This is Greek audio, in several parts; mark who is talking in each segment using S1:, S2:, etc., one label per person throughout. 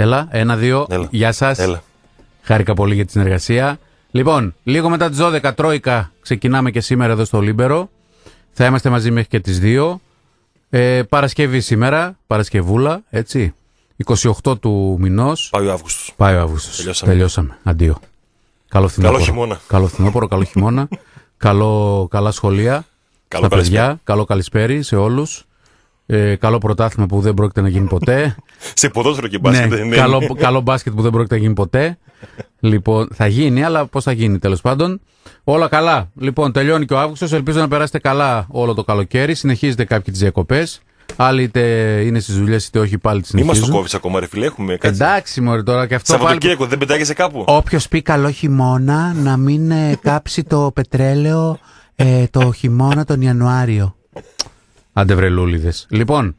S1: Έλα, ένα, δύο. Έλα. Γεια σας. Χάρηκα πολύ για τη συνεργασία. Λοιπόν, λίγο μετά τις 12 Τρόικα ξεκινάμε και σήμερα εδώ στο Λίμπερο. Θα είμαστε μαζί μέχρι και τις 2. Ε, Παρασκευή σήμερα, Παρασκευούλα, έτσι. 28 του μηνός. Πάει ο Αύγουστος. Πάει ο Αύγουστος. Τελειώσαμε. Τελειώσαμε. Αντίο. Καλό φθινόπωρο. Καλό χειμώνα. Καλό φθινόπωρο, καλό χειμώνα. καλό, καλά σχολεία. Καλό στα παιδιά. Καλό καλησπέρι σε όλους. Ε, καλό πρωτάθλημα που δεν πρόκειται να γίνει ποτέ σε ποδόσφαιρο και μπάσκετ. Ναι, ναι. Καλό, καλό μπάσκετ που δεν πρόκειται να γίνει ποτέ. λοιπόν, θα γίνει, αλλά πώς θα γίνει τέλος πάντων. Όλα καλά. Λοιπόν, τελειώνει και ο Αύγουστος. Ελπίζω να περάσετε καλά όλο το καλοκαίρι. Συνεχίζετε κάποιοι τις διακοπές. Άλλοι είτε είναι στις δουλειές είτε όχι πάλι τις συνεχίζουν. Μην μα το ακόμα, ρε φίλε. Έχουμε Εντάξει, Μωρή τώρα και αυτό. Σαββατοκύριακο, πάλι... δεν πετάγεσαι κάπου. Όποιος πει καλό χειμώνα, να μην ε, κάψει το πετρέλαιο ε, το χειμώνα τον Ιανουάριο. Αντεβρελούλιδε. Λοιπόν.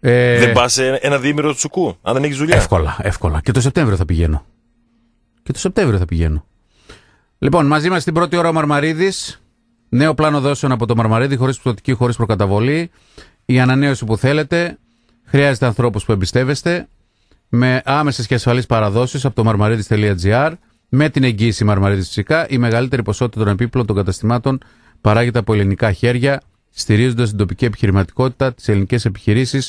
S1: Ε... Δεν πας
S2: ένα διήμερο του Σουκού, αν δεν έχεις δουλειά. Εύκολα,
S1: εύκολα. Και το Σεπτέμβριο θα πηγαίνω. Και το Σεπτέμβριο θα πηγαίνω. Λοιπόν, μαζί μας την πρώτη ώρα ο Μαρμαρίδης. Νέο πλάνο δόσεων από το Μαρμαρίδη, χωρίς πτωτική, χωρίς προκαταβολή. Η ανανέωση που θέλετε. Χρειάζεται ανθρώπους που εμπιστεύεστε. Με άμεσες και ασφαλείς παραδόσεις από το μαρμαρίδη.gr. Με την εγγύηση Μαρμαρίδης φυσικά. Η μεγαλύτερη ποσότητα των επίπλων των καταστημάτων παράγεται από ελληνικά χέρια, στηρίζοντας την τοπική επιχειρηματικότητα, τις ελληνικές επιχειρήσεις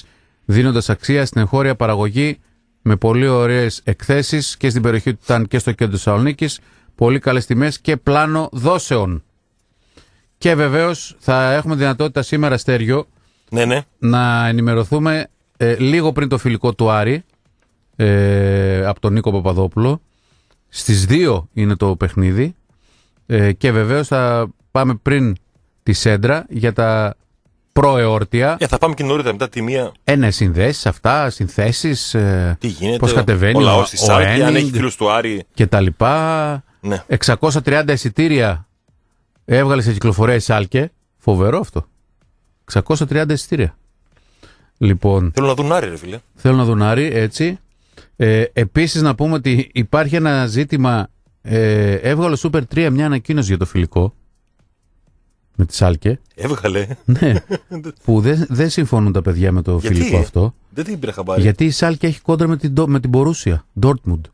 S1: δίνοντας αξία στην εγχώρια παραγωγή με πολύ ωραίες εκθέσεις και στην περιοχή του Ταν και στο κέντρο Θεσσαλονίκης, πολύ καλές τιμές και πλάνο δόσεων. Και βεβαίως θα έχουμε δυνατότητα σήμερα, Στέριο, ναι, ναι. να ενημερωθούμε ε, λίγο πριν το φιλικό του Άρη ε, από τον Νίκο Παπαδόπουλο. Στις 2 είναι το παιχνίδι ε, και βεβαίως θα πάμε πριν τη Σέντρα για τα προεόρτια.
S2: Ε, θα πάμε και νωρίτερα μετά τη μία.
S1: Ε, ναι, συνδέσεις αυτά, συνθέσεις. Ε, Τι
S2: γίνεται, πώς κατεβαίνει ο, λαός της αν έχει φίλου του Άρη.
S1: Και τα λοιπά. Ναι. 630 εισιτήρια έβγαλε σε κυκλοφορία η Σάλκε. Φοβερό αυτό. 630 εισιτήρια. Λοιπόν, θέλω να δουν Άρη, ρε φίλε. Θέλω να δουν Άρη, έτσι. Ε, Επίσης να πούμε ότι υπάρχει ένα ζήτημα. Ε, έβγαλε Super 3 μια ανακοίνωση για το φιλικό με τη Σάλκε. Έβγαλε. Ναι. που δεν συμφωνούν τα παιδιά με το Γιατί? φιλικό αυτό. Δεν την πήρε χαμπάρι. Γιατί η Σάλκε έχει κόντρα με την, με την Ντόρτμουντ.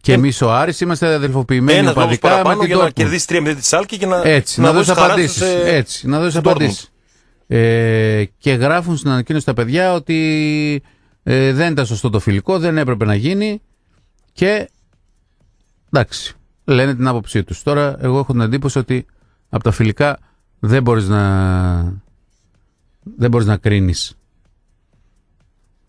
S1: Και ε, εμείς ο Άρης είμαστε αδελφοποιημένοι Ένας οπαδικά με για να κερδισει τρία με
S2: τη Σάλκε και να, Έτσι, να, να δώσεις απαντήσει. Ε, Έτσι, να δώσεις απαντήσεις.
S1: Ε, και γράφουν στην ανακοίνωση τα παιδιά ότι ε, δεν ήταν σωστό το φιλικό, δεν έπρεπε να γίνει και εντάξει, λένε την άποψή τους. Τώρα εγώ έχω την εντύπωση ότι από τα φιλικά δεν μπορείς να, δεν μπορείς να κρίνεις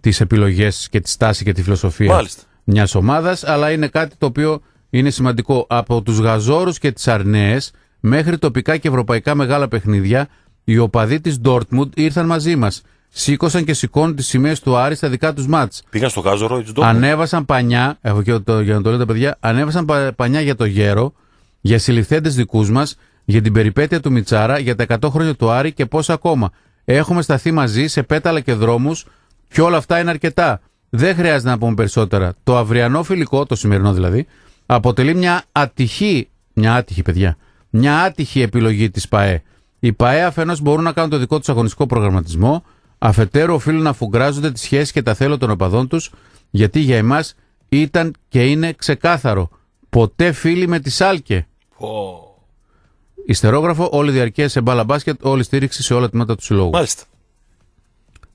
S1: τις επιλογές και τη στάση και τη φιλοσοφία Μάλιστα. μιας ομάδας, αλλά είναι κάτι το οποίο είναι σημαντικό από τους γαζόρους και τις αρνέες μέχρι τοπικά και ευρωπαϊκά μεγάλα παιχνίδια οι οπαδοί της Ντόρτμουντ ήρθαν μαζί μας. Σήκωσαν και σηκώνουν τις σημαίες του Άρη στα δικά τους μάτ. Πήγαν στο γάζορο, Ανέβασαν πανιά, έχω και το, για να το λέω τα παιδιά, ανέβασαν πανιά για το γέρο, για συλληφθέντες δικούς μας για την περιπέτεια του Μιτσάρα, για τα 100 χρόνια του Άρη και πώς ακόμα. Έχουμε σταθεί μαζί σε πέταλα και δρόμους και όλα αυτά είναι αρκετά. Δεν χρειάζεται να πούμε περισσότερα. Το αυριανό φιλικό, το σημερινό δηλαδή, αποτελεί μια ατυχή, μια άτυχη παιδιά, μια άτυχη επιλογή της ΠΑΕ. Οι ΠΑΕ αφενός μπορούν να κάνουν το δικό τους αγωνιστικό προγραμματισμό, αφετέρου οφείλουν να φουγκράζονται τις σχέσεις και τα θέλω των οπαδών τους, γιατί για εμάς ήταν και είναι ξεκάθαρο. Ποτέ φίλοι με τη Σάλκε. Oh. Ιστερόγραφο, όλη διαρκέ σε μπάλα μπάσκετ, όλη στήριξη σε όλα τα τμήματα του συλλόγου. Μάλιστα.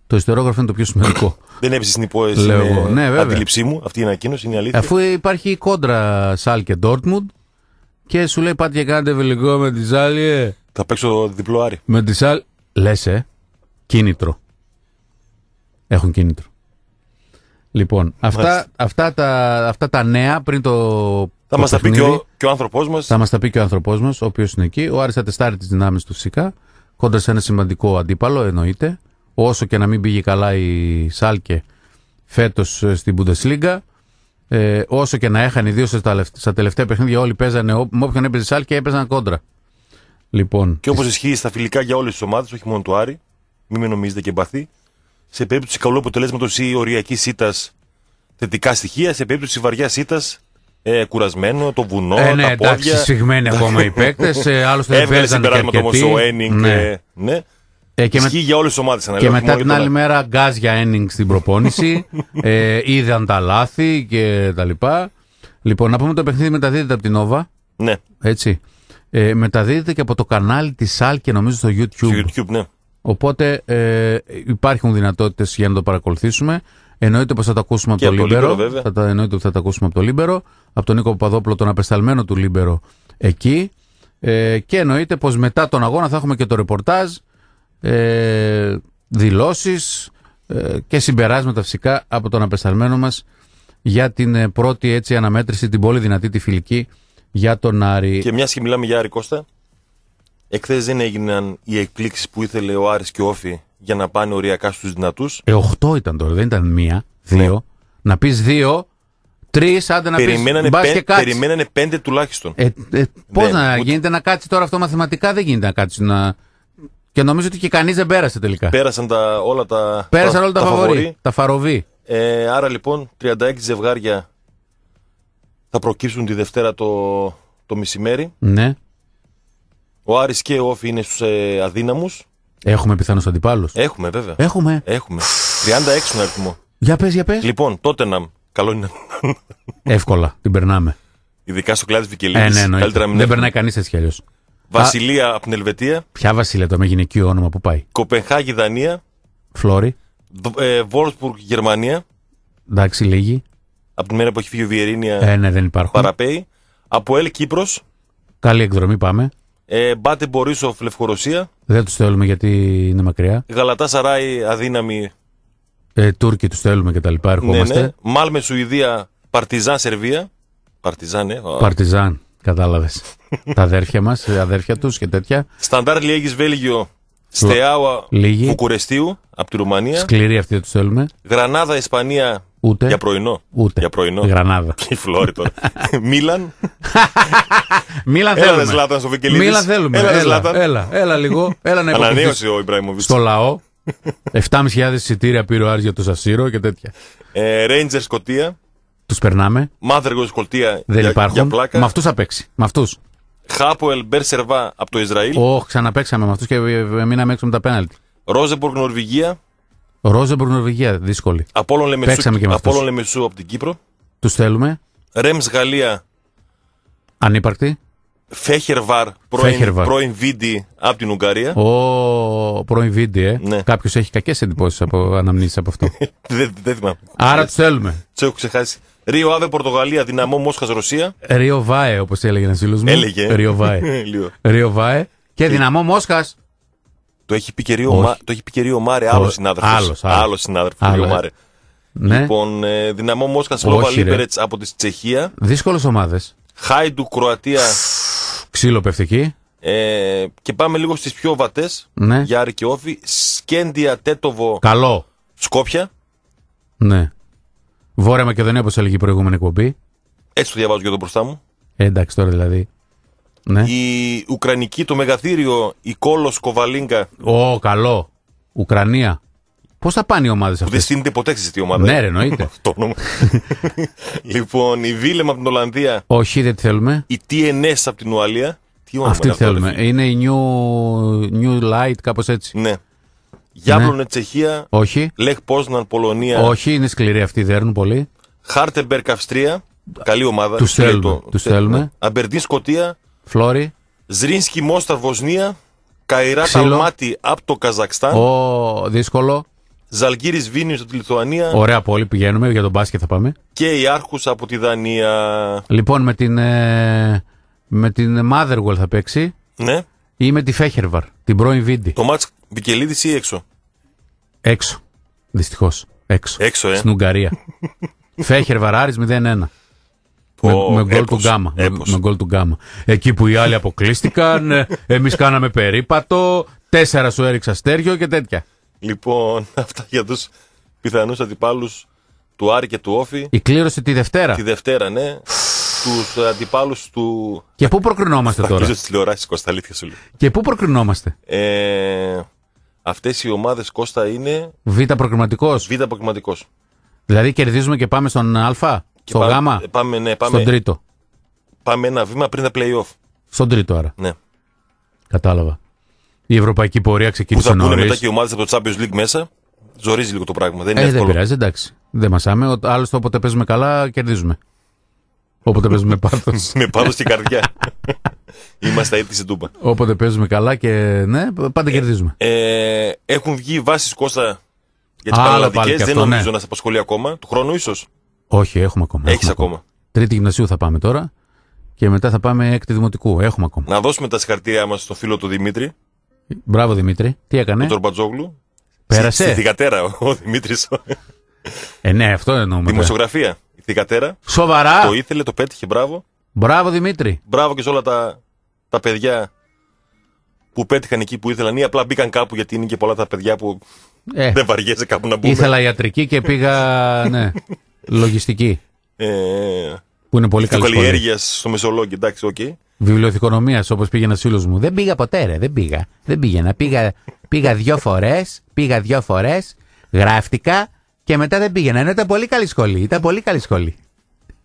S1: Το ιστερόγραφο είναι το πιο σημαντικό.
S2: Δεν έπεισε την υπόθεση αντίληψή ναι, μου αυτή η ανακοίνωση, είναι αλήθεια. Αφού
S1: υπάρχει η κόντρα Σάλ και Ντόρτμουντ και σου λέει πάτε και κάνετε βελικό με τη Σάλ. Θα παίξω διπλό άρι. Με τη Σάλ, λες, ε, κίνητρο. Έχουν κίνητρο. Λοιπόν, αυτά, αυτά, τα, αυτά τα νέα πριν το θα μας τα πει και ο, άνθρωπός μας. Θα μας τα πει και ο άνθρωπός μας, ο οποίος είναι εκεί. Ο Άρης θα τεστάρει τι δυνάμεις του φυσικά. Κόντρα σε ένα σημαντικό αντίπαλο, εννοείται. Όσο και να μην πήγε καλά η Σάλκε φέτος ε, στην Bundesliga. Ε, όσο και να έχανε ιδίως στα, στα τελευταία παιχνίδια, όλοι παίζανε. Με όποιον έπαιζε Σάλκε έπαιζαν κόντρα. Λοιπόν,
S2: και όπως ισχύει στα φιλικά για όλες τις ομάδες, όχι μόνο του Άρη, μην με νομίζετε και μπαθεί, σε περίπτωση καλού αποτελέσματος ή οριακής ήττας θετικά στοιχεία, σε περίπτωση βαριά ήττας ε, κουρασμένο, το βουνό, ε, ναι, τα εντάξει, συγμένοι ακόμα οι παίκτες, ε, άλλωστε δεν βέζαν και αρκετοί. Έβγαλε συμπεράσματα όμως ο Ένιγκ, ναι.
S1: ναι. Ε,
S2: Ισχύει για όλες τις ομάδες. Και μετά την άλλη
S1: μέρα γκάζια Ένιγκ στην προπόνηση. ε, είδαν τα λάθη και τα λοιπά. Λοιπόν, να πούμε το παιχνίδι μεταδίδεται από την Nova. Ναι. Έτσι. Ε, μεταδίδεται και από το κανάλι της και νομίζω, στο YouTube. Στο YouTube, ναι. Οπότε ε, υπάρχουν δυνατότητες για να το παρακολουθήσουμε. Εννοείται πως θα τα ακούσουμε από το Λίμπερο. τα, εννοείται θα τα ακούσουμε από το Λίμπερο. Από τον Νίκο Παπαδόπουλο, τον απεσταλμένο του Λίμπερο εκεί. Ε, και εννοείται πως μετά τον αγώνα θα έχουμε και το ρεπορτάζ, ε, δηλώσεις ε, και συμπεράσματα φυσικά από τον απεσταλμένο μας για την ε, πρώτη έτσι αναμέτρηση, την πολύ δυνατή, τη φιλική για τον Άρη. Και μιας και
S2: μιλάμε για Άρη Κώστα. Εχθές δεν έγιναν οι εκπλήξεις που ήθελε ο Άρης και ο Όφη για να πάνε οριακά στους δυνατούς.
S1: Ε, 8 ήταν τώρα, δεν ήταν μία. Δύο. Ναι. Να πεις δύο,
S2: τρεις, άντε να πεις. Περιμένανε, περιμένανε πέντε τουλάχιστον.
S1: Ε, ε, Πώς ναι, να ούτε... Ναι. γίνεται να κάτσεις τώρα αυτό μαθηματικά, δεν γίνεται να κάτσεις να. Και νομίζω ότι και κανείς δεν πέρασε τελικά.
S2: Πέρασαν τα, όλα τα. Πέρασαν όλα τα, τα φαροβή. Ε, άρα λοιπόν 36 ζευγάρια θα προκύψουν τη Δευτέρα το, το μεσημέρι. Ναι. Ο Άρης και ο Όφη είναι στους ε, αδύναμους.
S1: Έχουμε πιθανούς αντιπάλους.
S2: Έχουμε, βέβαια. Έχουμε. Έχουμε. 36 να αριθμό. Για πες, για πες. Λοιπόν, τότε να. Καλό είναι.
S1: Εύκολα την περνάμε.
S2: Ειδικά στο κλάδι Βικελίδης. Ε, ναι, ναι, Δεν περνάει κανείς έτσι
S1: κι αλλιώς. Βασιλεία
S2: από την Ελβετία.
S1: Ποια Βασιλεία το με γυναικείο όνομα που πάει.
S2: Κοπενχάγη, Δανία. Φλόρι. Ε, Γερμανία.
S1: Εντάξει, λίγοι.
S2: Από την μέρα που έχει φύγει ο Βιερίνια. Ε, ναι, δεν υπάρχουν. Παραπέει. Από Ελ Κύπρος.
S1: Καλή εκδρομή πάμε.
S2: Ε, μπάτε Μπορίσοφ Λευκορωσία.
S1: Δεν τους θέλουμε γιατί είναι μακριά.
S2: Γαλατά Σαράι αδύναμη.
S1: Ε, Τούρκοι τους θέλουμε και τα λοιπά. Ναι, ερχόμαστε. Ναι, ναι.
S2: Μάλμε Σουηδία, Παρτιζάν Σερβία. Παρτιζάν, ναι. Παρτιζάν,
S1: κατάλαβες. τα αδέρφια μας, ε, αδέρφια τους και τέτοια.
S2: Σταντάρ Λιέγης Βέλγιο. Στεάουα Λίγη. Βουκουρεστίου από τη Ρουμανία. Σκληρή
S1: αυτή τους θέλουμε.
S2: Γρανάδα Ισπανία Ούτε. Για πρωινό. Ούτε. Για πρωινό.
S1: Γρανάδα. Και η Φλόρη τώρα. Μίλαν. Μίλαν θέλουμε. Έλα, Ζλάταν στο Βικελίδης. Μίλαν θέλουμε. Έλα, έλα, έλα, έλα, λίγο. Έλα να Ανανέωσε ο Στο λαό. 7.500 εισιτήρια πήρε ο Άρης για το Σασίρο και τέτοια.
S2: Ρέιντζερ Σκοτία.
S1: Τους περνάμε.
S2: Μάδεργος Σκοτία. Δεν για, υπάρχουν. Για πλάκα. Με αυτούς
S1: θα παίξει. Με αυτούς.
S2: Μπέρσερβα από το Ισραήλ. Όχι,
S1: ξαναπέξαμε με αυτούς και ε, ε, ε, μείναμε έξω με τα πέναλτ.
S2: Ρόζεμπορκ Νορβηγία.
S1: Ρόζεμπουργκ, Νορβηγία, δύσκολη.
S2: Απόλων Λεμεσού, Απόλλων Λεμεσού από την Κύπρο.
S1: Τους θέλουμε.
S2: Ρεμ Γαλλία.
S1: Ανύπαρκτη.
S2: Φέχερβαρ, πρώην, πρώην Βίντι από την Ουγγαρία.
S1: Ο πρώην Βίντι, ε. Ναι. Κάποιος έχει κακές εντυπώσεις από αναμνήσεις από αυτό.
S2: δεν, θυμάμαι. Άρα τους θέλουμε. Τους έχω ξεχάσει. Ρίο Αβε, Πορτογαλία, δυναμό Μόσχας, Ρωσία.
S1: Ρίο Βάε, όπως έλεγε ένας φίλος μου. Έλεγε. Ρίο Βάε. Ρίο Βάε. Και δυναμό Μόσχας. Το έχει
S2: πει και ο το έχει Μάρε, άλλος συνάδελφος. Άλλος άλλος, συνάδελφο, ο Μάρε. Ναι. Λοιπόν, ε, δυναμό Μόσχα Σλόβα Λίμπερετ από τη Τσεχία.
S1: Δύσκολες ομάδες.
S2: Χάιντου Κροατία.
S1: Ξύλο πευτική.
S2: Ε, και πάμε λίγο στις πιο βατές. Ναι. Για Άρη και Όφη. Σκέντια Τέτοβο. Καλό. Σκόπια.
S1: Ναι. Βόρεια Μακεδονία, όπως έλεγε η προηγούμενη εκπομπή.
S2: Έτσι το διαβάζω και εδώ μπροστά μου.
S1: Ε, εντάξει τώρα δηλαδή. Ναι.
S2: Η Ουκρανική, το μεγαθύριο, η Κόλος Κοβαλίνκα.
S1: Ω, καλό. Ουκρανία. Πώς θα πάνε οι ομάδες αυτές. Δεν στείνεται ποτέ τι ομάδα. Ναι, ρε, εννοείται.
S2: λοιπόν, η Βίλεμ από την Ολλανδία.
S1: Όχι, δεν τη θέλουμε. Η
S2: TNS από την Ουαλία. Τι ομάδα Αυτή θέλουμε.
S1: Είναι η New, New Light, κάπως έτσι. Ναι. Γιάβλωνε ναι. Τσεχία. Όχι.
S2: Λεχ Πόσναν Πολωνία. Όχι,
S1: είναι σκληρή αυτή, δέρνουν πολύ.
S2: Χάρτεμπερκ Αυστρία. Καλή ομάδα. Τους θέλουμε. Αμπερντίν Σκοτία. Φλόρι. Ζρίνσκι Μόσταρ Βοσνία. Καϊρά Ταλμάτι από το Καζακστάν.
S1: Ο, δύσκολο.
S2: Ζαλγίρι Βίνιου από τη Λιθουανία. Ωραία
S1: πόλη, πηγαίνουμε για τον μπάσκετ θα πάμε.
S2: Και η Άρχου από τη Δανία.
S1: Λοιπόν, με την, ε, με την Motherwell θα παίξει. Ναι. Ή με τη Φέχερβαρ, την πρώην Βίντι. Το μάτς
S2: Βικελίδη ή έξω.
S1: Έξω. Δυστυχώς. Έξω. Έξω, ε. Στην Ουγγαρία. Φέχερβαρ Άρης 0-1 με, με, γκολ του Γκάμα, Εκεί που οι άλλοι αποκλείστηκαν, ε, εμείς κάναμε περίπατο, τέσσερα σου έριξα στέριο και τέτοια. Λοιπόν, αυτά για τους πιθανούς αντιπάλους
S2: του Άρη και του Όφη.
S1: Η κλήρωση τη Δευτέρα. Τη
S2: Δευτέρα, ναι. τους αντιπάλους του.
S1: Και πού προκρινόμαστε τώρα. Νομίζω της
S2: τηλεοράσης, Κώστα, αλήθεια σου
S1: Και πού προκρινόμαστε.
S2: Ε, Αυτές οι ομάδες Κώστα είναι.
S1: Β' προκριματικός.
S2: Β' προκριματικός.
S1: Δηλαδή κερδίζουμε και πάμε στον Α. Στο πάμε, γάμα. Ε,
S2: πάμε, ναι, πάμε, στον τρίτο. Πάμε ένα βήμα πριν τα playoff.
S1: Στον τρίτο άρα. Ναι. Κατάλαβα. Η ευρωπαϊκή πορεία ξεκίνησε νωρί. Που θα πούνε μετά και
S2: οι ομάδες από το Champions League μέσα. Ζορίζει λίγο το πράγμα. Δεν είναι ε, Δεν
S1: πειράζει, εντάξει. Δεν μασάμε. Άλλωστε όποτε παίζουμε καλά, κερδίζουμε. Όποτε παίζουμε πάθος. με πάθος και
S2: καρδιά. Είμαστε έτσι σε τούμπα.
S1: Όποτε παίζουμε καλά και ναι, πάντα ε, κερδίζουμε.
S2: Ε, έχουν βγει βάσεις Κώστα για τις παραλλαδικέ. Δεν ναι. νομίζω ναι. να σε απασχολεί ακόμα. Του χρόνου ίσως.
S1: Όχι, έχουμε ακόμα. Έχεις ακόμα. ακόμα. Τρίτη γυμνασίου θα πάμε τώρα και μετά θα πάμε έκτη δημοτικού. Έχουμε ακόμα.
S2: Να δώσουμε τα συγχαρητήριά μας στο φίλο του Δημήτρη.
S1: Μπράβο Δημήτρη. Τι έκανε. Τον
S2: Τορμπατζόγλου. Πέρασε. Στη, θηγατέρα ο Δημήτρης.
S1: Ε, ναι, αυτό εννοούμε. Ναι. Δημοσιογραφία.
S2: Η θηγατέρα. Σοβαρά. Το ήθελε, το πέτυχε. Μπράβο.
S1: Μπράβο Δημήτρη.
S2: Μπράβο και σε όλα τα, τα παιδιά που πέτυχαν εκεί που ήθελαν ή απλά μπήκαν κάπου γιατί είναι και πολλά τα παιδιά που ε. δεν βαριέζε κάπου να μπουν. Ήθελα
S1: ιατρική και πήγα. ναι. Λογιστική.
S2: Ε, που είναι πολύ καλή. Καλλιέργεια στο Μεσολόγιο, εντάξει,
S1: οκ. Okay. Βιβλιοθηκονομίας, όπως πήγε ένας φίλος μου. Δεν πήγα ποτέ, ρε, δεν πήγα. Δεν πήγαινα. Πήγα, πήγα δύο φορές, πήγα δύο φορές, γράφτηκα και μετά δεν πήγαινα. Ενώ ήταν πολύ καλή σχολή. Ήταν πολύ καλή σχολή.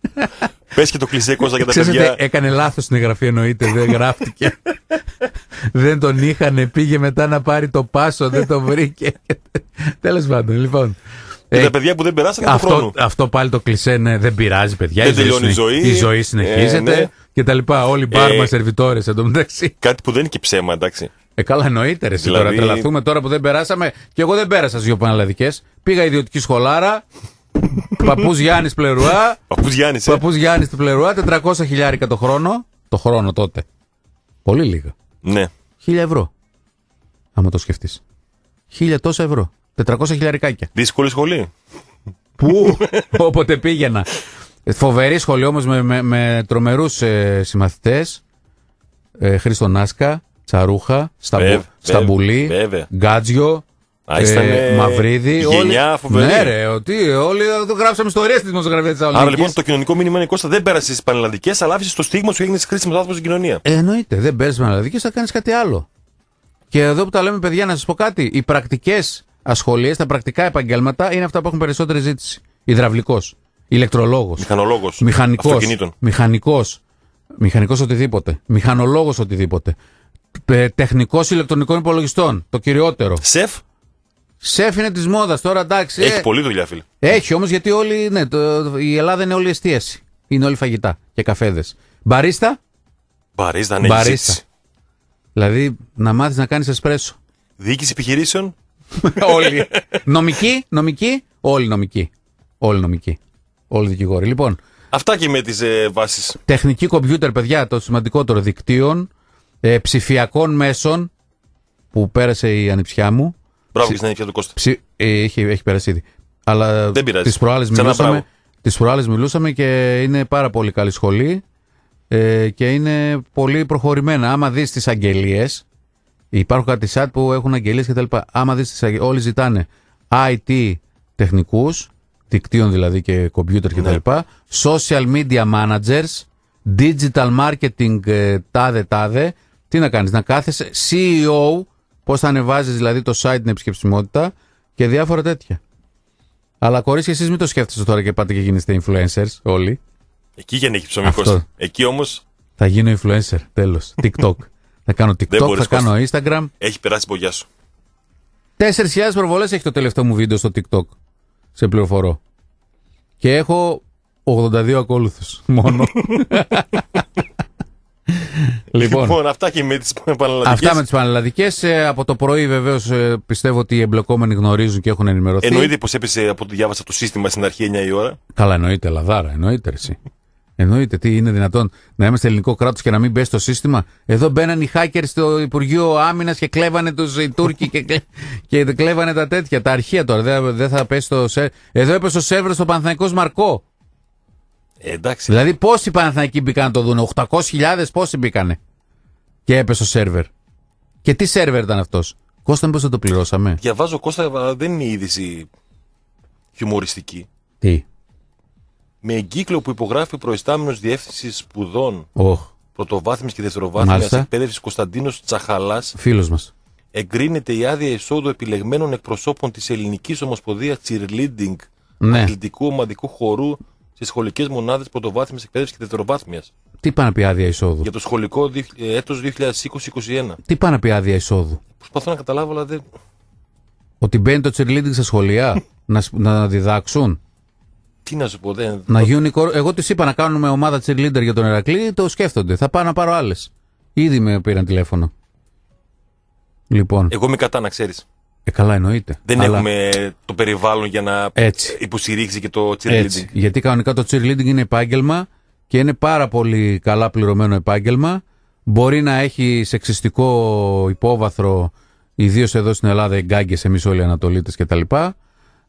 S2: Πες και το κλεισέ κόσα για τα Ξέρετε, παιδιά.
S1: Έκανε λάθος στην εγγραφή, εννοείται. Δεν γράφτηκε. δεν τον είχαν. Πήγε μετά να πάρει το πάσο, δεν το βρήκε. Τέλος πάντων, λοιπόν. Ε, τα παιδιά που δεν περάσανε αυτό, χρόνο Αυτό πάλι το κλεισέ ναι, δεν πειράζει, παιδιά. Δεν η τελειώνει η ζωή. Η ζωή συνεχίζεται ε, ναι. και τα λοιπά. Όλοι οι μπάρμα, ε, σερβιτόρες εντωμεταξύ. Κάτι που δεν είναι και ψέμα, εντάξει. Ε, καλά, εννοείται. Τώρα δηλαδή- τρελαθούμε τώρα που δεν περάσαμε. Και εγώ δεν πέρασα στις δύο πανελλαδικές. Πήγα ιδιωτική σχολάρα. Παππούς Γιάννης Πλερουά. Παππούς Γιάννης. Ε. Παππούς Γιάννης Πλερουά, 400 χιλιάρικα το χρόνο. Το χρόνο τότε. Πολύ λίγα. Ναι. 1000 ευρώ. Άμα το σκεφτείς. 1000 τόσα ευρώ. 400 χιλιαρικάκια. Δύσκολη σχολή. Πού, όποτε πήγαινα. Φοβερή σχολή όμως με, με, με τρομερούς ε, συμμαθητές. Ε, Χρήστο Νάσκα, Τσαρούχα, Σταμπου, Σταμπουλή, Γκάτζιο, Α, ε, Μαυρίδη. Γενιά, φοβερή. Ναι, ρε, ότι όλοι εδώ γράψαμε ιστορίε της δημοσιογραφίας της Θεσσαλονίκη. Άρα λοιπόν
S2: το κοινωνικό μήνυμα είναι Κώστα δεν πέρασε στις πανελλαδικές, αλλά άφησες το στίγμα σου έγινε χρήσιμο
S1: άνθρωπος στην κοινωνία. Ε, εννοείται. Δεν πέρασε στις πανελλαδικές, θα κάνεις κάτι άλλο. Και εδώ που τα λέμε, παιδιά, να σας πω κάτι. Οι πρακτικές ασχολίες, τα πρακτικά επαγγέλματα είναι αυτά που έχουν περισσότερη ζήτηση. Υδραυλικός, ηλεκτρολόγος, μηχανικό, μηχανικός, μηχανικός οτιδήποτε, μηχανολόγος οτιδήποτε, ε, τεχνικός ηλεκτρονικών υπολογιστών, το κυριότερο. Σεφ. Σεφ είναι της μόδας τώρα, εντάξει. Έχει ε... πολλή δουλειά, φίλε. Έχει όμως γιατί όλοι. Ναι, η Ελλάδα είναι όλη εστίαση. Είναι όλη φαγητά και καφέδες. Μπαρίστα.
S2: Μπαρίστα, ναι, Μπαρίστα.
S1: Δηλαδή να μάθεις να κάνεις εσπρέσο. Διοίκηση επιχειρήσεων. Όλοι. νομικοί, νομικοί, όλοι νομικοί. Όλοι νομικοί. Όλοι δικηγόροι. Λοιπόν.
S2: Αυτά και με τις ε, βάσεις.
S1: Τεχνική κομπιούτερ, παιδιά, το σημαντικότερο δικτύων, ε, ψηφιακών μέσων που πέρασε η ανιψιά μου. Μπράβο και στην ανιψιά του Κώστα. έχει, έχει πέρασει ήδη. Αλλά Δεν πειράζει. Τις προάλλες, μιλούσαμε, τις προάλλες μιλούσαμε και είναι πάρα πολύ καλή σχολή ε, και είναι πολύ προχωρημένα. Άμα δεις τις αγγελίες, Υπάρχουν κάτι σάτ που έχουν αγγελίες κτλ. Άμα δεις Όλοι ζητάνε IT τεχνικούς, δικτύων δηλαδή και κομπιούτερ κτλ. Ναι. Social media managers, digital marketing ε, τάδε τάδε. Τι να κάνεις, να κάθεσαι CEO, πώς θα ανεβάζεις δηλαδή το site την επισκεψιμότητα και διάφορα τέτοια. Αλλά κορίτσια, εσείς μην το σκέφτεσαι τώρα και πάτε και γίνεστε influencers όλοι. Εκεί γεννήθηκε ψωμί. Εκεί όμως. Θα γίνω influencer, τέλος. TikTok. Θα κάνω TikTok, θα κάνω
S2: Instagram. Έχει περάσει η σου.
S1: 4.000 προβολές έχει το τελευταίο μου βίντεο στο TikTok. Σε πληροφορώ. Και έχω 82 ακόλουθους μόνο. Λοιπόν, λοιπόν,
S2: αυτά και με τις πανελλαδικές. Αυτά με
S1: τις πανελλαδικές. Ε, από το πρωί βεβαίως ε, πιστεύω ότι οι εμπλεκόμενοι γνωρίζουν και έχουν ενημερωθεί. Εννοείται
S2: πώ έπεσε από το διάβασα το σύστημα στην αρχή 9
S1: η ώρα. Καλά εννοείται, Λαδάρα, εννοείται εσύ. Εννοείται, τι είναι δυνατόν να είμαστε ελληνικό κράτος και να μην μπες στο σύστημα. Εδώ μπαίναν οι hackers στο Υπουργείο Άμυνας και κλέβανε τους Τούρκοι και, και κλέβανε τα τέτοια. Τα αρχεία τώρα. Δεν, θα πέσει το. Εδώ έπεσε ο σερβερ στο Παναθανικό Μαρκό. Ε, εντάξει. Δηλαδή πόσοι Παναθανικοί μπήκαν να το δουν, 800.000 πόσοι μπήκανε. Και έπεσε ο σερβερ. Και τι σερβερ ήταν αυτός. Κώστα, πώ θα το πληρώσαμε.
S2: Διαβάζω Κώστα, δεν είναι η είδηση χιουμοριστική. Τι με εγκύκλο που υπογράφει ο προϊστάμενος διεύθυνσης σπουδών oh. πρωτοβάθμιας και δευτεροβάθμιας εκπαίδευσης Κωνσταντίνος Τσαχαλάς. Φίλος μας. Εγκρίνεται η άδεια εισόδου επιλεγμένων εκπροσώπων της Ελληνικής Ομοσπονδίας Cheerleading, ναι. αθλητικού ομαδικού χορού στι σχολικές μονάδες πρωτοβάθμιας εκπαίδευσης και δευτεροβάθμιας.
S1: Τι πάνε πει άδεια εισόδου.
S2: Για το σχολικό ε, έτος 2020-2021.
S1: Τι πάνε πει άδεια εισόδου.
S2: Προσπαθώ να καταλάβω, αλλά δεν.
S1: Ότι μπαίνει το cheerleading στα σχολεία να, να διδάξουν
S2: τι να σου πω, δεν.
S1: Να Εγώ τη είπα να κάνουμε ομάδα cheerleader για τον Ερακλή, το σκέφτονται. Θα πάω να πάρω άλλες. Ήδη με πήραν τηλέφωνο. Λοιπόν. Εγώ είμαι κατά, να ξέρεις. Ε, καλά εννοείται. Δεν Αλλά...
S2: έχουμε το περιβάλλον για να Έτσι. υποστηρίξει και το
S1: cheerleading. Γιατί κανονικά το cheerleading είναι επάγγελμα και είναι πάρα πολύ καλά πληρωμένο επάγγελμα. Μπορεί να έχει σεξιστικό υπόβαθρο, ιδίως εδώ στην Ελλάδα, εγκάγκε εμεί όλοι οι Ανατολίτε κτλ.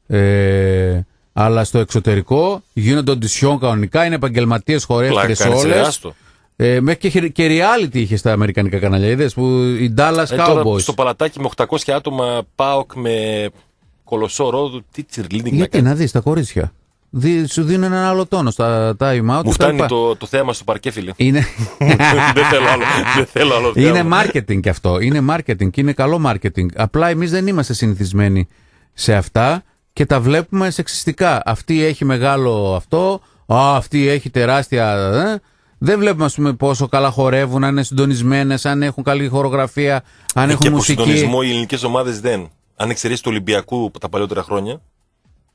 S1: Ε, αλλά στο εξωτερικό γίνονται οντισιόν κανονικά, είναι επαγγελματίες σε όλε. μέχρι και, και reality είχε στα αμερικανικά κανάλια. Είδες που η Dallas ε, Cowboys. στο
S2: παλατάκι με 800 άτομα, Πάοκ με κολοσσό ρόδου, τι τσιρλίνγκ Γιατί
S1: να δεις τα κορίτσια. Δι, σου δίνουν ένα άλλο τόνο στα time out. Μου φτάνει
S2: το, το θέαμα στο παρκέ, φίλε. Είναι...
S1: δεν θέλω άλλο,
S2: δεν θέλω άλλο Είναι
S1: marketing κι αυτό. Είναι marketing και είναι καλό marketing. Απλά εμείς δεν είμαστε συνηθισμένοι σε αυτά και τα βλέπουμε σεξιστικά. Αυτή έχει μεγάλο αυτό, α, αυτή έχει τεράστια... Ε? Δεν βλέπουμε πόσο καλά χορεύουν, αν είναι συντονισμένες, αν έχουν καλή χορογραφία, αν ε, έχουν μουσική. Και από συντονισμό
S2: οι ελληνικές ομάδες δεν. Αν εξαιρέσει του Ολυμπιακού τα παλιότερα χρόνια,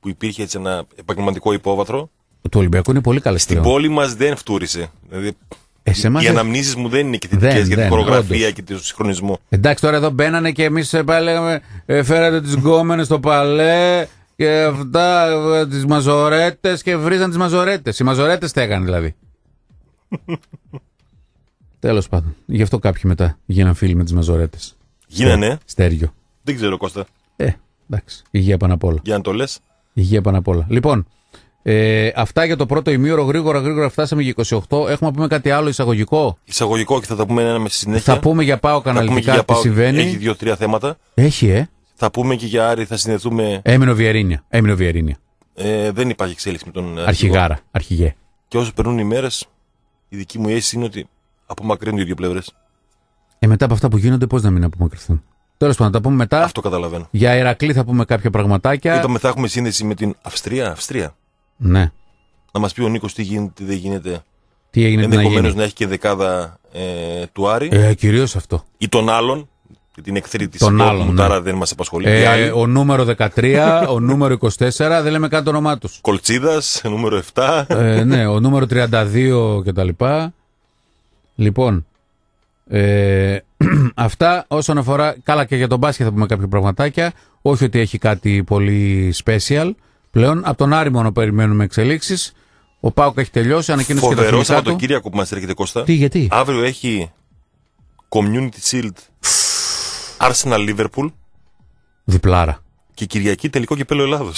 S2: που υπήρχε έτσι ένα επαγγελματικό υπόβαθρο.
S1: Του Ολυμπιακού είναι πολύ καλή Στην πόλη
S2: μας δεν φτούρισε. Δηλαδή, ε, οι δε... αναμνήσεις μου δεν είναι και δικέ για την χορογραφία και τον συγχρονισμό.
S1: Εντάξει, τώρα εδώ μπαίνανε και εμείς ε, λέγαμε φέρατε τις γκόμενες στο παλέ, και αυτά, ε, τις μαζορέτες και βρίζαν τις μαζορέτες. Οι μαζορέτες τα έκανε δηλαδή. Τέλος πάντων. Γι' αυτό κάποιοι μετά γίναν φίλοι με τις μαζορέτες. Γίνανε. Στέργιο. Δεν ξέρω, Κώστα. Ε, εντάξει. Υγεία πάνω απ' όλα. Για να το λες. Υγεία πάνω απ' όλα. Λοιπόν, ε, αυτά για το πρώτο ημίωρο. Γρήγορα, γρήγορα φτάσαμε για 28. Έχουμε να πούμε κάτι άλλο εισαγωγικό. Εισαγωγικό και θα τα πούμε ένα με συνέχεια. Θα πούμε για πάω καναλικά τι συμβαίνει. Έχει δύο-τρία θέματα. Έχει, ε.
S2: Θα πούμε και για Άρη, θα συνδεθούμε.
S1: Έμεινο Βιερίνια. Έμεινο Βιερίνια.
S2: Ε, δεν υπάρχει εξέλιξη με τον. Ε, Αρχηγάρα, αρχηγέ. Και όσο περνούν οι μέρες, η δική μου αίσθηση είναι ότι απομακρύνουν οι δύο πλευρές.
S1: Ε, μετά από αυτά που γίνονται, πώς να μην απομακρυνθούν. Τέλος πάντων, τα πούμε μετά. Αυτό καταλαβαίνω. Για Ηρακλή θα πούμε κάποια πραγματάκια. Είπαμε
S2: θα έχουμε σύνδεση με την Αυστρία. Αυστρία. Ναι. Να μας πει ο Νίκος τι γίνεται, τι δεν γίνεται.
S1: Τι έγινε Ενδεχομένω να,
S2: να έχει και δεκάδα ε, του Άρη. Ε, Κυρίως αυτό. Ή των άλλων. Την είναι Άρα ναι. δεν
S1: μας απασχολεί. Ε, ο νούμερο 13, ο νούμερο 24, δεν λέμε καν το όνομά τους. Κολτσίδας, νούμερο 7. ε, ναι, ο νούμερο 32 κτλ. Λοιπόν. Ε, αυτά όσον αφορά. Καλά και για τον μπάσκετ θα πούμε κάποια πραγματάκια. Όχι ότι έχει κάτι πολύ special. Πλέον από τον Άρη μόνο περιμένουμε εξελίξεις. Ο Πάουκ έχει τελειώσει, ανακοίνωσε και το Φοβερό Σαββατοκύριακο
S2: που μας έρχεται Κώστα. Τι, γιατί. Αύριο έχει Community Shield Arsenal Liverpool. Διπλάρα. Και Κυριακή τελικό κυπέλο Ελλάδος.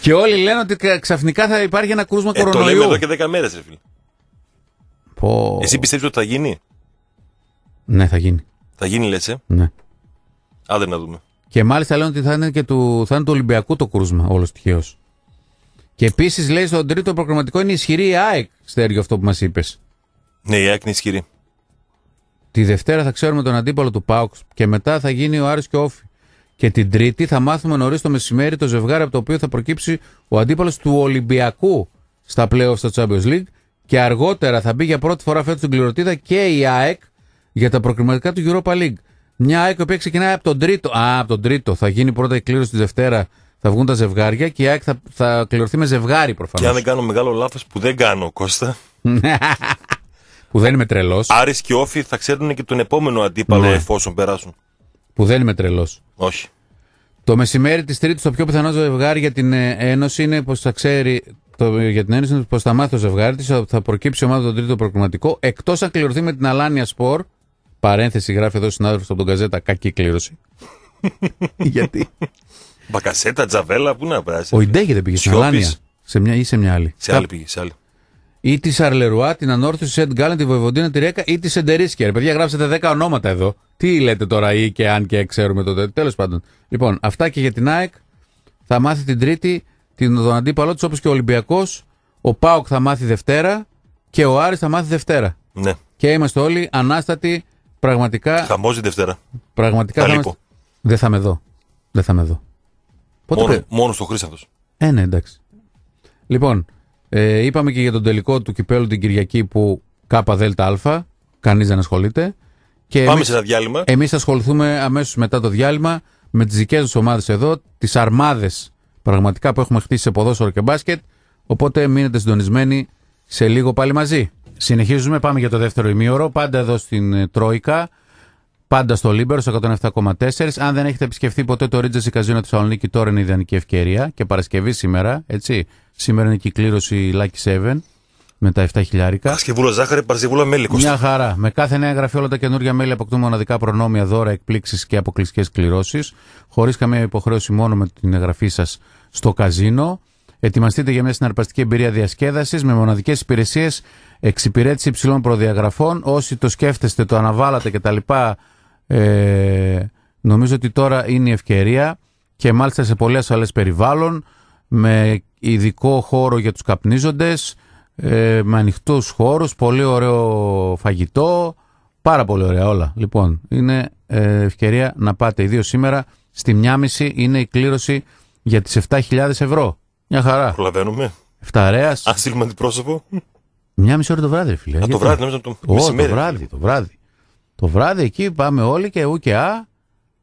S1: και όλοι λένε ότι ξαφνικά θα υπάρχει ένα κρούσμα ε, κορονοϊού. Το λέμε εδώ και 10 μέρες, ρε φίλε. Πω... Εσύ
S2: πιστεύεις ότι θα γίνει. Ναι, θα γίνει. Θα γίνει, λες. Ε? Ναι. Άντε να δούμε.
S1: Και μάλιστα λένε ότι θα είναι και του, θα είναι του Ολυμπιακού το κρούσμα, όλος τυχαίως. Και επίσης λέει στον τρίτο προγραμματικό είναι ισχυρή η ΑΕΚ, στέργιο αυτό που μας είπες. Ναι, η ΑΕΚ είναι ισχυρή. Τη Δευτέρα θα ξέρουμε τον αντίπαλο του Πάουξ και μετά θα γίνει ο Άρης και ο Όφη. Και την Τρίτη θα μάθουμε νωρίς το μεσημέρι το ζευγάρι από το οποίο θα προκύψει ο αντίπαλος του Ολυμπιακού στα playoffs στο Champions League. Και αργότερα θα μπει για πρώτη φορά φέτος στην κληροτίδα και η ΑΕΚ για τα προκριματικά του Europa League. Μια ΑΕΚ που ξεκινάει από τον Τρίτο. Α, από τον Τρίτο. Θα γίνει πρώτα η κλήρωση τη Δευτέρα. Θα βγουν τα ζευγάρια και η ΑΕΚ θα, θα κληρωθεί με ζευγάρι προφανώς. Και αν δεν
S2: κάνω μεγάλο λάθος που δεν κάνω,
S1: Κώστα. που δεν είμαι τρελός. Άρης
S2: και Όφη θα ξέρουν και τον επόμενο αντίπαλο ναι. εφόσον περάσουν.
S1: Που δεν είμαι τρελός. Όχι. Το μεσημέρι της Τρίτης, το πιο πιθανό ζευγάρι για την ε, Ένωση είναι πως θα ξέρει. Το, για την Ένωση είναι πως θα μάθει ο ζευγάρι της, θα προκύψει η ομάδα τον τρίτο προκληματικό Εκτός αν κληρωθεί με την Αλάνια Σπορ. Παρένθεση γράφει εδώ συνάδελφος από τον Καζέτα, κακή κλήρωση.
S2: Γιατί. Μπακασέτα, Τζαβέλα, πού να βράσει. Ο Ιντέγε δεν πήγε στην Αλάνια.
S1: Σε μια ή σε μια άλλη. Σε άλλη πήγε, σε άλλη ή τη Αρλερουά, την Ανόρθωση, τη Σεντ τη Βοηβοντίνα, τη Ρέκα ή τη Σεντερίσκερ. Παιδιά, γράψατε 10 ονόματα εδώ. Τι λέτε τώρα ή και αν και ξέρουμε το Τέλος πάντων. Λοιπόν, αυτά και για την ΑΕΚ. Θα μάθει την Τρίτη την, τον αντίπαλό της όπως και ο Ολυμπιακός. Ο Πάοκ θα μάθει Δευτέρα και ο Άρης θα μάθει Δευτέρα. Ναι. Και είμαστε όλοι ανάστατοι πραγματικά. Χαμόζει Δευτέρα. Πραγματικά θα, είμαστε... Δεν θα με δω. Δεν θα με δω. Πότε μόνο,
S2: μόνος στο Χρήσαντο.
S1: Ε, ναι, εντάξει. Λοιπόν, ε, είπαμε και για τον τελικό του κυπέλου την Κυριακή που ΚΔΑ, κανείς δεν ασχολείται. Και Πάμε εμείς, σε ένα διάλειμμα. Εμείς ασχοληθούμε αμέσως μετά το διάλειμμα με τις δικές τους ομάδες εδώ, τις αρμάδες πραγματικά που έχουμε χτίσει σε ποδόσφαιρο και μπάσκετ. Οπότε μείνετε συντονισμένοι σε λίγο πάλι μαζί. Συνεχίζουμε, πάμε για το δεύτερο ημίωρο, πάντα εδώ στην ε, Τρόικα. Πάντα στο Λίμπερο, στο 107,4. Αν δεν έχετε επισκεφθεί ποτέ το Ρίτζεσι Casino τη Θεσσαλονίκη, τώρα είναι η ιδανική ευκαιρία. Και Παρασκευή σήμερα, έτσι. Σήμερα είναι και η κλήρωση Lucky 7 με τα 7 χιλιάρικα. Παρασκευούλα ζάχαρη, παρασκευούλα μέλη. Μια χαρά. Με κάθε νέα εγγραφή όλα τα καινούργια μέλη αποκτούν μοναδικά προνόμια, δώρα, εκπλήξεις και αποκλειστικές κληρώσεις. Χωρίς καμία υποχρέωση μόνο με την εγγραφή σας στο καζίνο. Ετοιμαστείτε για μια συναρπαστική εμπειρία διασκέδασης με μοναδικές υπηρεσίες, εξυπηρέτηση υψηλών προδιαγραφών. Όσοι το σκέφτεστε, το αναβάλατε κτλ. Ε, νομίζω ότι τώρα είναι η ευκαιρία και μάλιστα σε πολλές άλλες περιβάλλον με ειδικό χώρο για τους καπνίζοντες, ε, με ανοιχτούς χώρους, πολύ ωραίο φαγητό, πάρα πολύ ωραία όλα. Λοιπόν, είναι ε, ευκαιρία να πάτε, ιδίω σήμερα στη μιάμιση είναι η κλήρωση για τις 7.000 ευρώ. Μια
S2: χαρά. Προλαβαίνουμε.
S1: Εφταρέας.
S2: Άσυλμα αντιπρόσωπο.
S1: Μια μισή ώρα το βράδυ, φίλε. Α, το βράδυ, νομίζω το το βράδυ, το βράδυ. Το βράδυ εκεί πάμε όλοι και ου και α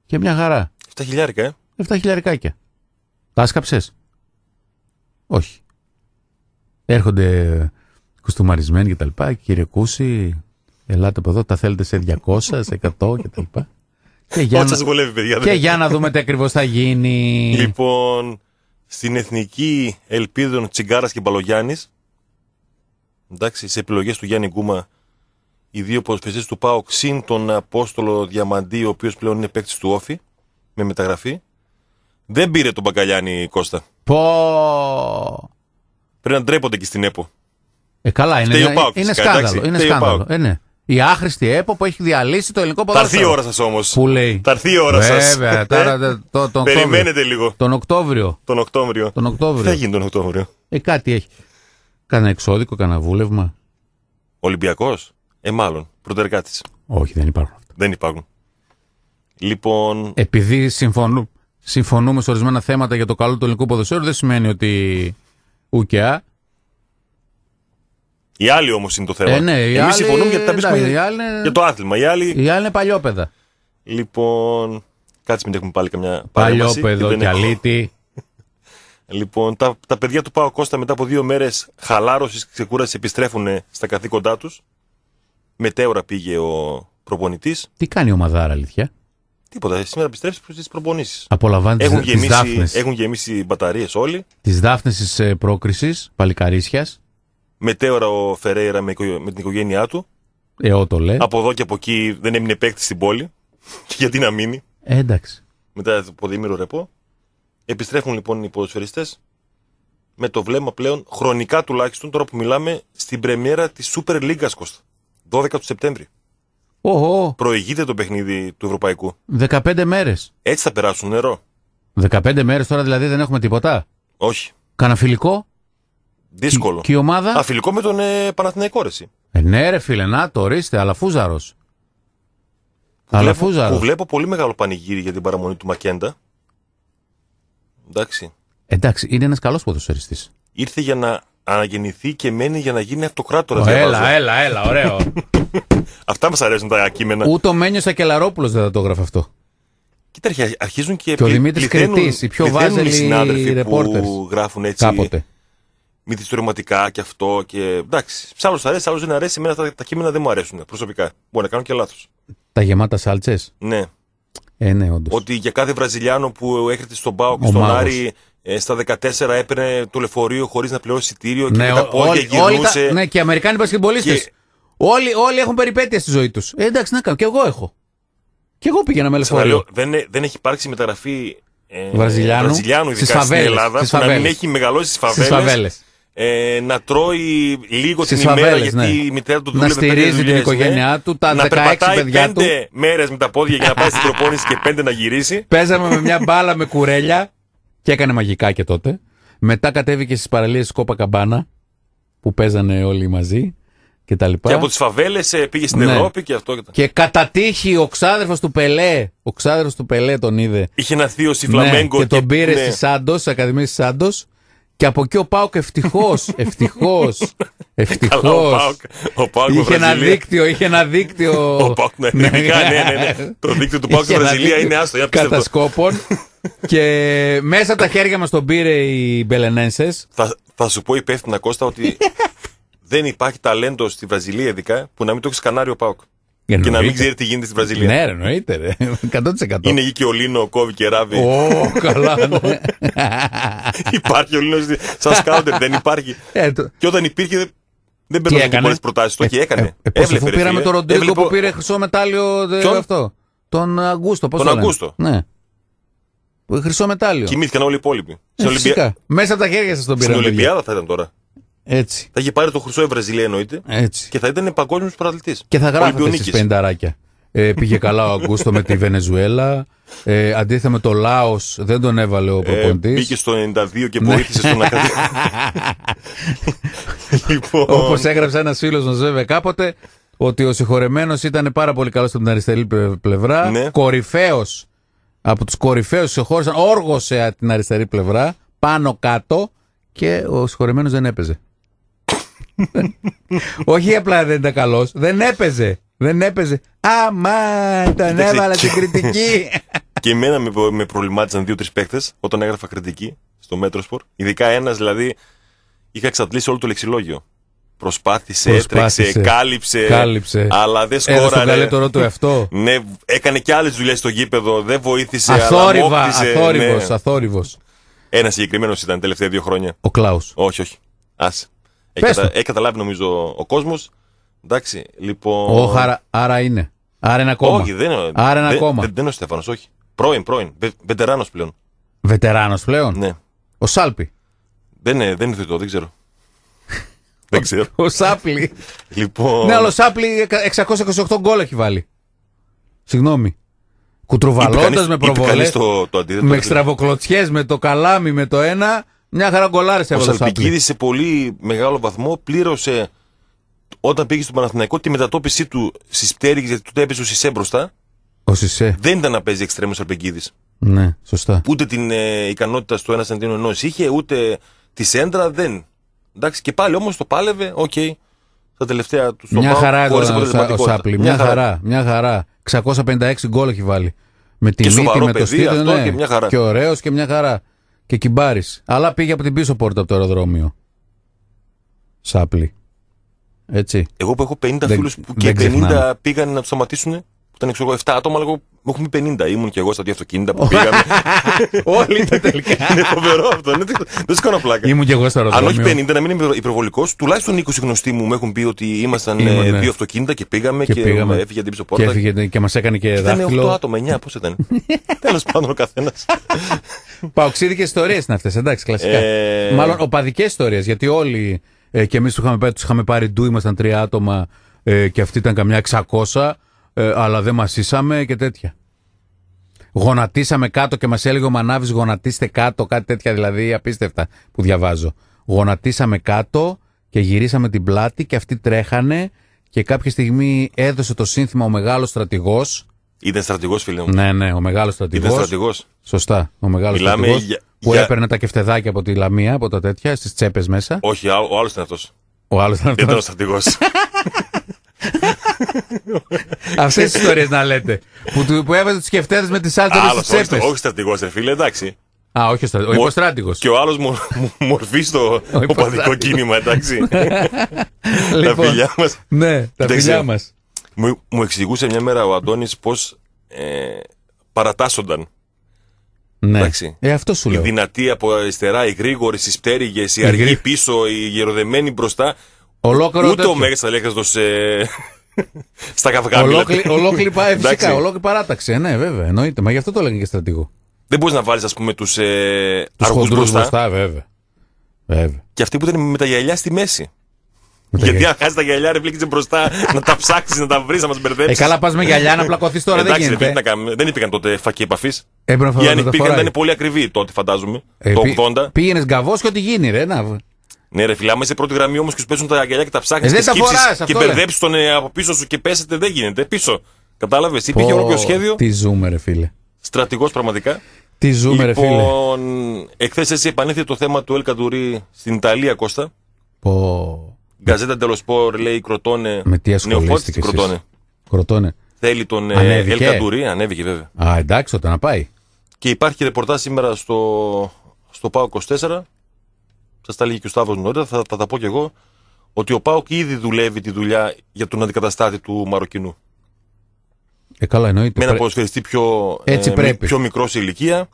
S1: και μια χαρά. 7 χιλιάρικα, ε. 7 Τα σκαψες. Όχι. Έρχονται κουστούμαρισμένοι και τα λοιπά. Κύριε Κούση, ελάτε από εδώ, τα θέλετε σε 200, σε 100 και τα λοιπά. Και για, να... Βολεύει, παιδιά, και για να δούμε τι ακριβώς θα γίνει. Λοιπόν,
S2: στην Εθνική Ελπίδων Τσιγκάρας και Μπαλογιάννης, εντάξει, σε επιλογές του Γιάννη Κούμα οι δύο ποδοσφαιριστές του ΠΑΟΚ συν τον Απόστολο Διαμαντή, ο οποίος πλέον είναι παίκτης του Όφη, με μεταγραφή, δεν πήρε τον Μπακαλιάνη Κώστα.
S1: Πω!
S2: Πρέπει να ντρέπονται και στην ΕΠΟ.
S1: Ε, καλά, είναι, είναι, ε, ΠΑΟΚ, είναι φυσικά, σκάνδαλο. Είναι σκάνδαλο. Ε, ναι. Η άχρηστη ΕΠΟ που έχει διαλύσει το ελληνικό ποδόσφαιρο. Θα έρθει η ώρα σας όμως. Που λέει. Θα η ώρα σας. Βέβαια. Ε, τώρα, το, τον Περιμένετε λίγο. Τον Οκτώβριο. Τον Οκτώβριο. Τον Οκτώβριο. Θα γίνει τον Οκτώβριο. Ε, κάτι έχει. Κάνα εξώδικο, κανένα βούλευμα.
S2: Ολυμπιακός. Ε, μάλλον. Πρωτεργάτη.
S1: Όχι, δεν υπάρχουν
S2: Δεν υπάρχουν. Λοιπόν.
S1: Επειδή συμφωνού, συμφωνούμε σε ορισμένα θέματα για το καλό του ελληνικού ποδοσφαίρου, δεν σημαίνει ότι ουκεά. Οι άλλοι όμως είναι το θέμα. Ε, ναι, Εμείς άλλοι... συμφωνούμε γιατί τα πείσουμε για... το άθλημα. Οι άλλοι, οι άλλοι είναι παλιόπαιδα.
S2: Λοιπόν. Κάτσε μην έχουμε πάλι καμιά Παλιόπαιδο, καλύτη. λοιπόν, τα, τα παιδιά του Πάο Κώστα μετά από δύο μέρες χαλάρωσης και ξεκούραση επιστρέφουν στα καθήκοντά τους. Μετέωρα πήγε ο προπονητής. Τι
S1: κάνει ο Μαδάρα αλήθεια.
S2: Τίποτα. Σήμερα επιστρέψει προς τις προπονήσεις. Απολαμβάνεις έχουν, γεμίσει, έχουν γεμίσει μπαταρίες όλοι.
S1: Τις δάφνες της ε, πρόκρισης, παλικαρίσιας.
S2: Μετέωρα ο Φερέιρα με, την οικογένειά του. Εώ το λέει. Από εδώ και από εκεί δεν έμεινε παίκτης στην πόλη. γιατί να μείνει. Ε, εντάξει. Μετά από ποδήμηρο ρεπό. Επιστρέφουν λοιπόν οι ποδοσφαιριστές με το βλέμμα πλέον χρονικά τουλάχιστον τώρα που μιλάμε στην πρεμιέρα της Super League Κώστα. 12 του Σεπτέμβρη. Οχο. Προηγείται το παιχνίδι του Ευρωπαϊκού.
S1: 15 μέρες. Έτσι θα περάσουν νερό. 15 μέρες τώρα δηλαδή δεν έχουμε τίποτα. Όχι. Καναφιλικό Δύσκολο. Και η ομάδα. Αφιλικό με
S2: τον ε, Παναθηναϊκό Ρεσί
S1: Ε, ναι, ρε φίλε, να το ορίστε, αλλά φούζαρο. Που βλέπω
S2: πολύ μεγάλο πανηγύρι για την παραμονή του Μακέντα. Εντάξει.
S1: Εντάξει, είναι ένας καλός ποδοσφαιριστής.
S2: Ήρθε για να αναγεννηθεί και μένει για να γίνει αυτοκράτορα. Oh, έλα, έλα, έλα, ωραίο. Αυτά μας αρέσουν τα κείμενα. Ούτε
S1: ο Μένιος Ακελαρόπουλος δεν θα το έγραφε αυτό. Κοίτα,
S2: αρχίζουν και, και ο Δημήτρη Κρητής, οι πιο βάζελοι συνάδελφοι reporters. που γράφουν έτσι. Κάποτε. Μυθιστορηματικά και αυτό. Και... Εντάξει, σ' άλλου αρέσει, άλλου δεν αρέσει. Εμένα τα, τα κείμενα δεν μου αρέσουν προσωπικά. Μπορεί να κάνω και λάθος.
S1: Τα γεμάτα σάλτσες. Ναι. Ε, ναι, όντως.
S2: Ότι για κάθε Βραζιλιάνο που έχετε στον Πάο και στον Άρη ε, στα 14 έπαιρνε το λεωφορείο χωρίς να πληρώσει εισιτήριο και ναι, με τα πόδια γυρνούσε. ναι,
S1: και οι Αμερικάνοι μπασκετμπολίστες Όλοι, όλοι έχουν περιπέτεια στη ζωή τους. Ε, εντάξει, να κάνω. Και εγώ έχω. Και εγώ πήγαινα με λεωφορείο.
S2: Δεν, δεν έχει υπάρξει μεταγραφή ε, Βραζιλιάνου, Βραζιλιάνου ειδικά
S1: στην Ελλάδα, που να μην έχει
S2: μεγαλώσει στις φαβέλε. Ε, να τρώει λίγο την ημέρα γιατί ναι. η μητέρα του δουλεύει Να στηρίζει την οικογένειά ναι. του, τα να 16 παιδιά του. πέντε μέρες με τα πόδια για να πάει στην προπόνηση και πέντε να γυρίσει.
S1: Παίζαμε με μια μπάλα με κουρέλια. Και έκανε μαγικά και τότε. Μετά κατέβηκε στις παραλίες Κόπα Καμπάνα που παίζανε όλοι μαζί και τα λοιπά. Και από
S2: τις φαβέλες ε, πήγε στην ναι. Ευρώπη και αυτό. Και, τα...
S1: και κατά τύχη ο ξάδερφος του Πελέ, ο ξάδερφος του Πελέ τον είδε. Είχε
S2: ένα θείο στη ναι, Φλαμέγκο. και, τον πήρε ναι. στη Σάντος,
S1: στι Ακαδημίε Σάντος. Και από εκεί ο Πάοκ ευτυχώς, ευτυχώς, ευτυχώ.
S2: Είχε ένα δίκτυο,
S1: είχε ένα δίκτυο. Ο Πάοκ, ναι ναι. ναι, ναι, ναι, Το δίκτυο του Πάοκ στη Βραζιλία είναι άστο, για Κατά κατασκόπων και μέσα τα χέρια μας τον πήρε οι Μπελενένσες.
S2: Θα, σου πω υπεύθυνα, Κώστα, ότι δεν υπάρχει ταλέντο στη Βραζιλία ειδικά που να μην το έχει σκανάρει ο Πάοκ. Και να μην ξέρει τι γίνεται στην Βραζιλία. Ναι, εννοείται.
S1: Ρε. 100%. Είναι εκεί
S2: και ο Λίνο, κόβει και ράβει. Ω, καλά. Ναι. υπάρχει ο Λίνος σαν σκάουτερ, δεν υπάρχει. Ε, το... Και όταν υπήρχε.
S1: Δεν παίρνω πολλές
S2: προτάσεις. Το έχει ε, έκανε. Ε, ε Έβλεπε, πήραμε τον Ροντρίγκο που λοιπόν-
S1: πήρε χρυσό μετάλλιο. Αυτό. Τον Αγκούστο. Τον Αγκούστο. Ναι. Χρυσό μετάλλιο.
S2: Κοιμήθηκαν όλοι οι υπόλοιποι. Ε, Μέσα από τα χέρια σας τον πήραμε. Στην Ολυμπιάδα θα ήταν τώρα. Έτσι. Θα είχε πάρει το χρυσό η Βραζιλία εννοείται. Έτσι. Και θα ήταν παγκόσμιος πρωταθλητής. Και θα γράφει στι
S1: πενταράκια. Ε, πήγε καλά ο Αγκούστο με τη Βενεζουέλα. Ε, αντίθετα με το Λάος δεν τον έβαλε ο προπονητή. Ε, πήγε στο 92 και ναι. βοήθησε στον Ακαδημία. λοιπόν... Όπως έγραψε ένας φίλος μα βέβαια κάποτε, ότι ο συγχωρεμένος ήταν πάρα πολύ καλός στην αριστερή πλευρά. Ναι. Κορυφαίος από τους κορυφαίους συγχώρησαν. Όργωσε την αριστερή πλευρά πάνω κάτω και ο συγχωρεμένος δεν έπαιζε. Όχι απλά δεν ήταν καλός. Δεν έπαιζε. Δεν έπαιζε. Αμά, τον έβαλα την κριτική.
S2: και εμένα με, προβλημάτισαν δύο-τρει παίκτες όταν έγραφα κριτική στο Μέτροσπορ. Ειδικά ένας δηλαδή. Είχα εξαντλήσει όλο το λεξιλόγιο. Προσπάθησε,
S1: έτρεξε, κάλυψε, κάλυψε. Αλλά
S2: δεν σκόραρε. το του εαυτό. Ναι, έκανε και άλλες δουλειές στο γήπεδο. Δεν βοήθησε. Αθόρυβα,
S1: αθόρυβο. Ναι.
S2: Ένας συγκεκριμένος ήταν τελευταία δύο χρόνια. Ο Κλάους. Όχι, όχι. Άσε. Έχει, κατα... έχει καταλάβει νομίζω ο κόσμος. Εντάξει, λοιπόν. άρα,
S1: άρα είναι. Άρα είναι ακόμα. Όχι, δεν είναι. Άρα είναι ακόμα. Δεν, δεν
S2: είναι ο Στέφανος, όχι. Πρώην, πρώην. Βετεράνος πλέον.
S1: Βετεράνος πλέον. Ναι. Ο Σάλπι. Δεν είναι, δεν είναι δεν ξέρω. δεν ξέρω. Ο Σάπλι. λοιπόν... Ναι, αλλά ο Σάπλι 628 γκολ έχει βάλει. Συγγνώμη. κουτροβαλώντα με προβολέ. με εξτραβοκλωτιέ, με το καλάμι, με το ένα. Μια χαρά γκολάρες Ο Σαλπικίδη
S2: σε πολύ μεγάλο βαθμό πλήρωσε όταν πήγε στο Παναθηναϊκό τη μετατόπιση του στις πτέρυγες γιατί του έπεσε ο Σισε μπροστά. Ο Σισε. Δεν ήταν να παίζει εξτρέμιο Σαλπικίδης.
S1: Ναι, σωστά.
S2: Ούτε την ε, ικανότητα στο ένα αντίον ενός είχε, ούτε τη σέντρα δεν. Εντάξει, και πάλι όμως το πάλευε, οκ. Okay, τα τελευταία του Μια χαρά ο, ο Σάπλη. Μια, χαρά.
S1: Μια χαρά. 656 γκολ έχει βάλει. Με τη μύτη, με το στήθο, ναι. Και, και ωραίος και μια χαρά και κυμπάρη. Αλλά πήγε από την πίσω πόρτα από το αεροδρόμιο. Σάπλη. Έτσι. Εγώ που έχω 50 φίλου που και 50
S2: πήγαν να του σταματήσουν ήταν ξέρω, 7 άτομα, αλλά εγώ έχουμε 50. Ήμουν και εγώ στα δύο αυτοκίνητα που πήγαμε.
S1: Όλοι ήταν τελικά.
S3: Είναι
S2: φοβερό αυτό. Ναι, δεν σηκώνω πλάκα.
S1: Ήμουν και εγώ στα αεροδρόμια. Αν όχι
S2: 50, να μην είμαι υπερβολικός, τουλάχιστον 20 γνωστοί μου μου έχουν πει ότι ήμασταν ε, ναι. δύο αυτοκίνητα και πήγαμε και, έφυγε την πίσω πόρτα.
S1: Και, και μας έκανε και δάχτυλο. Ήταν 8 άτομα, 9, πώς ήταν.
S2: Τέλος πάντων ο καθένας.
S1: Παοξίδικε ιστορίες είναι αυτές, εντάξει, κλασικά. Ε, Μάλλον οπαδικές ιστορίες, γιατί όλοι. Ε, και εμείς τους είχαμε πάρει, τους είχαμε πάρει ντου, ήμασταν τρία άτομα και αυτή ήταν καμιά 600 ε, αλλά δεν είσαμε και τέτοια. Γονατίσαμε κάτω και μας έλεγε ο Μανάβης γονατίστε κάτω, κάτι τέτοια δηλαδή απίστευτα που διαβάζω. Γονατίσαμε κάτω και γυρίσαμε την πλάτη και αυτοί τρέχανε και κάποια στιγμή έδωσε το σύνθημα ο μεγάλος στρατηγός
S2: Ήταν στρατηγός, φίλε μου.
S1: Ναι, ναι, ο μεγάλος στρατηγό. Ήταν στρατηγός. Σωστά. Ο μεγάλος στρατηγός. Για... Που έπαιρνε τα κεφτεδάκια από τη λαμία, από τα τέτοια, στις τσέπες μέσα.
S2: Όχι, ο άλλος ήταν αυτός.
S1: Ο άλλος ήταν αυτός. Ήταν ο στρατηγός.
S2: Αυτές τις ιστορίες
S1: να λέτε. Που, που έβαζε τους σκεφτέδε με τις άλλε με Όχι
S2: στρατηγός, ρε φίλε, εντάξει.
S1: Α, όχι ο, ο υποστράτηγος.
S2: Και ο άλλος μο, μορφή στο οπαδικό κίνημα, εντάξει.
S1: τα
S3: φιλιά μας. Ναι, τα λοιπόν, φιλιά
S2: μα. Ναι, μου, μου εξηγούσε μια μέρα ο Αντώνης πώς ε, παρατάσσονταν.
S1: Ναι. Εντάξει. Ε, αυτό σου λέω. Η
S2: δυνατή από αριστερά, οι γρήγοροι, οι σπτέρυγε, η αργή πίσω, οι γεροδεμένοι μπροστά.
S1: Ολόκληρο Ούτε τέτοιο. ο Μέγκα
S2: θα σε... στα καυγάμια. Ολόκλη, ολόκληρη, φυσικά, ολόκληρη
S1: παράταξη. Ε, ναι, βέβαια, εννοείται. Μα γι' αυτό το λέγανε και στρατηγό.
S2: Δεν μπορείς να βάλεις, ας πούμε, τους ε, τους μπροστά. βέβαια. βέβαια. Και αυτοί που ήταν με τα γυαλιά στη μέση. Γιατί αν χάσεις τα γυαλιά, ρε βλέπει μπροστά να τα ψάξεις, να τα βρεις, να μας μπερδέψεις. Ε, καλά, πας με γυαλιά να πλακωθείς τώρα, Εντάξει, δεν γίνεται. Δεν, δεν υπήρχαν τότε φακοί επαφή. Ή αν ήταν πολύ ακριβή τότε, φαντάζομαι. Ε, το
S1: 80. Πήγαινες γκαβός και ό,τι γίνει, ρε. Να... Ναι, ρε
S2: φιλά, είσαι πρώτη γραμμή όμως και σου πέσουν τα αγκαλιά και τα ψάχνεις. Ε, και τα και μπερδέψεις τον ε, από πίσω σου και πέσετε, δεν γίνεται. Πίσω. Κατάλαβες, υπήρχε ολόκληρο σχέδιο. Τι
S1: ζούμε, ρε φίλε.
S2: Στρατηγός πραγματικά.
S1: Τι ζούμε, ρε φίλε.
S2: Λοιπόν, εχθές έτσι επανήλθε το θέμα του Ελκαντουρί στην Ιταλία, Κώστα.
S1: Πω.
S2: Γκαζέτα Τελοσπορ λέει Κροτώνε. Με τι Κροτώνε. Κροτώνε. Θέλει τον Ελ Ελκαντουρί, ανέβηκε βέβαια.
S1: Α, εντάξει, όταν πάει.
S2: Και υπάρχει ρεπορτάζ σήμερα στο, στο ΠΑΟ 24 σας τα λέγει και ο Σταύρος νωρίτερα, θα, θα τα πω κι εγώ, ότι ο Πάοκ ήδη δουλεύει τη δουλειά για τον αντικαταστάτη του Μαροκινού.
S1: Ε, καλά, εννοείται. Με ένα ποδοσφαιριστή πιο, ε, πιο μικρός σε ηλικία,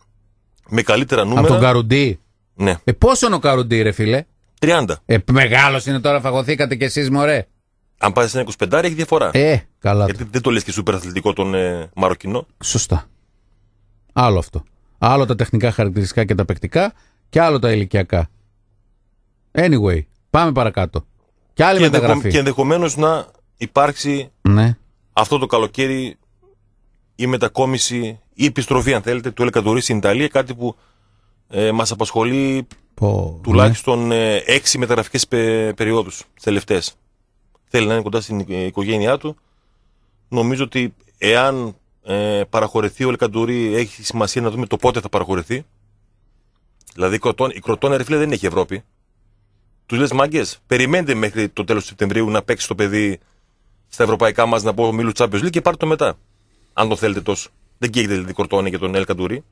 S1: με καλύτερα νούμερα. Από τον Καρουντή. Ναι. Ε, πόσο είναι ο Καρουντή, ρε φίλε. 30. Ε, μεγάλος είναι τώρα, φαγωθήκατε κι εσείς,
S2: μωρέ. Αν πάει σε ένα 25 έχει διαφορά. Ε, καλά. Γιατί δεν το λες και σούπερ αθλητικό τον ε,
S1: Μαροκινό. Σωστά. Άλλο αυτό. Άλλο τα τεχνικά χαρακτηριστικά και τα παικτικά και άλλο τα ηλικιακά. Anyway, πάμε παρακάτω. Και άλλη και μεταγραφή. Και
S2: ενδεχομένως να υπάρξει ναι. αυτό το καλοκαίρι η μετακόμιση ή επιστροφή, αν θέλετε, του Ελκαντορή στην Ιταλία. Κάτι που ε, μας απασχολεί τουλάχιστον ναι. Ε, έξι μεταγραφικές πε, περιόδους τελευταίες. Θέλει να είναι κοντά στην ε, οικογένειά του. Νομίζω ότι εάν ε, παραχωρηθεί ο Ελκαντουρί, έχει σημασία να δούμε το πότε θα παραχωρηθεί. Δηλαδή, η Κροτόνα, η δεν έχει Ευρώπη τους λες μάγκες, περιμένετε μέχρι το τέλος του Σεπτεμβρίου να παίξει το παιδί στα ευρωπαϊκά μας να πω μίλου Champions League και πάρτε το μετά. Αν το θέλετε τόσο. Δεν καίγεται δηλαδή κορτώνει για τον Ελ Καντουρί.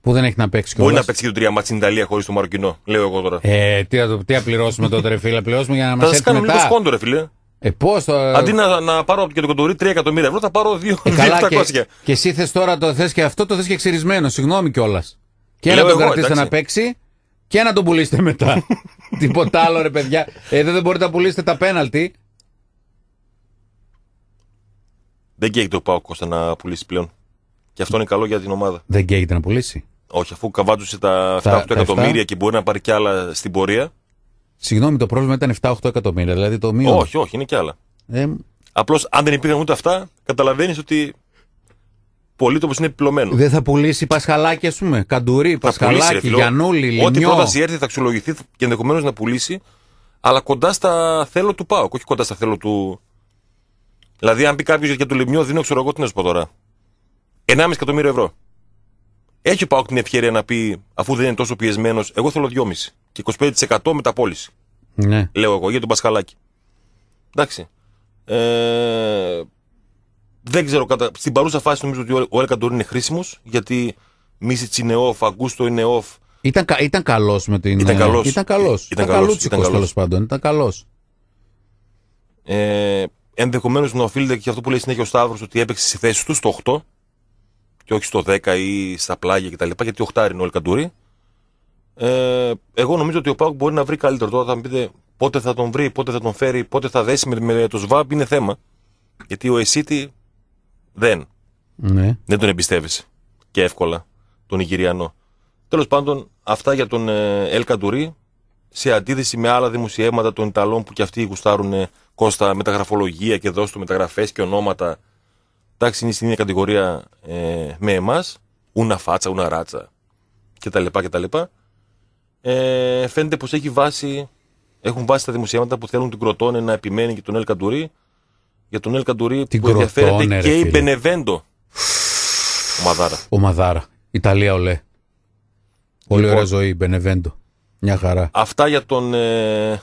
S1: Που δεν έχει να παίξει κιόλα. Μπορεί να
S2: παίξει και το τρία μάτ στην Ιταλία
S1: χωρίς το Μαροκινό, λέω εγώ τώρα. Ε, τι θα, τι θα πληρώσουμε τότε, ρε φίλε, πληρώσουμε για να μα έρθει. Θα σα κάνω λίγο σκόντο, ρε φίλε. Ε, πώς το... Αντί
S2: να, να πάρω από το Καντουρί 3 εκατομμύρια ευρώ, θα πάρω 2 ε, και,
S1: και εσύ θες τώρα το θες και αυτό, το θες και ξυρισμένο, συγγνώμη κιόλας.
S2: Και να τον κρατήσει να
S1: παίξει και να τον πουλήσετε μετά. Τίποτα άλλο ρε παιδιά. Εδώ δεν μπορείτε να πουλήσετε τα πέναλτι.
S2: Δεν καίγεται ο Πάο Κώστα να πουλήσει πλέον. Και αυτό είναι καλό για την ομάδα.
S1: Δεν καίγεται να πουλήσει.
S2: Όχι, αφού καβάτζουσε τα 7-8 εκατομμύρια και μπορεί να πάρει κι άλλα στην πορεία.
S1: Συγγνώμη, το πρόβλημα ήταν 7-8 εκατομμύρια. Δηλαδή το Όχι, όχι, είναι κι άλλα. Ε...
S2: Απλώς αν δεν υπήρχαν ούτε αυτά, καταλαβαίνεις ότι
S1: Πολύ το πως είναι επιπλωμένο. Δεν θα πουλήσει Πασχαλάκι, ας πούμε. Καντουρί, Πασχαλάκι, Γιανούλη, Λιμιό. Ό,τι πρόταση
S2: έρθει θα αξιολογηθεί και ενδεχομένως να πουλήσει, αλλά κοντά στα θέλω του Πάοκ, όχι κοντά στα θέλω του. Δηλαδή, αν πει κάποιος για το Λιμιό, δίνω ξέρω εγώ τι να σου πω τώρα. 1,5 εκατομμύριο ευρώ. Έχει ο Πάοκ την ευκαιρία να πει, αφού δεν είναι τόσο πιεσμένος, εγώ θέλω 2,5 και 25% μεταπόληση. Ναι. Λέω εγώ για τον Πασχαλάκι. Εντάξει. Ε, δεν ξέρω, κατα... στην παρούσα φάση νομίζω ότι ο Ελκαντορ είναι χρήσιμος, γιατί Μίσιτ είναι off, Αγκούστο είναι off. Ήταν, ήταν
S1: καλός με την. Ήταν ε, καλός. Ήταν καλός. Ε, ήταν τέλος πάντων. Ήταν καλός.
S2: Ε, Ενδεχομένως να οφείλεται και αυτό που λέει συνέχεια ο Σταύρος ότι έπαιξε στη θέση του στο 8 και όχι στο 10 ή στα πλάγια κτλ. Γιατί 8 είναι ο Ελκαντούρη. Ε, εγώ νομίζω ότι ο Πάουκ μπορεί να βρει καλύτερο. Τώρα θα μου πείτε πότε θα τον βρει, πότε θα τον φέρει, πότε θα δέσει με, με το ΣΒΑΜ είναι θέμα. Γιατί ο Εσίτη δεν. Ναι. Δεν τον εμπιστεύεσαι. Και εύκολα. Τον Ιγυριανό. Τέλος πάντων, αυτά για τον ε, Ελ Καντουρί σε αντίθεση με άλλα δημοσιεύματα των Ιταλών που και αυτοί γουστάρουν ε, κόστα μεταγραφολογία και του μεταγραφές και ονόματα. Εντάξει, είναι στην ίδια κατηγορία ε, με εμάς. Ούνα φάτσα, ούνα ράτσα κτλ. κτλ. Ε, φαίνεται πως έχει βάση, έχουν βάσει τα δημοσιεύματα που θέλουν την Κροτώνε να επιμένει και τον Ελ Καντουρί για τον Ελ Καντουρί που ενδιαφέρεται και η Μπενεβέντο.
S1: Ο Μαδάρα. Ο Ιταλία ολέ. Πολύ λοιπόν, ωραία ζωή, Μπενεβέντο. Μια χαρά.
S2: Αυτά για τον ε,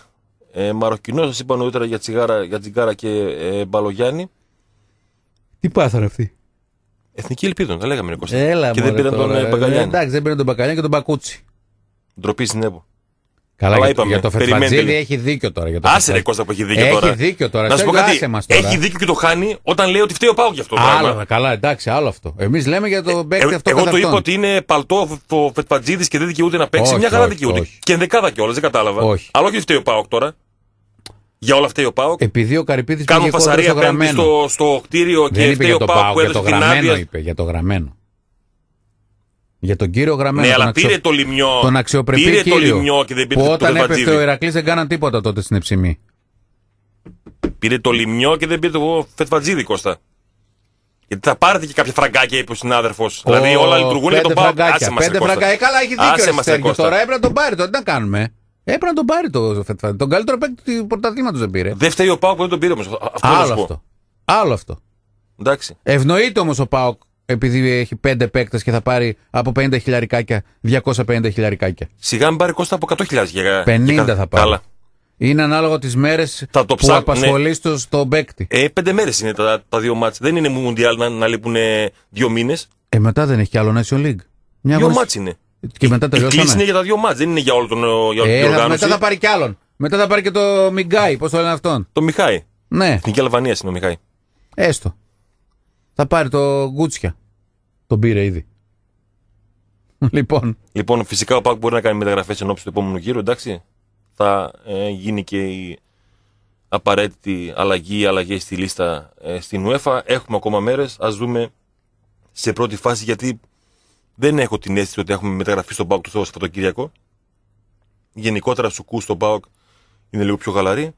S2: ε, Μαροκινό, σας είπα νωρίτερα για, τσιγάρα, για Τσιγκάρα και ε, Μπαλογιάννη.
S1: Τι πάθανε αυτοί.
S2: Εθνική ελπίδα, τα λέγαμε. Έλα, και δεν πήραν τον ε, Μπακαλιάνη.
S1: Εντάξει, δεν πήραν τον Μπακαλιάνη και τον Μπακούτσι. Ντροπή στην Καλά, Αλλά είπαμε. Για το Φερτφατζίδη έχει δίκιο τώρα. Για Άσε ρε Κώστα που έχει δίκιο τώρα. Έχει δίκιο τώρα. Να σου πω κάτι. Έχει
S2: δίκιο και το χάνει όταν λέει ότι φταίει ο Πάουκ γι' αυτό. Άλλο,
S1: καλά, εντάξει, άλλο αυτό. Εμείς λέμε για το ε, παίκτη ε, αυτό. Εγώ το είπα ότι
S2: είναι παλτό ο Φερτφατζίδη και δεν δικαιούται να παίξει. Μια χαρά δικαιούται. Και ενδεκάδα κιόλας, δεν κατάλαβα. Όχι. Αλλά όχι φταίει ο Πάουκ τώρα. Για όλα αυτά ο Πάοκ.
S1: Επειδή ο Καρυπίδης πήγε φασαρία στο,
S2: στο κτίριο και φταίει ο το Πάοκ που έδωσε την άδεια. Είπε
S1: για το γραμμένο. Για τον κύριο Γραμμένο. Ναι, αλλά πήρε το λιμιό. Τον αξιοπρεπή πήρε κύριο. το λιμιό και δεν πήρε που το Όταν έπεφτε ο Ηρακλή δεν κάναν τίποτα τότε στην Εψημή.
S2: Πήρε το λιμιό και δεν πήρε το φετφατζίδι, Κώστα. Γιατί θα πάρετε και κάποια φραγκάκια, είπε ο συνάδελφος. Δηλαδή όλα λειτουργούν για τον Πάο. Άσε μας, πέντε φραγκάκια. Ε, καλά, έχει δίκιο. Τώρα έπρεπε να
S1: τον πάρει τώρα. Τι να κάνουμε. Ε? Έπρεπε να τον πάρει το φετφατζίδι. Τον καλύτερο παίκτη του πρωταθλήματος δεν πήρε. Δεν φταίει ο
S2: Πάο που δεν τον πήρε όμως. Άλλο αυτό.
S1: Άλλο αυτό. Εντάξει. Ευνοείται όμως ο Πάοκ επειδή έχει πέντε παίκτες και θα πάρει από 50 χιλιαρικάκια 250 χιλιαρικάκια. Σιγά μην πάρει κόστα από 100 χιλιάρια. 50 θα πάρει. Καλά. Είναι ανάλογα τις μέρες που ψά... απασχολεί ναι. στο, παίκτη.
S2: Ε, πέντε μέρες είναι τα, τα δύο μάτς. Δεν είναι μουντιάλ να, να λείπουν δύο μήνες.
S1: Ε, μετά δεν έχει κι άλλο National League. Μια δύο μάτς είναι. Και μετά τελειώσαμε. Η κλίση είναι για τα δύο μάτς, δεν είναι για όλο τον για ε, Μετά θα πάρει κι άλλον. Μετά θα πάρει και το Μιγκάι, πώς το λένε αυτόν. Το Μιχάη. Ναι. Εθνική Αλβανία είναι ο Μιχάη. Έστω. Θα πάρει το Γκούτσια. Τον πήρε ήδη. Λοιπόν.
S2: λοιπόν, φυσικά ο Πάκ μπορεί να κάνει μεταγραφές εν ώψη του επόμενου γύρου, εντάξει. Θα ε, γίνει και η απαραίτητη αλλαγή, αλλαγές στη λίστα ε, στην UEFA. Έχουμε ακόμα μέρες. Ας δούμε σε πρώτη φάση γιατί δεν έχω την αίσθηση ότι έχουμε μεταγραφεί στον Πάοκ το Σαββατοκύριακο. Γενικότερα σου κού στον Πάοκ είναι λίγο πιο χαλαρή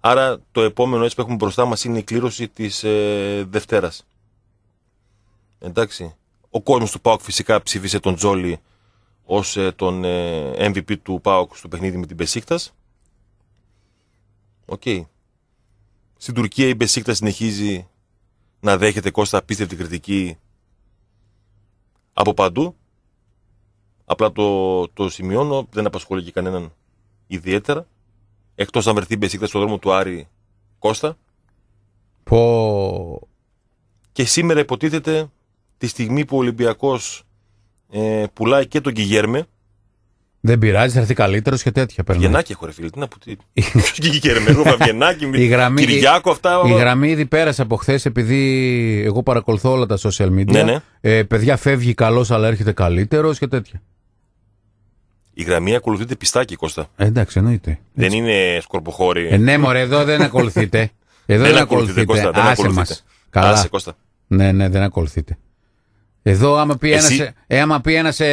S2: Άρα το επόμενο έτσι που έχουμε μπροστά μας είναι η κλήρωση της ε, Δευτέρας. Εντάξει. Ο κόσμος του Πάοκ φυσικά ψήφισε τον Τζόλι ως ε, τον MVP ε, του Πάοκ στο παιχνίδι με την Πεσίκτα. Οκ. Στην Τουρκία η Μπεσίκτας συνεχίζει να δέχεται κόστα απίστευτη κριτική από παντού. Απλά το, το σημειώνω, δεν απασχολεί και κανέναν ιδιαίτερα. Εκτός αν βρεθεί η Μπεσίκτας στον δρόμο του Άρη Κώστα. Πω. Και σήμερα υποτίθεται τη στιγμή που ο Ολυμπιακός ε, πουλάει και τον Κιγέρμε.
S1: Δεν πειράζει, θα έρθει καλύτερος και τέτοια παίρνει. Γεννάκι έχω
S2: ρε φίλε, τι να πω. Τι... Κιγέρμε, εγώ Κυριάκο, αυτά. Η γραμμή
S1: ήδη πέρασε από χθες επειδή εγώ παρακολουθώ όλα τα social media. Ναι, ναι. Ε, παιδιά φεύγει καλός, αλλά έρχεται καλύτερος και τέτοια. Η γραμμή
S2: ακολουθείται πιστάκι, Κώστα.
S1: Ε, εντάξει, εννοείται.
S2: Δεν Έτσι. είναι σκορποχώρη. Ε, ναι, μωρέ, εδώ δεν ακολουθείτε. Εδώ δεν, δεν ακολουθείτε. Κώστα, δεν Κώστα.
S1: Ναι, ναι, δεν ακολουθείτε. Εδώ άμα πει, ένας, ε, σε,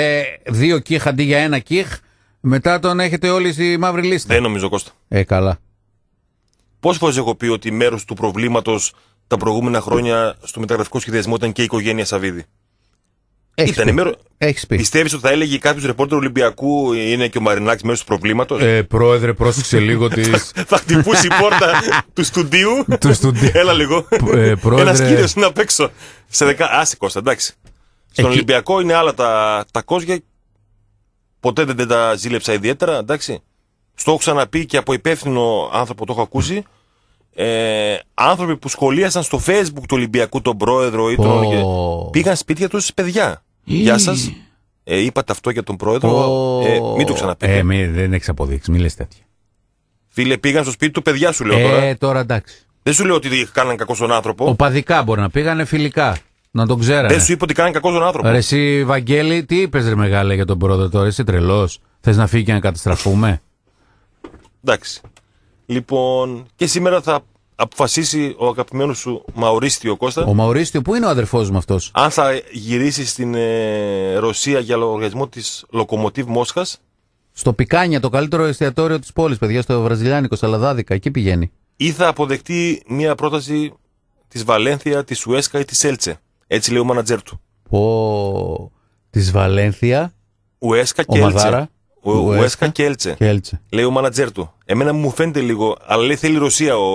S1: δύο κίχ αντί για ένα κίχ, μετά τον έχετε όλοι στη μαύρη λίστα. Δεν νομίζω Κώστα. Ε, καλά. Πώς φορές έχω
S2: πει ότι μέρος του προβλήματος τα προηγούμενα χρόνια στο μεταγραφικό σχεδιασμό ήταν και η οικογένεια Σαββίδη. Έχεις πει. μέρο. ότι θα έλεγε κάποιος ρεπόρτερ Ολυμπιακού είναι και ο Μαρινάκης μέρος του προβλήματος. Ε,
S1: πρόεδρε, πρόσεξε λίγο τη.
S2: θα χτυπούσει η πόρτα του
S1: στουντίου. Έλα λίγο. Ε, πρόεδρε... Ένας κύριος
S2: είναι απ' έξω. Σε δεκά. Κώστα, εντάξει. Στον Ολυμπιακό είναι άλλα τα, τα Ποτέ δεν, τα ζήλεψα ιδιαίτερα, εντάξει. Στο έχω ξαναπεί και από υπεύθυνο άνθρωπο το έχω ακούσει. Ε, άνθρωποι που σχολίασαν στο facebook του Ολυμπιακού τον πρόεδρο ή τον.
S1: Oh.
S2: Πήγαν σπίτια τους παιδιά. Γεια σας. Ε, είπατε αυτό για τον πρόεδρο. Oh. Ε, μην το
S1: ξαναπείτε. Ε, δεν έχεις αποδείξεις, μην λες τέτοια.
S2: Φίλε, πήγαν στο σπίτι του παιδιά σου, λέω ε, τώρα.
S1: Ε, τώρα εντάξει. Δεν σου λέω ότι κάναν κακό στον άνθρωπο. Οπαδικά μπορεί να πήγανε, φιλικά. Να τον ξέρανε. Δεν σου είπε ότι κάνει κακός τον άνθρωπο. Ρε, εσύ, Βαγγέλη, τι είπες ρε μεγάλε για τον πρόεδρο τώρα, εσύ τρελός. Θες να φύγει και να καταστραφούμε.
S2: Εντάξει. Λοιπόν, και σήμερα θα αποφασίσει ο αγαπημένος σου Μαουρίστιο Κώστα. Ο Μαουρίστιο,
S1: πού είναι ο αδερφός μου αυτός.
S2: Αν θα γυρίσει στην ε, Ρωσία για λογαριασμό της Λοκομοτίβ Μόσχας.
S1: Στο Πικάνια, το καλύτερο εστιατόριο της πόλης, παιδιά, στο Βραζιλιάνικο, Σαλαδάδικα, εκεί πηγαίνει.
S2: Ή θα αποδεχτεί μια πρόταση της Βαλένθια, της Σουέσκα ή της Έλτσε. Έτσι λέει ο μάνατζερ του.
S1: Ο... Της Βαλένθια.
S2: Ουέσκα και Έλτσε. Ουέσκα και Έλτσε. Λέει ο μάνατζερ του. Εμένα μου φαίνεται λίγο, αλλά λέει θέλει Ρωσία ο.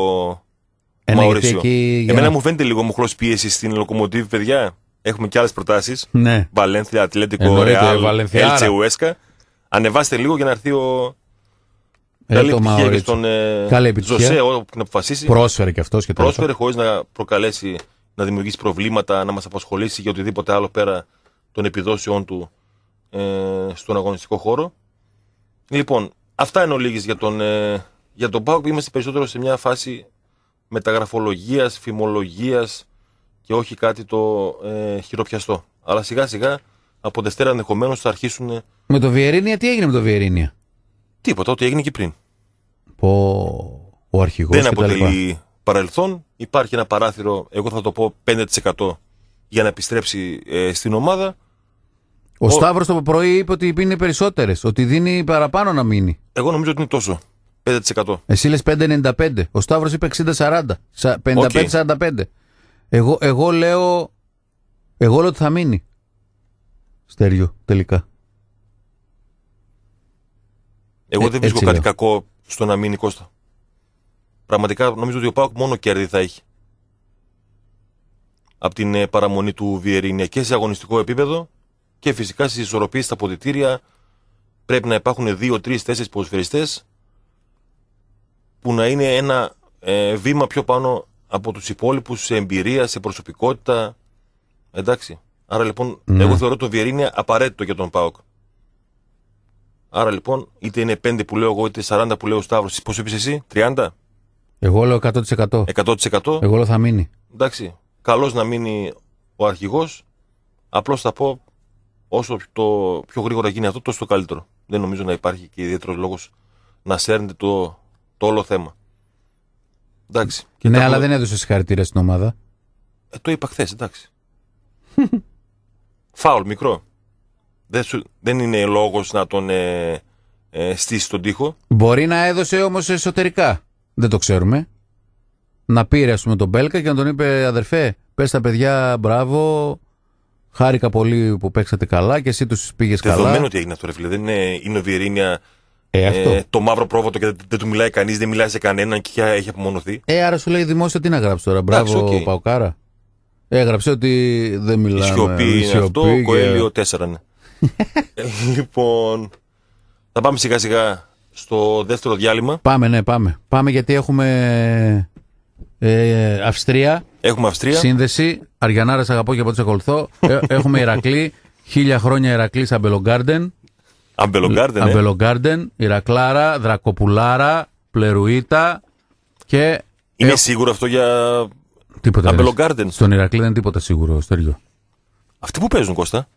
S1: Μαωρίσιο. Εκεί... Εμένα
S2: μου φαίνεται λίγο μοχλός πίεση στην λοκομοτήβη, παιδιά. Έχουμε και άλλες προτάσεις. Ναι. Βαλένθια, Ατλέντικο, ε, Ρεάλ, Έλτσε, Ουέσκα. Ανεβάστε λίγο για να έρθει ο.
S1: Ε, ε, καλή επιτυχία και στον ε, Ζωσέ,
S2: αποφασίσει. Πρόσφερε και αυτός και Πρόσφερε χωρίς να προκαλέσει να δημιουργήσει προβλήματα, να μας απασχολήσει για οτιδήποτε άλλο πέρα των επιδόσεών του ε, στον αγωνιστικό χώρο. Λοιπόν, αυτά ο ολίγη για τον, ε, για τον Πάουκ. Είμαστε περισσότερο σε μια φάση μεταγραφολογίας, φημολογίας και όχι κάτι το ε, χειροπιαστό. Αλλά σιγά σιγά από Δευτέρα ενδεχομένως θα αρχίσουν. Ε,
S1: με το Βιερίνια, τι έγινε με το Βιερίνια.
S2: Τίποτα, ό,τι έγινε και πριν.
S1: ο αρχηγός. Δεν αποτελεί
S2: παρελθόν. Υπάρχει ένα παράθυρο, εγώ θα το πω 5% για να επιστρέψει
S1: ε, στην ομάδα. Ο, ο... το πρωί είπε ότι είναι περισσότερες, ότι δίνει παραπάνω να μείνει. Εγώ νομίζω ότι είναι τόσο. 5%. Εσύ λες 5,95. Ο Σταύρος είπε 60-40. 55-45. Εγώ, εγώ λέω. Εγώ λέω ότι θα μείνει. Στέριο, τελικά.
S2: Εγώ δεν ε, βρίσκω κάτι κακό στο να μείνει Κώστα. Πραγματικά νομίζω ότι ο Πάοκ μόνο κέρδη θα έχει. Από την ε, παραμονή του Βιερίνια και σε αγωνιστικό επίπεδο και φυσικά στις ισορροπίες στα ποδητήρια πρέπει να υπάρχουν 2 2-3-4 ποδοσφαιριστές που να είναι ένα ε, βήμα πιο πάνω από τους υπόλοιπους σε εμπειρία, σε προσωπικότητα. Εντάξει. Άρα λοιπόν, ναι. εγώ θεωρώ το Βιερίνια απαραίτητο για τον Πάοκ. Άρα λοιπόν, είτε είναι 5 που λέω εγώ, είτε 40 που λέω ο Σταύρος. Πώς είπες εσύ, 30?
S1: Εγώ λέω 100%.
S2: 100%.
S1: Εγώ λέω θα μείνει.
S2: Εντάξει. καλός να μείνει ο αρχηγός. Απλώς θα πω όσο το πιο γρήγορα γίνει αυτό, τόσο το καλύτερο. Δεν νομίζω να υπάρχει και ιδιαίτερος λόγος να σέρνετε το, όλο θέμα. Εντάξει.
S1: Και ναι, αλλά δεν έδωσε συγχαρητήρια στην ομάδα.
S2: Ε, το είπα χθες, εντάξει. Φάουλ, μικρό. Δεν, δεν είναι λόγος να τον ε, ε, στήσει τον τοίχο.
S1: Μπορεί να έδωσε όμως εσωτερικά δεν το ξέρουμε, να πήρε ας πούμε τον Μπέλκα και να τον είπε αδερφέ πες τα παιδιά μπράβο, χάρηκα πολύ που παίξατε καλά και εσύ τους πήγες καλά. Δεδομένο ότι
S2: έγινε αυτό ρε φίλε, δεν είναι, είναι ο ε, ε το μαύρο πρόβατο και δεν του μιλάει κανείς, δεν μιλάει σε κανέναν και έχει απομονωθεί.
S1: Ε, άρα σου λέει δημόσια τι να γράψει τώρα. Μπράβο, okay. Παοκάρα. Έγραψε ότι δεν μιλάμε. σιωπή, αυτό, και... κοέλιο
S2: 4. Ναι. λοιπόν, θα πάμε σιγά σιγά στο δεύτερο διάλειμμα.
S1: Πάμε, ναι, πάμε. Πάμε γιατί έχουμε ε, Αυστρία. Έχουμε Αυστρία. Σύνδεση. Αριανάρα, αγαπώ και από σε ακολουθώ. Ε, έχουμε Ηρακλή. Χίλια χρόνια Ηρακλής Αμπελογκάρντεν. Αμπελογκάρντεν. Ε. Ηρακλάρα, Δρακοπουλάρα, Πλερουίτα και. Είναι
S2: σίγουρο αυτό για. Τίποτα. Αμπελογκάρντεν.
S1: Στον Ηρακλή δεν είναι τίποτα σίγουρο, Αυτοί που παίζουν, Κώστα.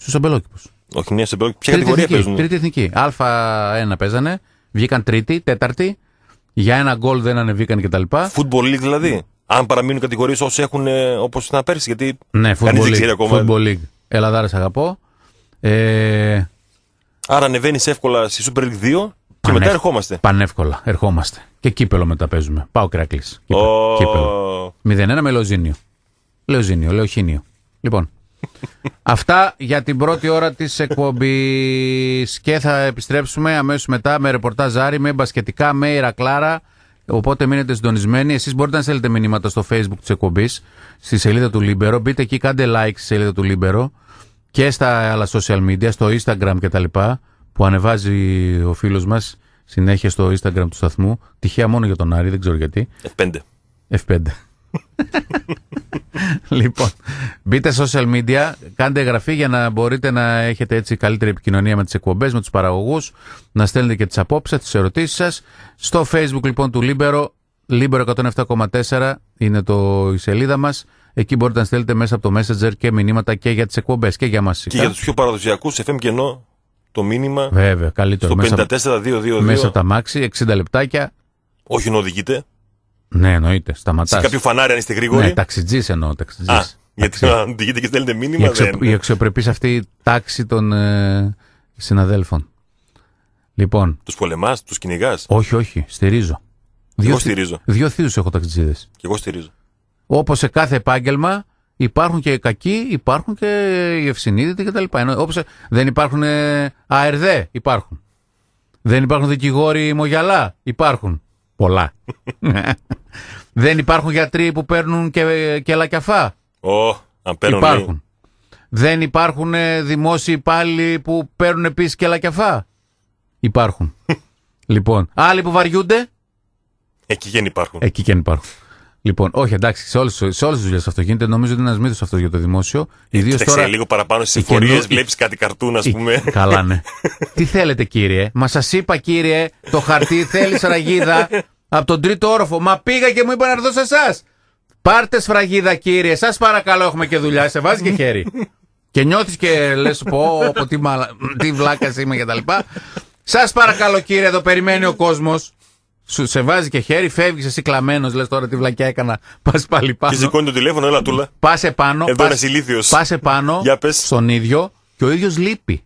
S1: Στου αμπελόκηπου. Όχι, μια αμπελόκηπου. Ποια κατηγορια εθνική, παίζουν. Τρίτη εθνική. Α1 παίζανε, βγήκαν τρίτη, τέταρτη. Για ένα γκολ δεν ανεβήκαν κτλ. Football
S2: league δηλαδή. Αν παραμείνουν κατηγορίες όσοι έχουν ε, όπως ήταν πέρσι. Γιατί ναι, κανείς δεν ξέρει ακόμα. Football
S1: league. Ελαδάρε αγαπώ. Ε...
S2: Άρα ανεβαίνεις εύκολα στη Super League 2 Πανεύ... και μετά ερχόμαστε.
S1: Πανεύκολα, ερχόμαστε. Και κύπελο μετά παίζουμε. Πάω κρακλή. Κύπελο. Oh. κύπελο. 0-1 με Λεωζίνιο. Λεωζίνιο, Λεωχίνιο. Λοιπόν, Αυτά για την πρώτη ώρα της εκπομπής. και θα επιστρέψουμε αμέσως μετά με ρεπορτάζ Άρη, με μπασκετικά, με Ηρακλάρα. Οπότε μείνετε συντονισμένοι. Εσείς μπορείτε να στέλνετε μηνύματα στο facebook της εκπομπής, στη σελίδα του Λίμπερο. Μπείτε εκεί, κάντε like στη σελίδα του Λίμπερο και στα άλλα social media, στο instagram κτλ. που ανεβάζει ο φίλος μας συνέχεια στο instagram του σταθμού. Τυχαία μόνο για τον Άρη, δεν ξέρω γιατί. F5. F5. λοιπόν, μπείτε social media, κάντε εγγραφή για να μπορείτε να έχετε έτσι καλύτερη επικοινωνία με τις εκπομπές, με τους παραγωγούς, να στέλνετε και τις απόψεις, τις ερωτήσεις σας. Στο facebook λοιπόν του Λίμπερο, Λίμπερο 107,4 είναι το, η σελίδα μας. Εκεί μπορείτε να στέλνετε μέσα από το Messenger και μηνύματα και για τις εκπομπές και για μας. Και για τους
S2: πιο παραδοσιακούς FM κενό το μήνυμα
S1: Βέβαια, καλύτερο. στο
S2: 54222. Μέσα από
S1: τα μάξι, 60 λεπτάκια.
S2: Όχι να οδηγείτε.
S1: Ναι, εννοείται. Σταματάς. Σε κάποιο φανάρι, αν είστε γρήγοροι. Ναι, ταξιτζής εννοώ. γιατί
S2: αν και στέλνετε μήνυμα. Η, αξιο, δεν...
S1: η αξιοπρεπή αυτή η τάξη των ε, συναδέλφων. Λοιπόν. Τους
S2: πολεμάς, τους κυνηγάς.
S1: Όχι, όχι. Στηρίζω. δύο, εγώ στηρίζω. Δύο θείους έχω ταξιτζίδες. Και εγώ στηρίζω. Όπως σε κάθε επάγγελμα υπάρχουν και οι κακοί, υπάρχουν και οι ευσυνείδητοι κτλ. Όπω δεν υπάρχουν ΑΕΡΔΕ, υπάρχουν. Δεν υπάρχουν δικηγόροι Μογιαλά, υπάρχουν. Πολλά. Δεν υπάρχουν γιατροί που παίρνουν και, και λακιαφά. Oh, αν παίρνουν. Ναι. Υπάρχουν. Δεν υπάρχουν ε, δημόσιοι υπάλληλοι που παίρνουν επίσης και λακιαφά. Υπάρχουν. λοιπόν. Άλλοι που βαριούνται. Εκεί δεν υπάρχουν. Εκεί δεν υπάρχουν. Λοιπόν, όχι εντάξει, σε όλε τι δουλειές αυτό γίνεται. Νομίζω ότι είναι ένας μύθος αυτός για το δημόσιο. Ε, Ιδίως τώρα. λίγο παραπάνω στις συμφωνίε καινού...
S2: βλέπεις κάτι καρτούν, ας πούμε. Καλά, ναι.
S1: Τι θέλετε, κύριε. Μα σας είπα, κύριε, το χαρτί θέλει ραγίδα από τον τρίτο όροφο. Μα πήγα και μου είπα να έρθω σε εσάς. Πάρτε σφραγίδα, κύριε. Σας παρακαλώ, έχουμε και δουλειά. Σε βάζει και χέρι. και νιώθεις και λες, πω, πω τι, μαλα... τι βλάκας είμαι λοιπά Σας παρακαλώ, κύριε, εδώ περιμένει ο κόσμος. Σου σε βάζει και χέρι, φεύγεις εσύ κλαμμένος, λες τώρα τι βλακιά έκανα. Πας πάλι πάνω. Και σηκώνει το τηλέφωνο, έλα τούλα. Πας επάνω. Εδώ είναι ηλίθιος. Πας επάνω στον ίδιο και ο ίδιος λείπει.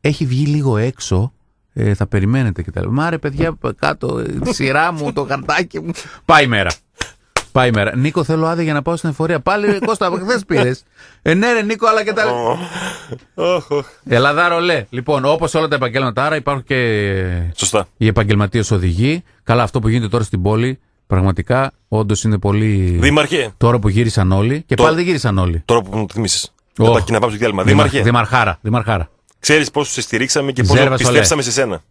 S1: Έχει βγει λίγο έξω ε, θα περιμένετε και τα Μα ρε παιδιά, κάτω, σειρά μου, το χαρτάκι μου. Πάει μέρα. Πάει μέρα. Νίκο, θέλω άδεια για να πάω στην εφορία. Πάλι Κώστα, χθες πήρες. Ε, ναι, ρε Νίκο, αλλά και τα. Ελλάδα ρολέ Λοιπόν, όπως όλα τα επαγγέλματα, άρα υπάρχουν και Σωστά. οι επαγγελματίες οδηγοί. Καλά, αυτό που γίνεται τώρα στην πόλη Πραγματικά, όντως είναι πολύ. Δήμαρχε. Τώρα που γύρισαν όλοι. Και πάλι δεν γύρισαν όλοι. Τώρα που μου το θυμίσει. Oh. Να πάω στο διάλειμμα. Δήμαρχε. Δημαρχάρα. Δημαρχάρα.
S2: Ξέρεις πόσο σε στηρίξαμε και πόσο πιστέψαμε σε σένα.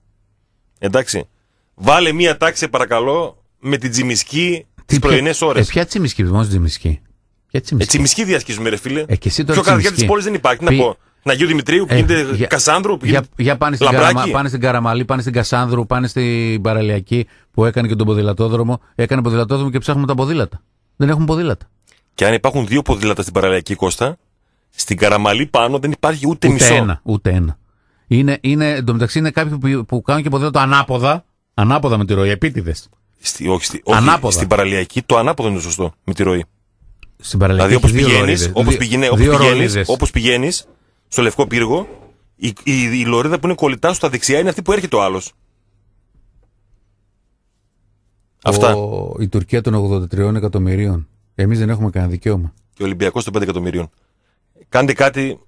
S2: Εντάξει. Βάλε μία τάξη, παρακαλώ, με την τσιμισκή τι πρωινέ ώρε. Ε,
S1: ποια τσιμισκή, πώ τσιμισκή. Ποια τσιμισκή. Ε, τσιμισκή
S2: διασκίζουμε, ρε φίλε. Ε, και εσύ τώρα Πιο καρδιά τη πόλη δεν υπάρχει, τι Πι... να πω. Ναγίου Δημητρίου, ε, γίνεται για, Κασάνδρου, για, για πάνε, στην Καραμα, πάνε
S1: στην Καραμαλή, πάνε στην Κασάνδρου, πάνε στην Παραλιακή που έκανε και τον ποδηλατόδρομο. Έκανε ποδηλατόδρομο και ψάχνουμε τα ποδήλατα. Δεν έχουν ποδήλατα.
S2: Και αν υπάρχουν δύο ποδήλατα στην Παραλιακή Κώστα, στην Καραμαλή πάνω δεν υπάρχει ούτε, μισό.
S1: ούτε ένα. Είναι, είναι, μεταξύ είναι κάποιοι που, που κάνουν και το ανάποδα, ανάποδα με τη ροή, επίτηδες.
S2: Στη, όχι, στη, όχι στην παραλιακή το ανάποδο είναι το σωστό με τη ροή. Στην παραλιακή δηλαδή όπως πηγαίνει, όπως πηγαίνει, όπως πηγαίνεις στο λευκό πύργο, η, η, η, λωρίδα που είναι κολλητά στα δεξιά είναι αυτή που έρχεται ο άλλος.
S1: Αυτά. η Τουρκία των 83 εκατομμυρίων. Εμείς δεν έχουμε κανένα δικαίωμα.
S2: Και ο Ολυμπιακός των 5 εκατομμυρίων. Κάντε κάτι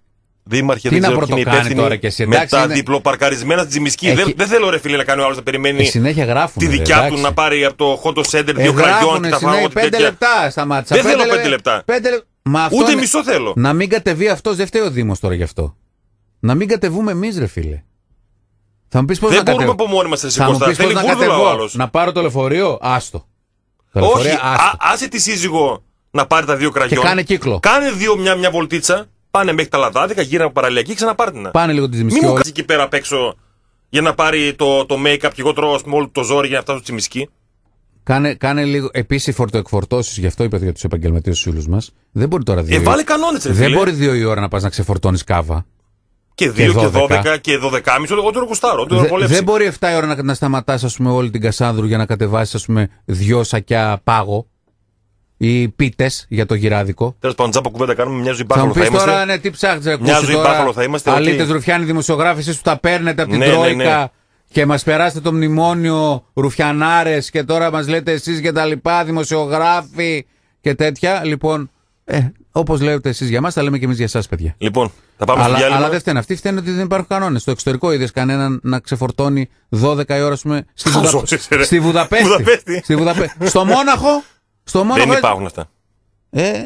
S2: Δήμαρχε, δεν ξέρω ποιοι είναι τώρα και εσύ, εντάξει, με τα είναι... διπλοπαρκαρισμένα στη Τζιμισκή. Έχει... Δεν, δεν θέλω ρε φίλε να κάνει ο άλλο να περιμένει ε, συνέχεια γράφουν, τη δικιά εντάξει. του να πάρει από το Χόντο σέντερ δύο κραγιόν και τα φάγω. Πέντε λεπτά στα μάτσα. Δεν θέλω πέντε λεπτά.
S1: Ούτε μισό θέλω. Να μην κατεβεί αυτός, δεν φταίει ο Δήμος τώρα γι' αυτό. Να μην κατεβούμε εμείς, ρε φίλε. Θα μου πεις κατεβούμε. δεν μπορούμε από μόνοι μας να σηκωθούμε. Θέλει να, να πάρω το λεωφορείο, άστο. Όχι,
S2: άσε τη σύζυγο να πάρει τα δύο κραγιόν. Και κάνε κύκλο. Κάνε δύο, μια, μια βολτίτσα, πάνε μέχρι τα λαδάδικα, γύρω από παραλιακή, ξαναπάρτε την. Πάνε λίγο τη Μην μου κάτσεις εκεί πέρα απ' έξω για να πάρει το, το make-up και εγώ τρώω όλο το ζόρι για να φτάσω στη μισκή.
S1: Κάνε, κάνε λίγο. Επίσης, φορτοεκφορτώσεις, γι' αυτό είπατε για τους επαγγελματίες φίλους μας. Δεν μπορεί τώρα ε, δύο. Ε, βάλε κανόνες, Δεν μπορεί δύο η ώρα να πας να ξεφορτώνεις κάβα. Και δύο και 12
S2: και 12,5. Εγώ τον κουστάρω. δεν μπορεί
S1: 7 η ώρα να, να σταματάς, πούμε, όλη την Κασάνδρου για να κατεβάσεις, ας πούμε, δυο σακιά πάγο οι πίτες για το γυράδικο.
S2: Τέλος πάντων, τζάμπα κουβέντα κάνουμε, μια ζωή μπάχαλο θα, είμαστε. Τώρα, ναι, τι ψάχνεις,
S1: μια ζωή μπάχαλο θα είμαστε. Αλίτε Ρουφιάνη, δημοσιογράφοι, εσείς που τα παίρνετε από την ναι, ναι Τρόικα ναι, ναι. και μας περάσετε το μνημόνιο Ρουφιανάρες και τώρα μας λέτε εσείς και τα λοιπά, δημοσιογράφοι και τέτοια. Λοιπόν, ε, όπως λέτε εσείς για μας, τα λέμε και εμείς για εσά, παιδιά. Λοιπόν, θα πάμε αλλά, στο διάλειμμα. Αλλά δεν φταίνε αυτοί, φταίνουν ότι δεν υπάρχουν κανόνες. Στο εξωτερικό είδες κανέναν να ξεφορτώνει 12 η ώρα πούμε, στη,
S2: στη Βουδαπέστη. στη Βουδαπέστη. στο Μόναχο
S1: στο μόνο Δεν υπάρχουν αυτά. Ε,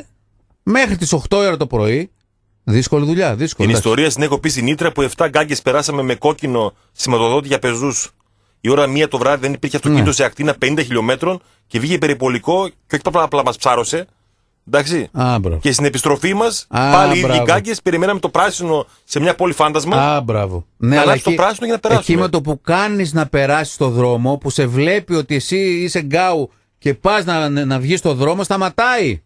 S1: μέχρι τις 8 ώρα το πρωί. Δύσκολη δουλειά. Δύσκολη. Την ιστορία
S2: στην έχω πει στην Ήτρα που 7 γκάγκες περάσαμε με κόκκινο σηματοδότη για πεζούς. Η ώρα μία το βράδυ δεν υπήρχε αυτοκίνητο ναι. σε ακτίνα 50 χιλιόμετρων και βγήκε περιπολικό και όχι απλά μας ψάρωσε. Εντάξει. Α, και στην επιστροφή μας πάλι οι ίδιοι γκάγκες περιμέναμε το πράσινο σε μια πόλη φάντασμα. Α, μπράβο. Ναι, αλλά έχει το πράσινο για να περάσουμε.
S1: Εκεί με το που κάνεις να περάσεις το δρόμο, που σε βλέπει ότι εσύ είσαι γκάου και πας να, να βγεις στον δρόμο, σταματάει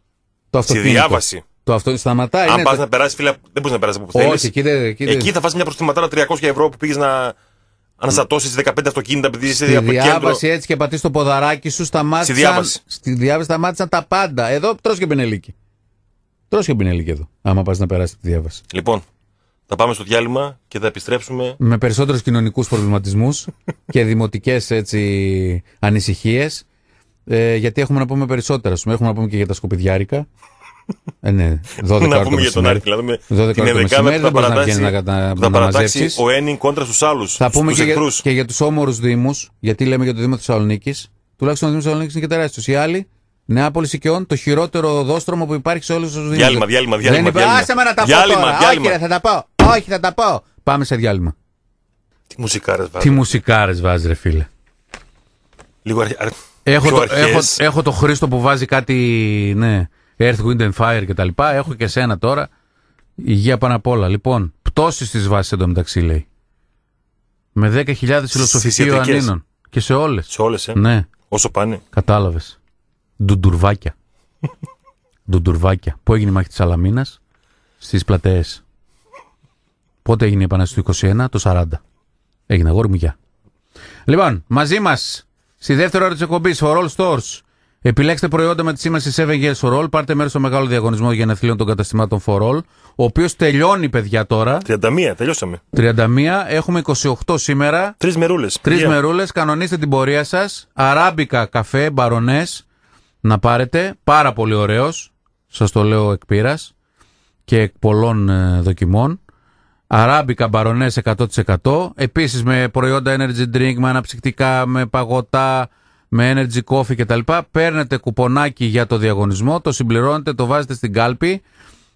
S1: το αυτοκίνητο. Στη διάβαση. Το αυτό σταματάει. Αν ναι, πας το... να
S2: περάσεις, φίλε, δεν μπορείς να περάσεις από που Όχι, Εκεί, εκεί, εκεί θα φάσει μια προστιματάρα 300 ευρώ που πήγες να αναστατώσεις 15
S1: αυτοκίνητα επειδή είσαι Στη διάβαση έτσι και πατή το ποδαράκι σου, σταμάτησαν. Στη διάβαση. Στη διάβαση σταμάτησαν τα πάντα. Εδώ τρώ και πινελίκη. Τρώ και πινελίκη εδώ, άμα πας να περάσεις τη διάβαση.
S2: Λοιπόν, θα πάμε στο διάλειμμα και θα επιστρέψουμε.
S1: Με περισσότερους κοινωνικούς προβληματισμούς και δημοτικές ανησυχίες. Ε, γιατί έχουμε να πούμε περισσότερα. Σου έχουμε να πούμε και για τα σκουπιδιάρικα. Ε, ναι, 12 να πούμε για τον Άρη, δηλαδή την ενδεκάδα που θα παρατάξει, να, να, παρατάξει
S2: ο Ένιν κόντρα στους άλλους. θα πούμε και, για,
S1: και για τους όμορους Δήμους, γιατί λέμε για το Δήμο Θεσσαλονίκης. τουλάχιστον ο Δήμος Θεσσαλονίκης είναι και τεράστιος. Οι άλλοι Νεάπολης Οικειών, το χειρότερο δόστρωμο που υπάρχει σε όλους τους Δήμους. Διάλειμμα, διάλειμμα, διάλειμμα. Δεν διάλειμμα. Άσε να τα πω. Διάλειμμα, διάλειμμα. θα τα πω. Όχι, θα τα πω. Πάμε σε διάλειμμα. Τι μουσικάρες βάζεις. Τι μουσικάρες βάζεις, ρε φίλε. Λίγο αρχ...
S2: Έχω, το, έχω,
S1: έχω το Χρήστο που βάζει κάτι, ναι, Earth, Wind and Fire κτλ. Έχω και σένα τώρα. Υγεία πάνω απ' όλα. Λοιπόν, πτώση τη βάση εντωμεταξύ λέει. Με 10.000 φιλοσοφικοί Ιωαννίνων. Και σε όλες. Σε όλες, ε. Ναι. Όσο πάνε. Κατάλαβες. Ντουντουρβάκια. Ντουντουρβάκια. Πού έγινε η μάχη της Αλαμίνας στις πλατείε. Πότε έγινε η Επανάσταση του 21, το 40. Έγινε αγόρι μου, Λοιπόν, μαζί μας Στη δεύτερη ώρα της εκπομπής, for all stores. Επιλέξτε προϊόντα με τη σήμανση 7 years for all. Πάρτε μέρος στο μεγάλο διαγωνισμό για γενεθλίων των καταστημάτων for all. Ο οποίος τελειώνει, παιδιά, τώρα. 31, τελειώσαμε. 31, έχουμε 28 σήμερα. Τρεις μερούλες. Τρεις μερούλες. Κανονίστε την πορεία σας. Αράμπικα καφέ, μπαρονές. Να πάρετε. Πάρα πολύ ωραίος. Σας το λέω εκ πείρας και εκ πολλών ε, δοκιμών. Αράμπικα μπαρονέ 100%. Επίσης με προϊόντα energy drink, με αναψυκτικά, με παγωτά, με energy coffee κτλ. Παίρνετε κουπονάκι για το διαγωνισμό, το συμπληρώνετε, το βάζετε στην κάλπη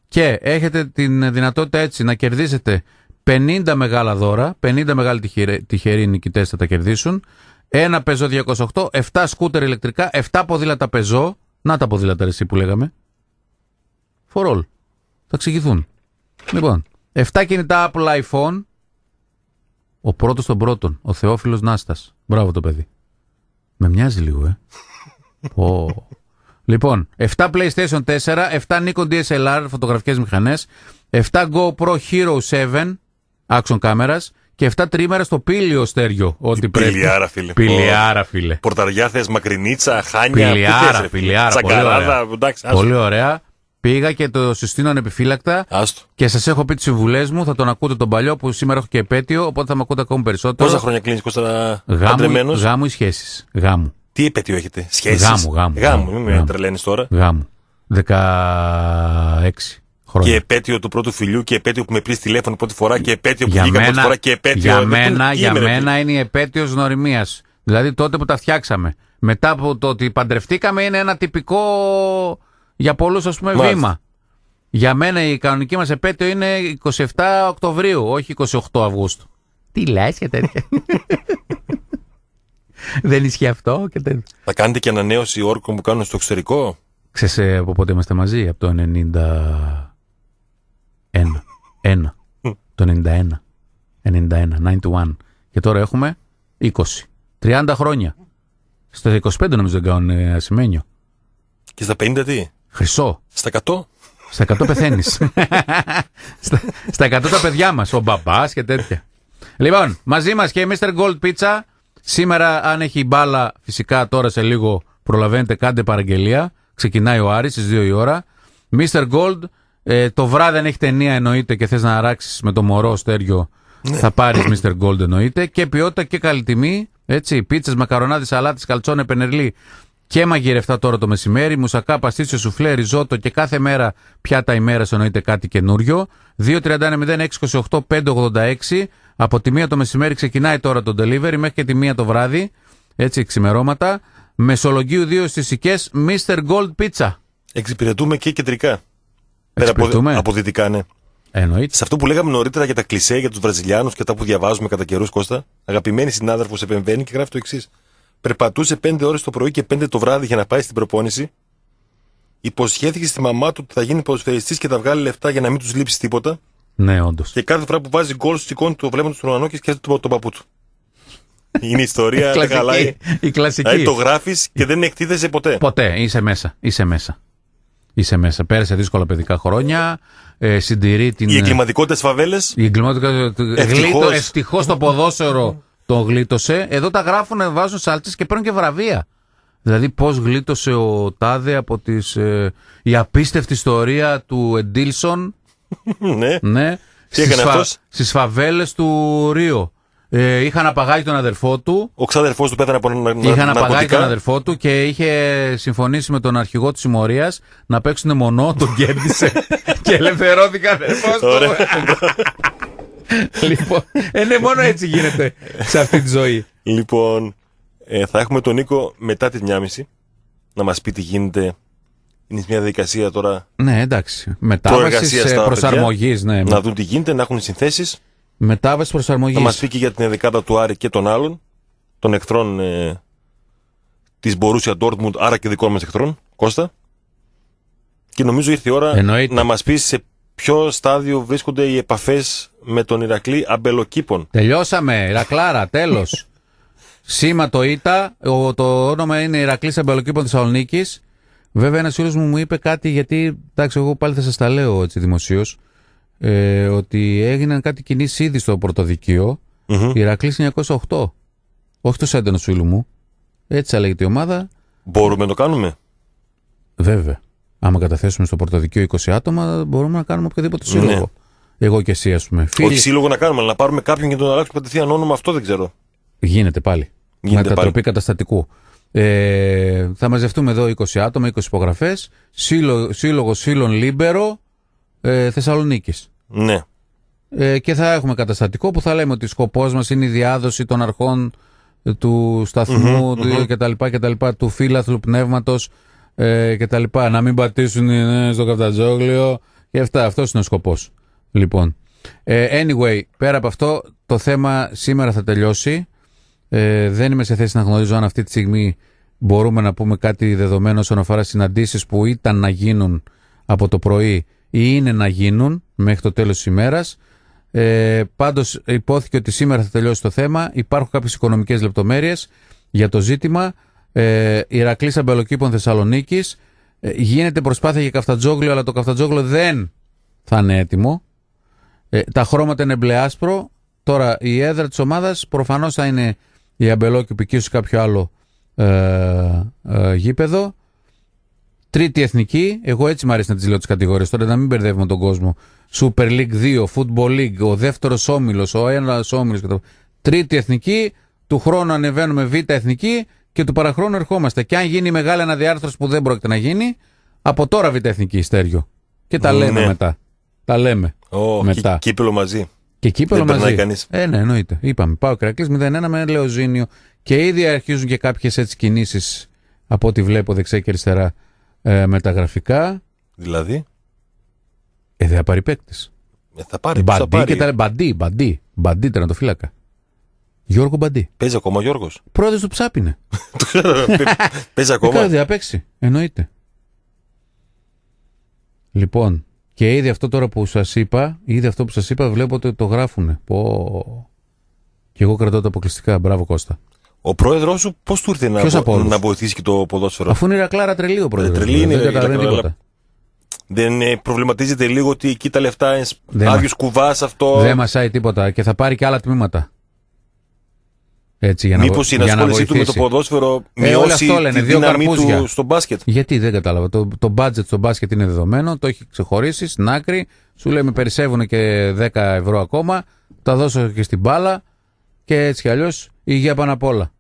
S1: και έχετε την δυνατότητα έτσι να κερδίσετε 50 μεγάλα δώρα, 50 μεγάλοι τυχεροί, τυχεροί νικητές θα τα κερδίσουν. Ένα πεζό 208, 7 σκούτερ ηλεκτρικά, 7 ποδήλατα πεζό. Να τα ποδήλατα εσύ που λέγαμε. For all. Θα εξηγηθούν. Λοιπόν. 7 κινητά Apple iPhone. Ο πρώτος των πρώτων. Ο Θεόφιλος Νάστας. Μπράβο το παιδί. Με μοιάζει λίγο, ε. oh. Λοιπόν, 7 PlayStation 4, 7 Nikon DSLR, φωτογραφικές μηχανές, 7 GoPro Hero 7, action κάμερα, και 7 τρίμερα στο πύλιο στέριο. Ό,τι πρέπει. Πιλιάρα, φίλε. Πιλιάρα,
S2: φίλε. Πορταριά θες, μακρινίτσα, χάνια. Πιλιάρα, πιλιάρα. Τσακαλάδα, εντάξει. Πολύ
S1: ωραία. Πήγα και το συστήνω ανεπιφύλακτα. Άστο. Και σας έχω πει τις συμβουλές μου. Θα τον ακούτε τον παλιό που σήμερα έχω και επέτειο, οπότε θα με ακούτε ακόμη περισσότερο. Πόσα χρόνια κλείνεις, Κώστα Γάμου, γάμου ή σχέσεις. Γάμου. Τι επέτειο έχετε, σχέσεις. Γάμου, γάμου. Γάμου, μην με τώρα. Γάμου. 16 χρόνια. Και
S2: επέτειο του πρώτου φιλιού και επέτειο που με πήρες τηλέφωνο πρώτη φορά και επέτειο που βγήκα πρώτη φορά και επέτειο. Για ε, μένα, για μένα
S1: είναι η επέτειος γνωριμίας. Δηλαδή τότε που τα φτιάξαμε. Μετά από το ότι παντρευτήκαμε είναι ένα τυπικό για πολλούς ας πούμε βήμα. Για μένα η κανονική μας επέτειο είναι 27 Οκτωβρίου, όχι 28 Αυγούστου. Τι λες και τέτοια. Δεν ισχύει αυτό και τέτοια.
S2: Θα κάνετε και ανανέωση όρκων που κάνουν στο εξωτερικό.
S1: Ξέρεις ε, από πότε είμαστε μαζί, από το 91. Ένα. το 91. 91, 91. Και τώρα έχουμε 20. 30 χρόνια. Στο 25 νομίζω δεν κάνουν ε, ασημένιο. Και στα 50 τι. Χρυσό. Στα 100. Στα 100 πεθαίνεις. στα, 100 τα παιδιά μας, ο μπαμπάς και τέτοια. Λοιπόν, μαζί μας και η Mr. Gold Pizza. Σήμερα, αν έχει μπάλα, φυσικά τώρα σε λίγο προλαβαίνετε, κάντε παραγγελία. Ξεκινάει ο Άρης στις 2 η ώρα. Mr. Gold, ε, το βράδυ δεν έχει ταινία εννοείται και θες να αράξεις με το μωρό στέριο, ναι. θα πάρεις Mr. Gold εννοείται. Και ποιότητα και καλή τιμή, έτσι, πίτσες, μακαρονάδες, σαλάτες, καλτσόνε, πενερλί και μαγειρευτά τώρα το μεσημέρι, μουσακά, παστίτσιο, σουφλέ, ριζότο και κάθε μέρα πιάτα ημέρα εννοείται κάτι καινούριο. 2.31.06.28.586 από τη μία το μεσημέρι ξεκινάει τώρα το delivery μέχρι και τη μία το βράδυ, έτσι ξημερώματα. Μεσολογίου 2 στις Οικές, Mr. Gold Pizza. Εξυπηρετούμε και κεντρικά. Εξυπηρετούμε. Από, δυτικά, ναι. Εννοείται. Σε
S2: αυτό που λέγαμε νωρίτερα για τα κλισέ, για τους Βραζιλιάνους και τα που διαβάζουμε κατά καιρούς, Κώστα, αγαπημένη συνάδελφος επεμβαίνει και γράφει το εξής περπατούσε 5 ώρες το πρωί και 5 το βράδυ για να πάει στην προπόνηση, υποσχέθηκε στη μαμά του ότι θα γίνει ποδοσφαιριστής και θα βγάλει λεφτά για να μην τους λείψει τίποτα. Ναι, όντως. Και κάθε φορά που βάζει γκολ, σηκώνει το βλέμμα του στον ουρανό και σκέφτεται τον το παππού του. Είναι η ιστορία, δεν Η κλασική. Δηλαδή, το γράφεις και δεν εκτίθεσαι ποτέ.
S1: Ποτέ, είσαι μέσα. Είσαι μέσα. Είσαι μέσα. Πέρασε δύσκολα παιδικά χρόνια. Ε, συντηρεί την. Η εγκληματικότητα στις φαβέλες. Η εγκληματικότητα. Ευτυχώς το ποδόσφαιρο το γλίτωσε. Εδώ τα γράφουν, βάζουν σάλτσες και παίρνουν και βραβεία. Δηλαδή πώς γλίτωσε ο Τάδε από τις, ε, η απίστευτη ιστορία του Εντίλσον ναι. ναι Τι στις, φαβέλες του Ρίο. Ε, είχαν απαγάγει τον αδερφό του. Ο ξαδερφό του πέθανε από να, Είχαν απαγάγει τον αδερφό του και είχε συμφωνήσει με τον αρχηγό της συμμορίας να παίξουν μονό, τον κέρδισε και ελευθερώθηκε αδερφός του. λοιπόν, ε, ναι, μόνο έτσι γίνεται σε αυτή τη ζωή.
S2: Λοιπόν, ε, θα έχουμε τον Νίκο μετά τη 1.30 να μας πει τι γίνεται. Είναι μια διαδικασία τώρα.
S1: Ναι, εντάξει. Μετάβασης ε, προσαρμογής. Ναι. Να
S2: δουν τι γίνεται, να έχουν συνθέσεις.
S1: Μετάβαση προσαρμογής. Θα μας
S2: πει και για την ενδεκάδα του Άρη και των άλλων, των εχθρών ε, της Μπορούσια Ντόρτμουντ, άρα και δικών μας εχθρών, Κώστα. Και νομίζω ήρθε η ώρα να μας πεις σε ποιο στάδιο βρίσκονται οι
S1: επαφές με τον Ηρακλή αμπελοκήπων. Τελειώσαμε, Ηρακλάρα, τέλος. Σήμα το ΙΤΑ, το όνομα είναι Ηρακλής Αμπελοκήπων Θεσσαλονίκης. Βέβαια, ένας φίλος μου μου είπε κάτι γιατί, εντάξει, εγώ πάλι θα σας τα λέω έτσι δημοσίως. Ε, ότι έγιναν κάτι κοινή ήδη στο πρωτοδικείο. Mm-hmm. 908. Όχι το σέντενο φίλου μου. Έτσι θα η ομάδα. Μπορούμε να το κάνουμε. Βέβαια. Άμα καταθέσουμε στο πρωτοδικείο 20 άτομα, μπορούμε να κάνουμε οποιοδήποτε ναι. σύλλογο. Εγώ και εσύ, ας πούμε. Φίλοι... Όχι
S2: σύλλογο να κάνουμε, αλλά να πάρουμε κάποιον και τον αλλάξουμε κατευθείαν όνομα, αυτό δεν ξέρω.
S1: Γίνεται πάλι. Γίνεται Μετατροπή καταστατικού. Ε, θα μαζευτούμε εδώ 20 άτομα, 20 υπογραφέ. σύλλογο Σύλλον Λίμπερο ε, Θεσσαλονίκης. Ναι. Ε, και θα έχουμε καταστατικό που θα λέμε ότι σκοπός μας είναι η διάδοση των αρχών του σταθμού mm-hmm, κτλ, του φύλαθλου πνεύματος ε, και τα λοιπά. Να μην πατήσουν ε, στο καυτατζόγλιο και αυτά. Αυτός είναι ο σκοπός. Λοιπόν. Ε, anyway, πέρα από αυτό, το θέμα σήμερα θα τελειώσει. δεν είμαι σε θέση να γνωρίζω αν αυτή τη στιγμή μπορούμε να πούμε κάτι δεδομένο όσον αφορά συναντήσεις που ήταν να γίνουν από το πρωί ή είναι να γίνουν μέχρι το τέλος της ημέρας. Ε, υπόθηκε ότι σήμερα θα τελειώσει το θέμα. Υπάρχουν κάποιες οικονομικές λεπτομέρειες για το ζήτημα ε, Ηρακλής Αμπελοκήπων Θεσσαλονίκης. Ε, γίνεται προσπάθεια για καφτατζόγλιο, αλλά το καφτατζόγλιο δεν θα είναι έτοιμο. Ε, τα χρώματα είναι μπλε άσπρο. Τώρα η έδρα της ομάδας προφανώς θα είναι η Αμπελόκηπη και ίσως κάποιο άλλο ε, ε γήπεδο. Τρίτη εθνική, εγώ έτσι μου αρέσει να τις λέω τις κατηγορίες. Τώρα να μην μπερδεύουμε τον κόσμο. Super League 2, Football League, ο δεύτερος όμιλος, ο ένας όμιλος. Τρίτη εθνική, του χρόνου ανεβαίνουμε β' εθνική και του παραχρόνου ερχόμαστε. Και αν γίνει μεγάλη αναδιάρθρωση που δεν πρόκειται να γίνει, από τώρα β' εθνική στέριο. Και τα ναι. λέμε μετά. Τα λέμε. Ο, μετά. Και, κύπελο μαζί. Και κύπελο δεν μαζί. Κανείς. Ε, ναι, εννοείται. Είπαμε. Πάω Κρακλή 0-1 με λεωζίνιο. Και ήδη αρχίζουν και κάποιες έτσι κινήσεις από ό,τι βλέπω δεξιά και αριστερά ε, με τα γραφικά. Δηλαδή. Ε, δεν θα πάρει παίκτης. Ε, θα πάρει. Μπαντί, μπαντί, μπαντί, μπαντί, Γιώργο Μπαντή. Παίζει ακόμα ο Γιώργος. Πρόεδρος του Ψάπινε. Παίζει ακόμα. Δεν παίξει. Εννοείται. Λοιπόν, και ήδη αυτό τώρα που σας είπα, ήδη αυτό που σας είπα, βλέπω ότι το γράφουνε. Πω. Και εγώ κρατώ τα αποκλειστικά. Μπράβο, Κώστα.
S2: Ο πρόεδρός σου πώς του ήρθε να, να βοηθήσει και το ποδόσφαιρο. Αφού είναι η ρακλάρα τρελή ο πρόεδρο. Ε, είναι, δεν καταλαβαίνει τίποτα. Δεν ε, προβληματίζεται λίγο ότι εκεί τα λεφτά, άδειο κουβάς αυτό. Δεν
S1: μασάει τίποτα και θα πάρει και άλλα τμήματα. Έτσι, για να, Μήπως η ενασχόλησή του με το ποδόσφαιρο ε, μειώσει ε, τη του στο μπάσκετ. Γιατί δεν κατάλαβα. Το, το budget στο μπάσκετ είναι δεδομένο, το έχει ξεχωρίσει στην άκρη. Σου λέει με περισσεύουν και 10 ευρώ ακόμα, τα δώσω και στην μπάλα και έτσι κι αλλιώς η υγεία πάνω απ' όλα.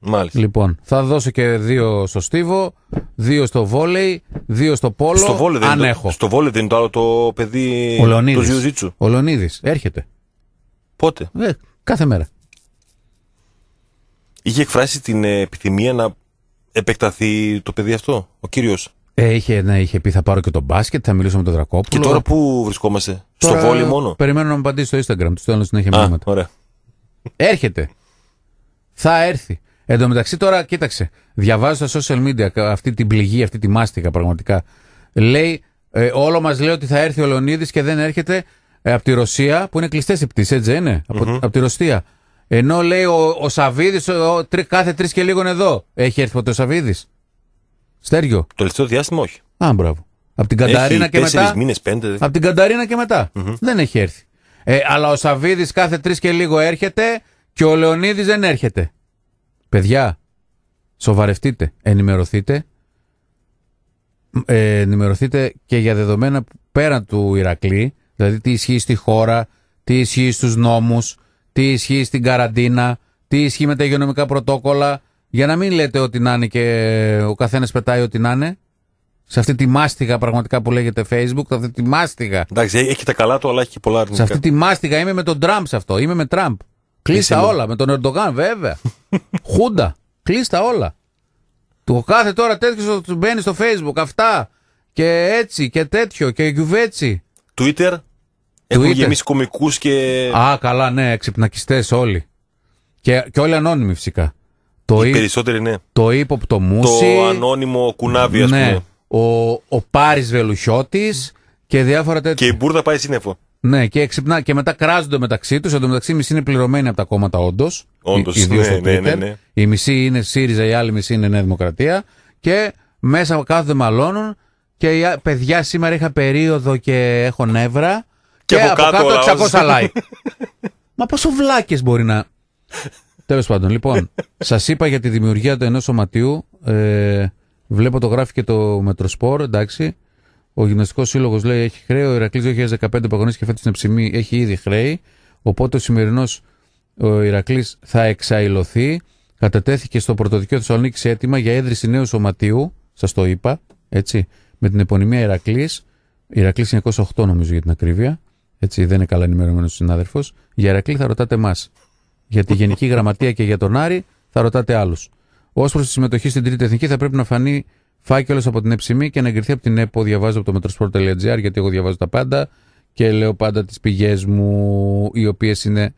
S1: Μάλιστα. Λοιπόν, θα δώσω και δύο στο στίβο, δύο στο βόλεϊ, δύο στο πόλο, στο βόλε αν έχω.
S2: στο βόλεϊ δεν είναι το άλλο το παιδί, ο το Ζιουζίτσου.
S1: Ο έρχεται. Πότε? Ε, κάθε μέρα
S2: είχε εκφράσει την επιθυμία να επεκταθεί το παιδί αυτό, ο κύριος.
S1: Ε, είχε, ναι, είχε πει θα πάρω και τον μπάσκετ, θα μιλήσω με τον Δρακόπουλο. Και τώρα πού βρισκόμαστε, τώρα, στο βόλι μόνο. Περιμένω να μου απαντήσει στο Instagram, του στέλνω συνέχεια μηνύματα. Ωραία. Έρχεται. Θα έρθει. Εν τω μεταξύ τώρα, κοίταξε, διαβάζω στα social media αυτή την πληγή, αυτή τη μάστιγα πραγματικά. Λέει, ε, όλο μας λέει ότι θα έρθει ο Λεωνίδης και δεν έρχεται ε, από τη Ρωσία, που είναι κλειστές οι πτήσεις, ετσι έτσι από τη Ρωσία. Ενώ λέει ο, ο Σαββίδης κάθε τρεις και λίγο εδώ. Έχει έρθει ποτέ ο Σαββίδης. Στέργιο. Το τελευταίο διάστημα όχι. Α, μπράβο. Από την Κανταρίνα και μετά. Μήνες, πέντε. Από την Κανταρίνα και μετά. Δεν έχει έρθει. Ε, αλλά ο Σαββίδης κάθε τρεις και λίγο έρχεται και ο Λεωνίδης δεν έρχεται. Παιδιά, σοβαρευτείτε, ενημερωθείτε. Ε, ενημερωθείτε και για δεδομένα πέραν του Ηρακλή, δηλαδή τι ισχύει στη χώρα, τι ισχύει στους νόμους τι ισχύει στην καραντίνα, τι ισχύει με τα υγειονομικά πρωτόκολλα, για να μην λέτε ό,τι να είναι και ο καθένας πετάει ό,τι να είναι. Σε αυτή τη μάστιγα πραγματικά που λέγεται Facebook, σε αυτή τη μάστιγα.
S2: Εντάξει, έχει τα καλά του, αλλά έχει
S1: και πολλά αρνητικά. Σε αυτή τη μάστιγα είμαι με τον Τραμπ σε αυτό. Είμαι με Τραμπ. Κλείστα όλα. Με τον Ερντογάν, βέβαια. Χούντα. Κλείστα όλα. Του κάθε τώρα τέτοιος μπαίνει στο Facebook. Αυτά και έτσι και τέτοιο και γιουβέτσι. Twitter. Έχουν γεμίσει κομικούς και. Α, καλά, ναι, ξυπνακιστές όλοι. Και, και όλοι ανώνυμοι φυσικά. Το Οι περισσότεροι, ναι. Το ύποπτο Μούση. Το
S2: ανώνυμο κουνάβι, ας ναι.
S1: πούμε. Ο, ο Πάρης Βελουχιώτης και διάφορα τέτοια. Και η Μπούρδα πάει σύννεφο. Ναι, και, ξυπνά, και μετά κράζονται μεταξύ τους. Εν τω μεταξύ, μισή είναι πληρωμένοι από τα κόμματα, όντως. Όντω, ναι ναι, ναι, ναι, ναι, ναι. Η μισή είναι ΣΥΡΙΖΑ, η άλλη μισή είναι Νέα Δημοκρατία. Και μέσα κάθονται μαλώνουν. Και παιδιά, σήμερα είχα περίοδο και έχω νεύρα και, και από κάτω, κάτω 600 like. Μα πόσο βλάκες μπορεί να. Τέλος πάντων, λοιπόν, σας είπα για τη δημιουργία του ενός σωματίου. Ε, βλέπω το γράφει και το Μετροσπόρ, εντάξει. Ο Γυμναστικός Σύλλογος λέει έχει χρέο. Ο Ηρακλής 2015 που και φέτος στην ψημή έχει ήδη χρέη. Οπότε ο σημερινός ο Ηρακλής θα εξαϊλωθεί. Κατατέθηκε στο Πρωτοδικείο Θεσσαλονίκη έτοιμα για έδρυση νέου σωματίου, Σας το είπα, έτσι. Με την επωνυμία Ηρακλής. Ηρακλής 908 νομίζω για την ακρίβεια έτσι δεν είναι καλά ενημερωμένος ο συνάδελφος, για Ερακλή θα ρωτάτε εμάς. Για τη Γενική Γραμματεία και για τον Άρη θα ρωτάτε άλλους. Ως προς τη συμμετοχή στην Τρίτη Εθνική θα πρέπει να φανεί φάκελος από την Εψημή και να εγκριθεί από την ΕΠΟ. Διαβάζω από το μετροσπορ.gr γιατί εγώ διαβάζω τα πάντα και λέω πάντα τις πηγές μου, οι οποίες είναι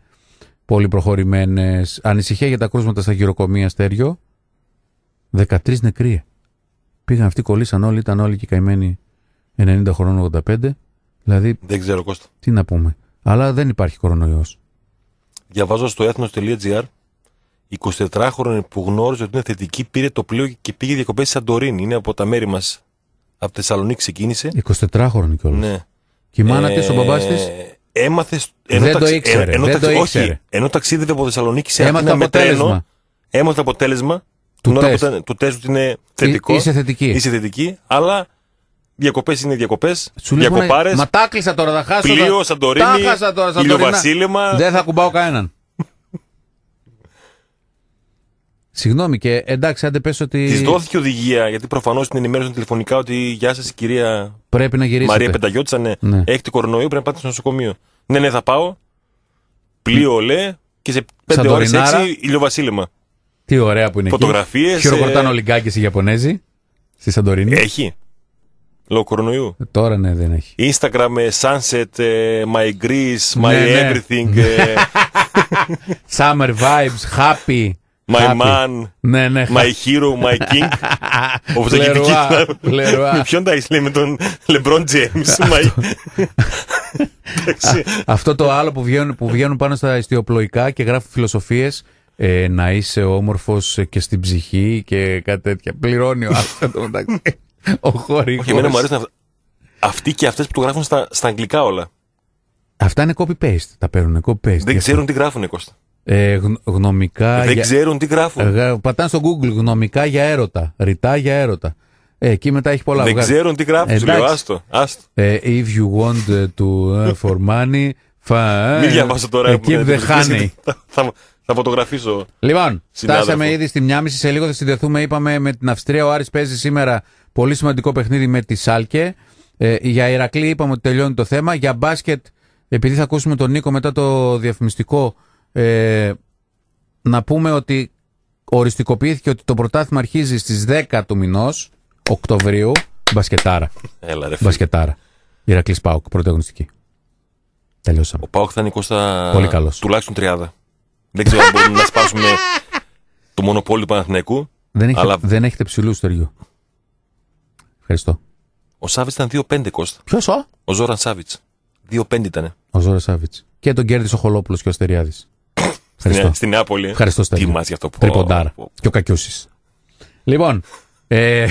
S1: πολύ προχωρημένες. Ανησυχία για τα κρούσματα στα γυροκομεία στέριο. 13 νεκροί. Πήγαν αυτοί, κολλήσαν όλοι, ήταν όλοι και καημένοι 90 χρόνων 85. Δηλαδή, δεν ξέρω Κώστα. Τι να πούμε. Αλλά δεν υπάρχει κορονοϊός.
S2: Διαβάζω στο έθνο.gr 24χρονη που γνώριζε ότι είναι θετική πήρε το πλοίο και πήγε διακοπές στη Σαντορίνη. Είναι από τα μέρη μας. Από Θεσσαλονίκη ξεκίνησε.
S1: 24χρονη κιόλας. Ναι. Και η μάνα ε... της, ο μπαμπάς της.
S2: Ε, έμαθε. Ε, δεν το ήξερε. Ενώ, το ήξερε. Όχι, ενώ ταξίδευε από Θεσσαλονίκη σε Αθήνα με Έμαθε αποτέλεσμα του τεστ. το ότι είναι ε, θετικό. είσαι θετική. Είσαι θετική, αλλά Διακοπές είναι διακοπές. Διακοπάρες. Μα
S1: τα κλείσα τώρα, θα χάσω. Πλοίο, θα... Σαντορίνη. Τα χάσα τώρα, Σαντορίνη. Δεν θα κουμπάω κανέναν. Συγγνώμη και εντάξει, δεν πες ότι. Της δόθηκε οδηγία, γιατί προφανώς την ενημέρωσαν
S2: τηλεφωνικά ότι Γεια σας, κυρία. Πρέπει να γυρίσει. Μαρία Πενταγιώτησα, ναι. ναι. Έχετε κορονοϊό, πρέπει να πάτε στο νοσοκομείο. Ναι, ναι, θα πάω. Πλοίο, ναι. λέει Και σε 5 ώρε 6 ηλιοβασίλεμα.
S1: Τι ωραία που είναι. Φωτογραφίες. Ε, Χειροκροτάνε ε... όλοι οι Ιαπωνέζοι στη Σαντορίνη. Έχει. Λόγω κορονοϊού. Ε, τώρα ναι, δεν έχει.
S2: Instagram, ε, sunset, ε, my Greece, ναι, my ναι. everything.
S1: Summer vibes, happy. My man,
S2: ναι, ναι, my hero, my king. Ο Βουζακητική. Με ποιον τα είσαι, με τον LeBron James.
S1: Αυτό το άλλο που βγαίνουν, πάνω στα ιστιοπλοϊκά και γράφουν φιλοσοφίες να είσαι όμορφος και στην ψυχή και κάτι τέτοια. Πληρώνει ο άνθρωπος.
S2: Ο χορηγός. Όχι, εμένα μου αρέσουν αυτοί και αυτές που το γράφουν στα, στα αγγλικά όλα.
S1: Αυτά είναι copy-paste. Τα παίρνουν copy-paste. Δεν ξέρουν τι γράφουν, Κώστα. Ε, γνωμικά. Δεν για... ξέρουν τι γράφουν. Ε, πατάνε στο Google γνωμικά για έρωτα. Ρητά για έρωτα. Ε, εκεί μετά έχει πολλά. Δεν ξέρουν τι γράφουν. Ε, λέω, άστο. Ε, if you want to ε, for money. Fa... Μην διαβάσω τώρα. Keep the honey.
S2: Θα, θα φωτογραφίσω. Λοιπόν, συνάδελφο. φτάσαμε
S1: ήδη στη μισή Σε λίγο θα συνδεθούμε. Είπαμε με την Αυστρία. Ο Άρης παίζει σήμερα Πολύ σημαντικό παιχνίδι με τη Σάλκε. Ε, για Ηρακλή είπαμε ότι τελειώνει το θέμα. Για μπάσκετ, επειδή θα ακούσουμε τον Νίκο μετά το διαφημιστικό, ε, να πούμε ότι οριστικοποιήθηκε ότι το πρωτάθλημα αρχίζει στις 10 του μηνός Οκτωβρίου, μπασκετάρα. Έλα ρε Μπασκετάρα. Ηρακλής Πάουκ πρωταγωνιστική. Τελειώσαμε. Ο
S2: Πάουκ θα είναι Κώστα τουλάχιστον 30. Δεν ξέρω αν μπορούμε να σπάσουμε το μονοπόλιο του Παναθηναϊκού.
S1: Δεν, έχετε, αλλά... δεν ψηλού Ευχαριστώ.
S2: Ο Σάβιτ ήταν 2-5 Κώστα Ποιος ο? Ο Ζόραν Σάβιτ. 2-5 ήταν.
S1: Ο Ζόραν Σάβιτ. Και τον κέρδισε ο Χολόπουλος και ο Στεριάδη. Στην, στην Ευχαριστώ, Τι αυτό που Τριποντάρα. Και ο Κακιούσης. Λοιπόν, 10, ε,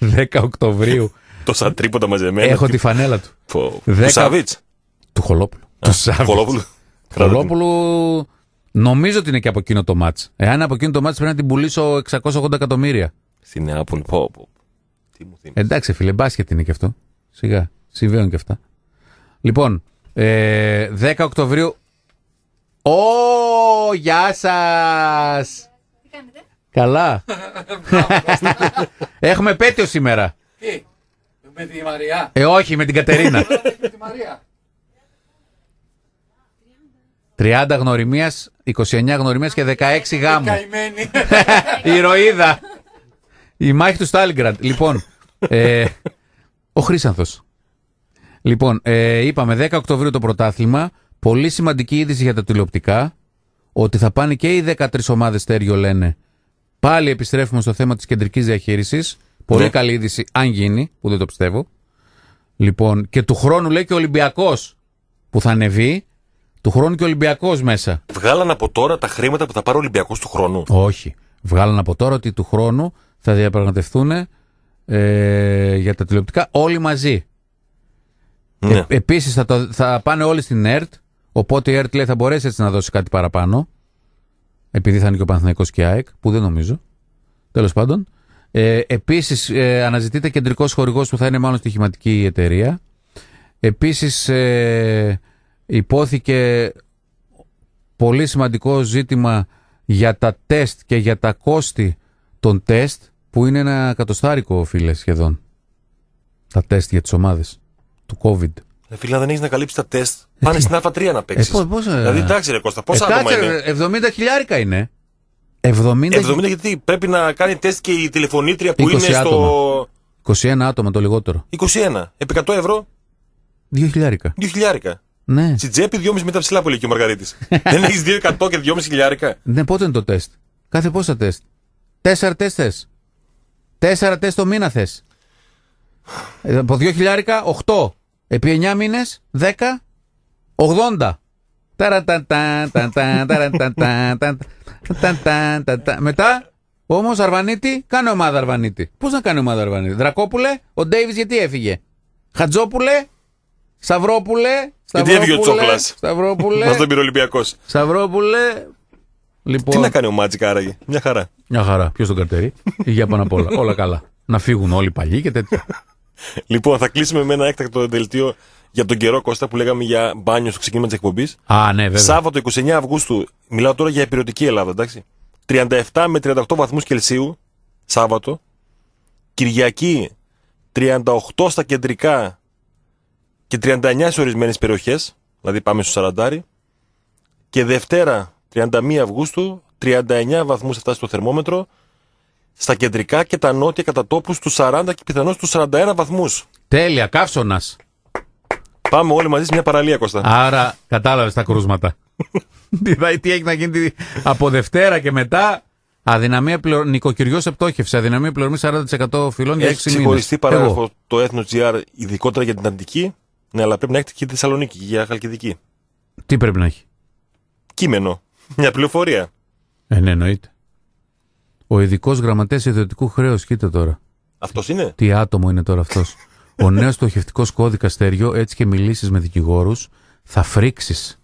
S1: 10 Οκτωβρίου. Τόσα τρίποτα μαζεμένα. Έχω τη φανέλα του. Του Σάβιτ. Του Χολόπουλου. του Χολόπουλου. Νομίζω ότι είναι και από εκείνο το μάτ. Εάν από εκείνο το μάτ πρέπει να την πουλήσω 680 εκατομμύρια. Στην Νεάπολη Πω, Εντάξει, φίλε, μπάσκετ είναι και αυτό. Σιγά. Συμβαίνουν και αυτά. Λοιπόν, ε, 10 Οκτωβρίου. Ω, γεια σας! Καλά. Έχουμε πέτειο σήμερα. Τι, με τη Μαριά. Ε, όχι, με την Κατερίνα. με 30 γνωριμίας 29 γνωριμίας και 16 γάμου. Η ηρωίδα. Η μάχη του Στάλιγκραντ. Λοιπόν, ε, ο Χρήσανθος. Λοιπόν, ε, είπαμε 10 Οκτωβρίου το πρωτάθλημα. Πολύ σημαντική είδηση για τα τηλεοπτικά. Ότι θα πάνε και οι 13 ομάδε τέριο λένε. Πάλι επιστρέφουμε στο θέμα της κεντρικής διαχείρισης. Πολύ ναι. καλή είδηση, αν γίνει, που δεν το πιστεύω. Λοιπόν, και του χρόνου λέει και ο Ολυμπιακός που θα ανεβεί. Του χρόνου και ο Ολυμπιακός μέσα.
S2: Βγάλαν από τώρα τα χρήματα που θα πάρει ο Ολυμπιακός
S1: του χρόνου. Όχι. Βγάλαν από τώρα ότι του χρόνου θα διαπραγματευτούν ε, για τα τηλεοπτικά όλοι μαζί. Ναι. Ε, Επίσης θα, θα πάνε όλοι στην ΕΡΤ. Οπότε η ΕΡΤ λέει θα μπορέσει έτσι να δώσει κάτι παραπάνω. Επειδή θα είναι και ο Παναθηναϊκός και η ΑΕΚ, που δεν νομίζω. Τέλος πάντων. Ε, Επίσης ε, αναζητείται κεντρικός χορηγός που θα είναι μάλλον στη η εταιρεία. Επίσης ε, υπόθηκε πολύ σημαντικό ζήτημα για τα τεστ και για τα κόστη των τεστ που είναι ένα κατοστάρικο, φίλε, σχεδόν. Τα τεστ για τις ομάδες του COVID.
S2: Ε, φίλε, δεν έχεις να καλύψεις τα τεστ. Πάνε στην Α3 να παίξει. Ε, πώς, ε, δηλαδή, εντάξει, ρε Κώστα, πόσα ε, άτομα είναι. 70 ε, χιλιάρικα είναι.
S1: 70... 70
S2: γιατί πρέπει να κάνει τεστ και η τηλεφωνήτρια που είναι άτομα.
S1: στο. 21 άτομα το λιγότερο.
S2: 21. Επί 100 ευρώ. 2 χιλιάρικα. 2 χιλιάρικα. Ναι. Στην τσέπη 2,5 με ψηλά που και ο Μαργαρίτης. δεν έχεις 2% και 2,5 χιλιάρικα.
S1: Ναι, πότε είναι το τεστ. Κάθε πόσα τεστ. Τέσσερα τεστ. Τέσσερα τεστ το μήνα θες. Ε, από χιλιάρικα οχτώ. Επί εννιά μήνες, δέκα, ογδόντα. Μετά, όμως, Αρβανίτη, κάνω ομάδα Αρβανίτη. Πώς να κάνει ομάδα Αρβανίτη. Δρακόπουλε, ο Ντέιβις γιατί έφυγε. Χατζόπουλε, Σαυρόπουλε. Γιατί έφυγε ο Τσόκλα. Σαυρόπουλε. Μα τον πήρε Ολυμπιακό. Σαυρόπουλε. Λοιπόν. Τι να λοιπόν. κάνει
S2: ο Μάτζικ άραγε. Μια χαρά.
S1: Μια χαρά. Ποιος τον καρτέρι. Υγεία πάνω απ' όλα. όλα καλά. Να φύγουν όλοι οι παλιοί και τέτοια.
S2: λοιπόν, θα κλείσουμε με ένα έκτακτο δελτίο για τον καιρό Κώστα που λέγαμε για μπάνιο στο ξεκίνημα της εκπομπής. Α, ναι, βέβαια. Σάββατο 29 Αυγούστου, μιλάω τώρα για υπηρετική Ελλάδα, εντάξει. 37 με 38 βαθμούς Κελσίου, Σάββατο. Κυριακή 38 στα κεντρικά και 39 σε ορισμένες περιοχές, δηλαδή πάμε στο 40. Και Δευτέρα 31 Αυγούστου 39 βαθμούς θα φτάσει το θερμόμετρο, στα κεντρικά και τα νότια κατά τόπους του 40 και
S1: πιθανώς του 41 βαθμούς. Τέλεια, καύσωνας. Πάμε όλοι μαζί σε μια παραλία, Κώστα. Άρα, κατάλαβες τα κρούσματα. τι, τι έχει να γίνει από Δευτέρα και μετά. Αδυναμία πληρωμή. Νοικοκυριό επτόχευσε. Αδυναμία πληρωμής 40% φιλών για 6 μήνε. Έχει ξεχωριστεί παράγραφο
S2: το έθνος GR ειδικότερα για την Αντική. Ναι, αλλά πρέπει να έχει και η Θεσσαλονίκη για Χαλκιδική.
S1: Τι πρέπει να έχει. Κείμενο.
S2: Μια πληροφορία.
S1: Ε, ναι, εννοείται. Ο ειδικός γραμματέας ιδιωτικού χρέους, κοίτα τώρα. Αυτός είναι. Τι άτομο είναι τώρα αυτός. Ο νέος στοχευτικός κώδικας στέριο, έτσι και μιλήσεις με δικηγόρους, θα φρίξεις.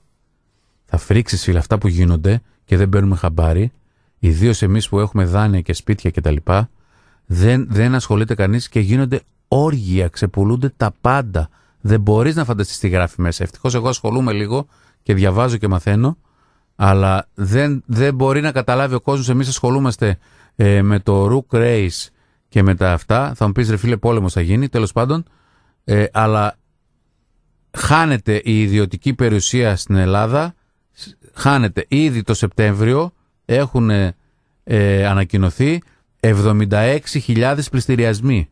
S1: Θα φρίξεις, φίλε, αυτά που γίνονται και δεν παίρνουμε χαμπάρι, ιδίως εμείς που έχουμε δάνεια και σπίτια κτλ. Δεν, δεν ασχολείται κανείς και γίνονται όργια, ξεπουλούνται τα πάντα. Δεν μπορείς να φανταστείς τι γράφει μέσα. Ευτυχώς εγώ ασχολούμαι λίγο και διαβάζω και μαθαίνω αλλά δεν, δεν μπορεί να καταλάβει ο κόσμος, εμείς ασχολούμαστε ε, με το Rook Race και με τα αυτά, θα μου πεις ρε φίλε πόλεμος θα γίνει, τέλος πάντων, ε, αλλά χάνεται η ιδιωτική περιουσία στην Ελλάδα, χάνεται ήδη το Σεπτέμβριο, έχουν ε, ανακοινωθεί 76.000 πληστηριασμοί.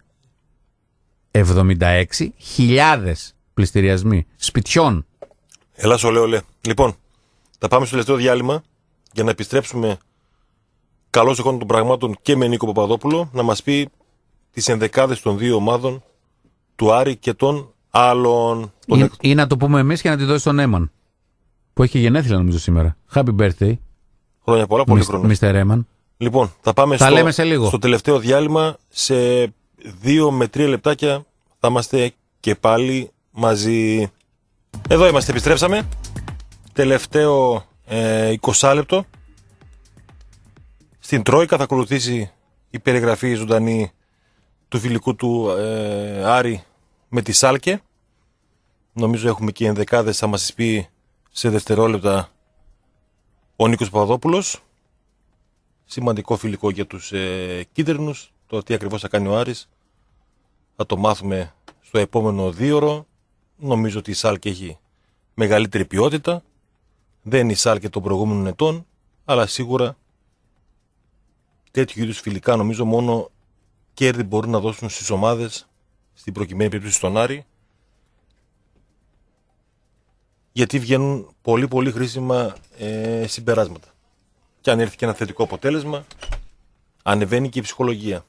S1: 76.000 πληστηριασμοί σπιτιών.
S2: Έλα, ολέ, ολέ. Λοιπόν, θα πάμε στο τελευταίο διάλειμμα για να επιστρέψουμε καλώς εγώ των πραγμάτων και με Νίκο Παπαδόπουλο να μας πει τις ενδεκάδες των δύο ομάδων του Άρη και των άλλων.
S1: Ή, ή να το πούμε εμείς και να τη δώσει τον Έμαν. Που έχει γενέθλια νομίζω σήμερα. Happy birthday.
S2: Χρόνια πολλά, πολύ χρόνο. Mr.
S1: Έμαν. Λοιπόν,
S2: θα πάμε στο, λίγο. στο τελευταίο διάλειμμα. Σε δύο με τρία λεπτάκια θα είμαστε και πάλι μαζί. Εδώ είμαστε, επιστρέψαμε τελευταίο 20 ε, λεπτό. Στην Τρόικα θα ακολουθήσει η περιγραφή ζωντανή του φιλικού του ε, Άρη με τη Σάλκε. Νομίζω έχουμε και ενδεκάδες θα μας πει σε δευτερόλεπτα ο Νίκος Παπαδόπουλος. Σημαντικό φιλικό για τους ε, κίτρινους. Το τι ακριβώς θα κάνει ο Άρης θα το μάθουμε στο επόμενο δίωρο. Νομίζω ότι η Σάλκε έχει μεγαλύτερη ποιότητα. Δεν είναι η Σάλκε των προηγούμενων ετών, αλλά σίγουρα τέτοιου είδους φιλικά νομίζω μόνο κέρδη μπορούν να δώσουν στις ομάδες στην προκειμένη περίπτωση στον Άρη. Γιατί βγαίνουν πολύ πολύ χρήσιμα ε, συμπεράσματα. Και αν έρθει και ένα θετικό αποτέλεσμα, ανεβαίνει και η ψυχολογία.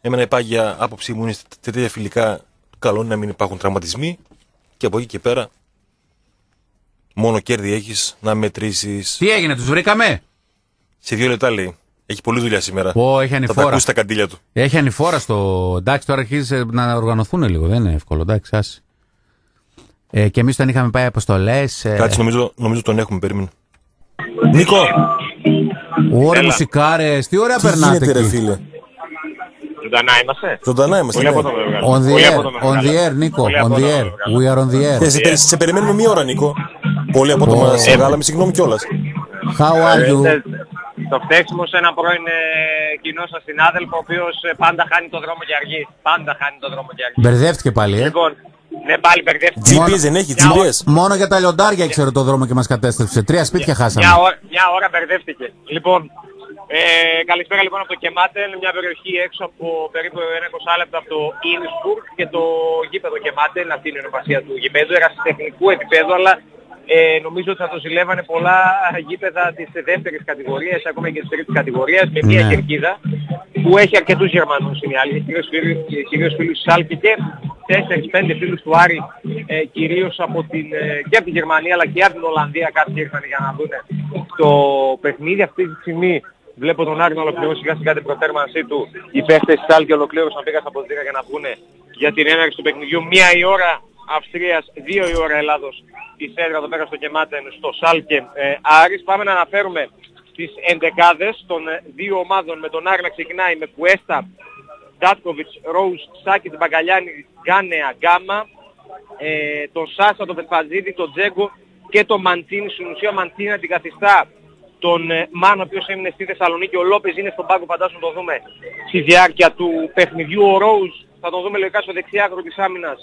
S2: Έμενα υπάγεια άποψή μου είναι στα τέτοια φιλικά καλό είναι να μην υπάρχουν τραυματισμοί και από εκεί και πέρα Μόνο κέρδη έχεις να μετρήσεις. Τι έγινε, τους βρήκαμε. Σε δύο λεπτά λέει. Έχει πολλή δουλειά σήμερα. Πω, έχει ανηφόρα. Θα τα ακούσει τα καντήλια του.
S1: Έχει ανηφόρα στο. Εντάξει, τώρα αρχίζει να οργανωθούν λίγο. Δεν είναι εύκολο. Εντάξει, Ε, και εμείς τον είχαμε πάει αποστολές. Ε... Κάτσε, νομίζω, νομίζω τον έχουμε. Περίμενε. Νίκο! Ωραία
S2: μουσικάρες, τι ωραία τι περνάτε. Γίνεται, φίλε. Ζωντανά είμαστε. Ζωντανά είμαστε. Ναι. On the
S1: on the air, Νίκο. On the air. We are on the ε, air. Σε
S2: περιμένουμε μία ώρα, Νίκο. Πολύ το oh. αλλά με συγγνώμη κιόλας. How are you? Ε, ε,
S3: το φταίξιμο σε ένα πρώην ε, κοινό σας συνάδελφο, ο οποίος πάντα χάνει το δρόμο για αργεί. Πάντα χάνει το δρόμο για αργεί. Μπερδεύτηκε πάλι, ε. Λοιπόν, ναι, πάλι μπερδεύτηκε. δεν έχει, GPS.
S1: Μόνο για τα λιοντάρια ήξερε το δρόμο και μας κατέστρεψε. Τρία σπίτια χάσαμε. Μια ώρα,
S3: ώρα μπερδεύτηκε. Λοιπόν, ε, καλησπέρα λοιπόν από το Κεμάτεν, μια περιοχή έξω από περίπου ένα 20 από το Ινσπουργκ και το γήπεδο Κεμάτεν, αυτή είναι η ονομασία του γήπεδου, ερασιτεχνικού επίπεδου, αλλά ε, νομίζω ότι θα το ζηλεύανε πολλά γήπεδα της δεύτερης κατηγορίας, ακόμα και της τρίτης κατηγορίας, με μια ναι. κερκίδα που έχει αρκετούς Γερμανούς είναι άλλη, κυρίως, κυρίως φίλους της και 4-5 φίλους του Άρη, ε, κυρίως από την, ε, και από την Γερμανία αλλά και από την Ολλανδία κάποιοι ήρθαν για να δουν το παιχνίδι. Αυτή τη στιγμή βλέπω τον Άρη να ολοκληρώσει σιγά σιγά την προτέρμανσή του. Οι παίχτες της Άλκη ολοκλήρωσαν πήγα από τη για να βγουν για την έναρξη του παιχνιδιού μία η ώρα Αυστρίας, 2 η ώρα Ελλάδος η Σέντρα εδώ πέρα στο Κεμάτεν στο Σάλκε ε, Άρης. Πάμε να αναφέρουμε τις ενδεκάδες των ε, δύο ομάδων με τον Άρη να ξεκινάει με Κουέστα, Ντάτκοβιτς, Ρόους, την Μπαγκαλιάνη, Γκάνεα, Γκάμα, ε, τον Σάσα, τον Βεφαζίδη, τον Τζέγκο και τον Μαντίνη. Στην ουσία Μαντίνη αντικαθιστά τον ε, Μάνο, ο οποίος έμεινε στη Θεσσαλονίκη. Ο Λόπες είναι στον πάγκο, φαντάζομαι το δούμε στη διάρκεια του παιχνιδιού. Ο Ρόους θα τον δούμε λογικά στο δεξιά άκρο της άμυνας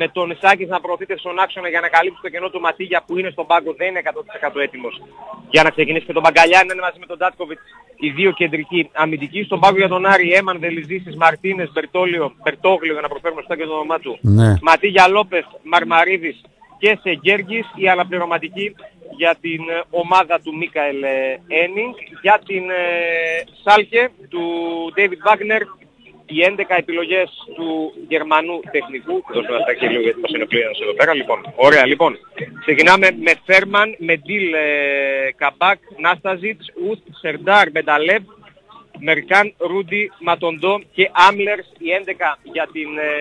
S3: με τον Σάκης να προωθείται στον άξονα για να καλύψει το κενό του Ματίγια που είναι στον πάγκο, δεν είναι 100% έτοιμος για να ξεκινήσει και τον Μπαγκαλιά, είναι μαζί με τον Τάτκοβιτ οι δύο κεντρικοί αμυντικοί. Στον πάγκο για τον Άρη, Έμαν, Δελιζήσης, Μαρτίνες, Μπερτόλιο, Μπερτόγλιο για να προφέρουμε στο και το όνομά του. Ναι. Ματίγια Λόπες, Μαρμαρίδης και σε η αναπληρωματική για την ε, ομάδα του Μίκαελ ε, Ένινγκ, για την ε, Σάλκε του Ντέιβιτ Βάγνερ οι 11 επιλογές του Γερμανού τεχνικού. Δώστε ένα τα λίγο γιατί μας πλέον εδώ πέρα. Λοιπόν, ωραία. Λοιπόν, ξεκινάμε με Φέρμαν, με Ντίλ ε, Καμπάκ, Νάσταζιτς, Ουθ, Σερντάρ, Μενταλεύ, Μερκάν, Ρούντι, Ματοντό και Άμλερς οι 11 για την ε,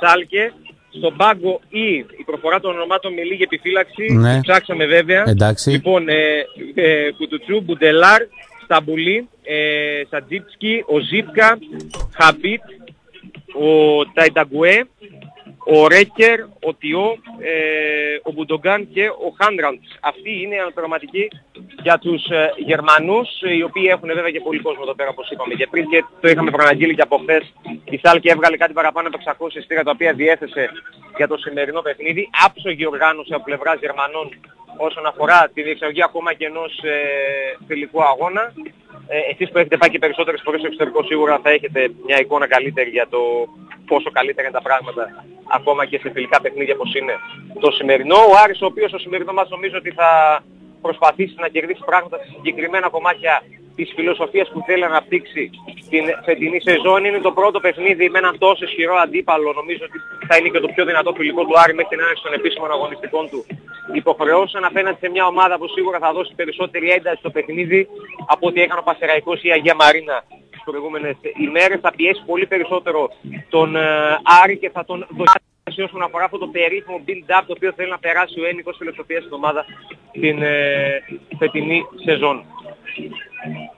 S3: Σάλκε. Στον πάγκο ή e, η προφορά των ονομάτων με λίγη επιφύλαξη. Ναι. Ψάξαμε βέβαια. Εντάξει. Λοιπόν, ε, ε, Κουτουτσού, Μπουντελάρ, Σταμπουλή, ε, Σαντζίτσκι, ο Ζίπκα, Χαμπίτ, ο Ταϊνταγκουέ, ο Ρέκερ, ο Τιό, ε, ο Μπουντογκάν και ο Χάντραντς. Αυτή είναι η αναπληρωματικοί για τους ε, Γερμανούς, ε, οι οποίοι έχουν βέβαια και πολύ κόσμο εδώ πέρα, όπως είπαμε και πριν και το είχαμε προαναγγείλει και από χθες. Η Σάλκη έβγαλε κάτι παραπάνω από 600 εισιτήρια, τα οποία διέθεσε για το σημερινό παιχνίδι. Άψογη οργάνωση από πλευράς Γερμανών όσον αφορά τη διεξαγωγή ακόμα και ενός ε, αγώνα. Ε, εσείς που έχετε πάει και περισσότερες φορές στο εξωτερικό σίγουρα θα έχετε μια εικόνα καλύτερη για το πόσο καλύτερα είναι τα πράγματα ακόμα και σε φιλικά παιχνίδια όπως είναι το σημερινό. Ο Άρης ο οποίος στο σημερινό μας νομίζω ότι θα προσπαθήσει να κερδίσει πράγματα σε συγκεκριμένα κομμάτια της φιλοσοφίας που θέλει να αναπτύξει την φετινή σεζόν. Είναι το πρώτο παιχνίδι με έναν τόσο ισχυρό αντίπαλο. Νομίζω ότι θα είναι και το πιο δυνατό φιλικό του Άρη μέχρι την έναρξη των επίσημων αγωνιστικών του υποχρεώσεων απέναντι σε μια ομάδα που σίγουρα θα δώσει περισσότερη ένταση στο παιχνίδι από ό,τι έκανε ο Πασεραϊκός ή η Αγία Μαρίνα τις προηγούμενες ημέρες. Θα πιέσει πολύ περισσότερο τον ε, Άρη και θα τον δοκιμάσει όσον αφορά αυτό το περίφημο build-up το οποίο θέλει να περάσει ο Ένικος φιλοσοφίας στην ομάδα την ε, φετινή σεζόν.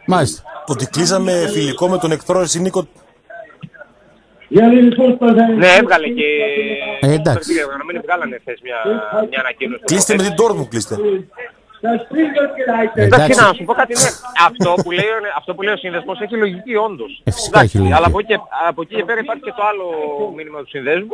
S2: Μάλιστα. Το ότι κλείσαμε φιλικό με τον εκτρό εσύ Νίκο...
S1: Ναι, έβγαλε
S3: και... Ε, εντάξει. Να μην βγάλανε χθες μια, μια ανακοίνωση. Κλείστε με την Dortmund, κλείστε. Εντάξει, να σου πω κάτι. Ναι. αυτό, που λέει, ο σύνδεσμος έχει λογική όντως. Ε, αλλά από εκεί, από εκεί και πέρα υπάρχει και το άλλο μήνυμα του συνδέσμου,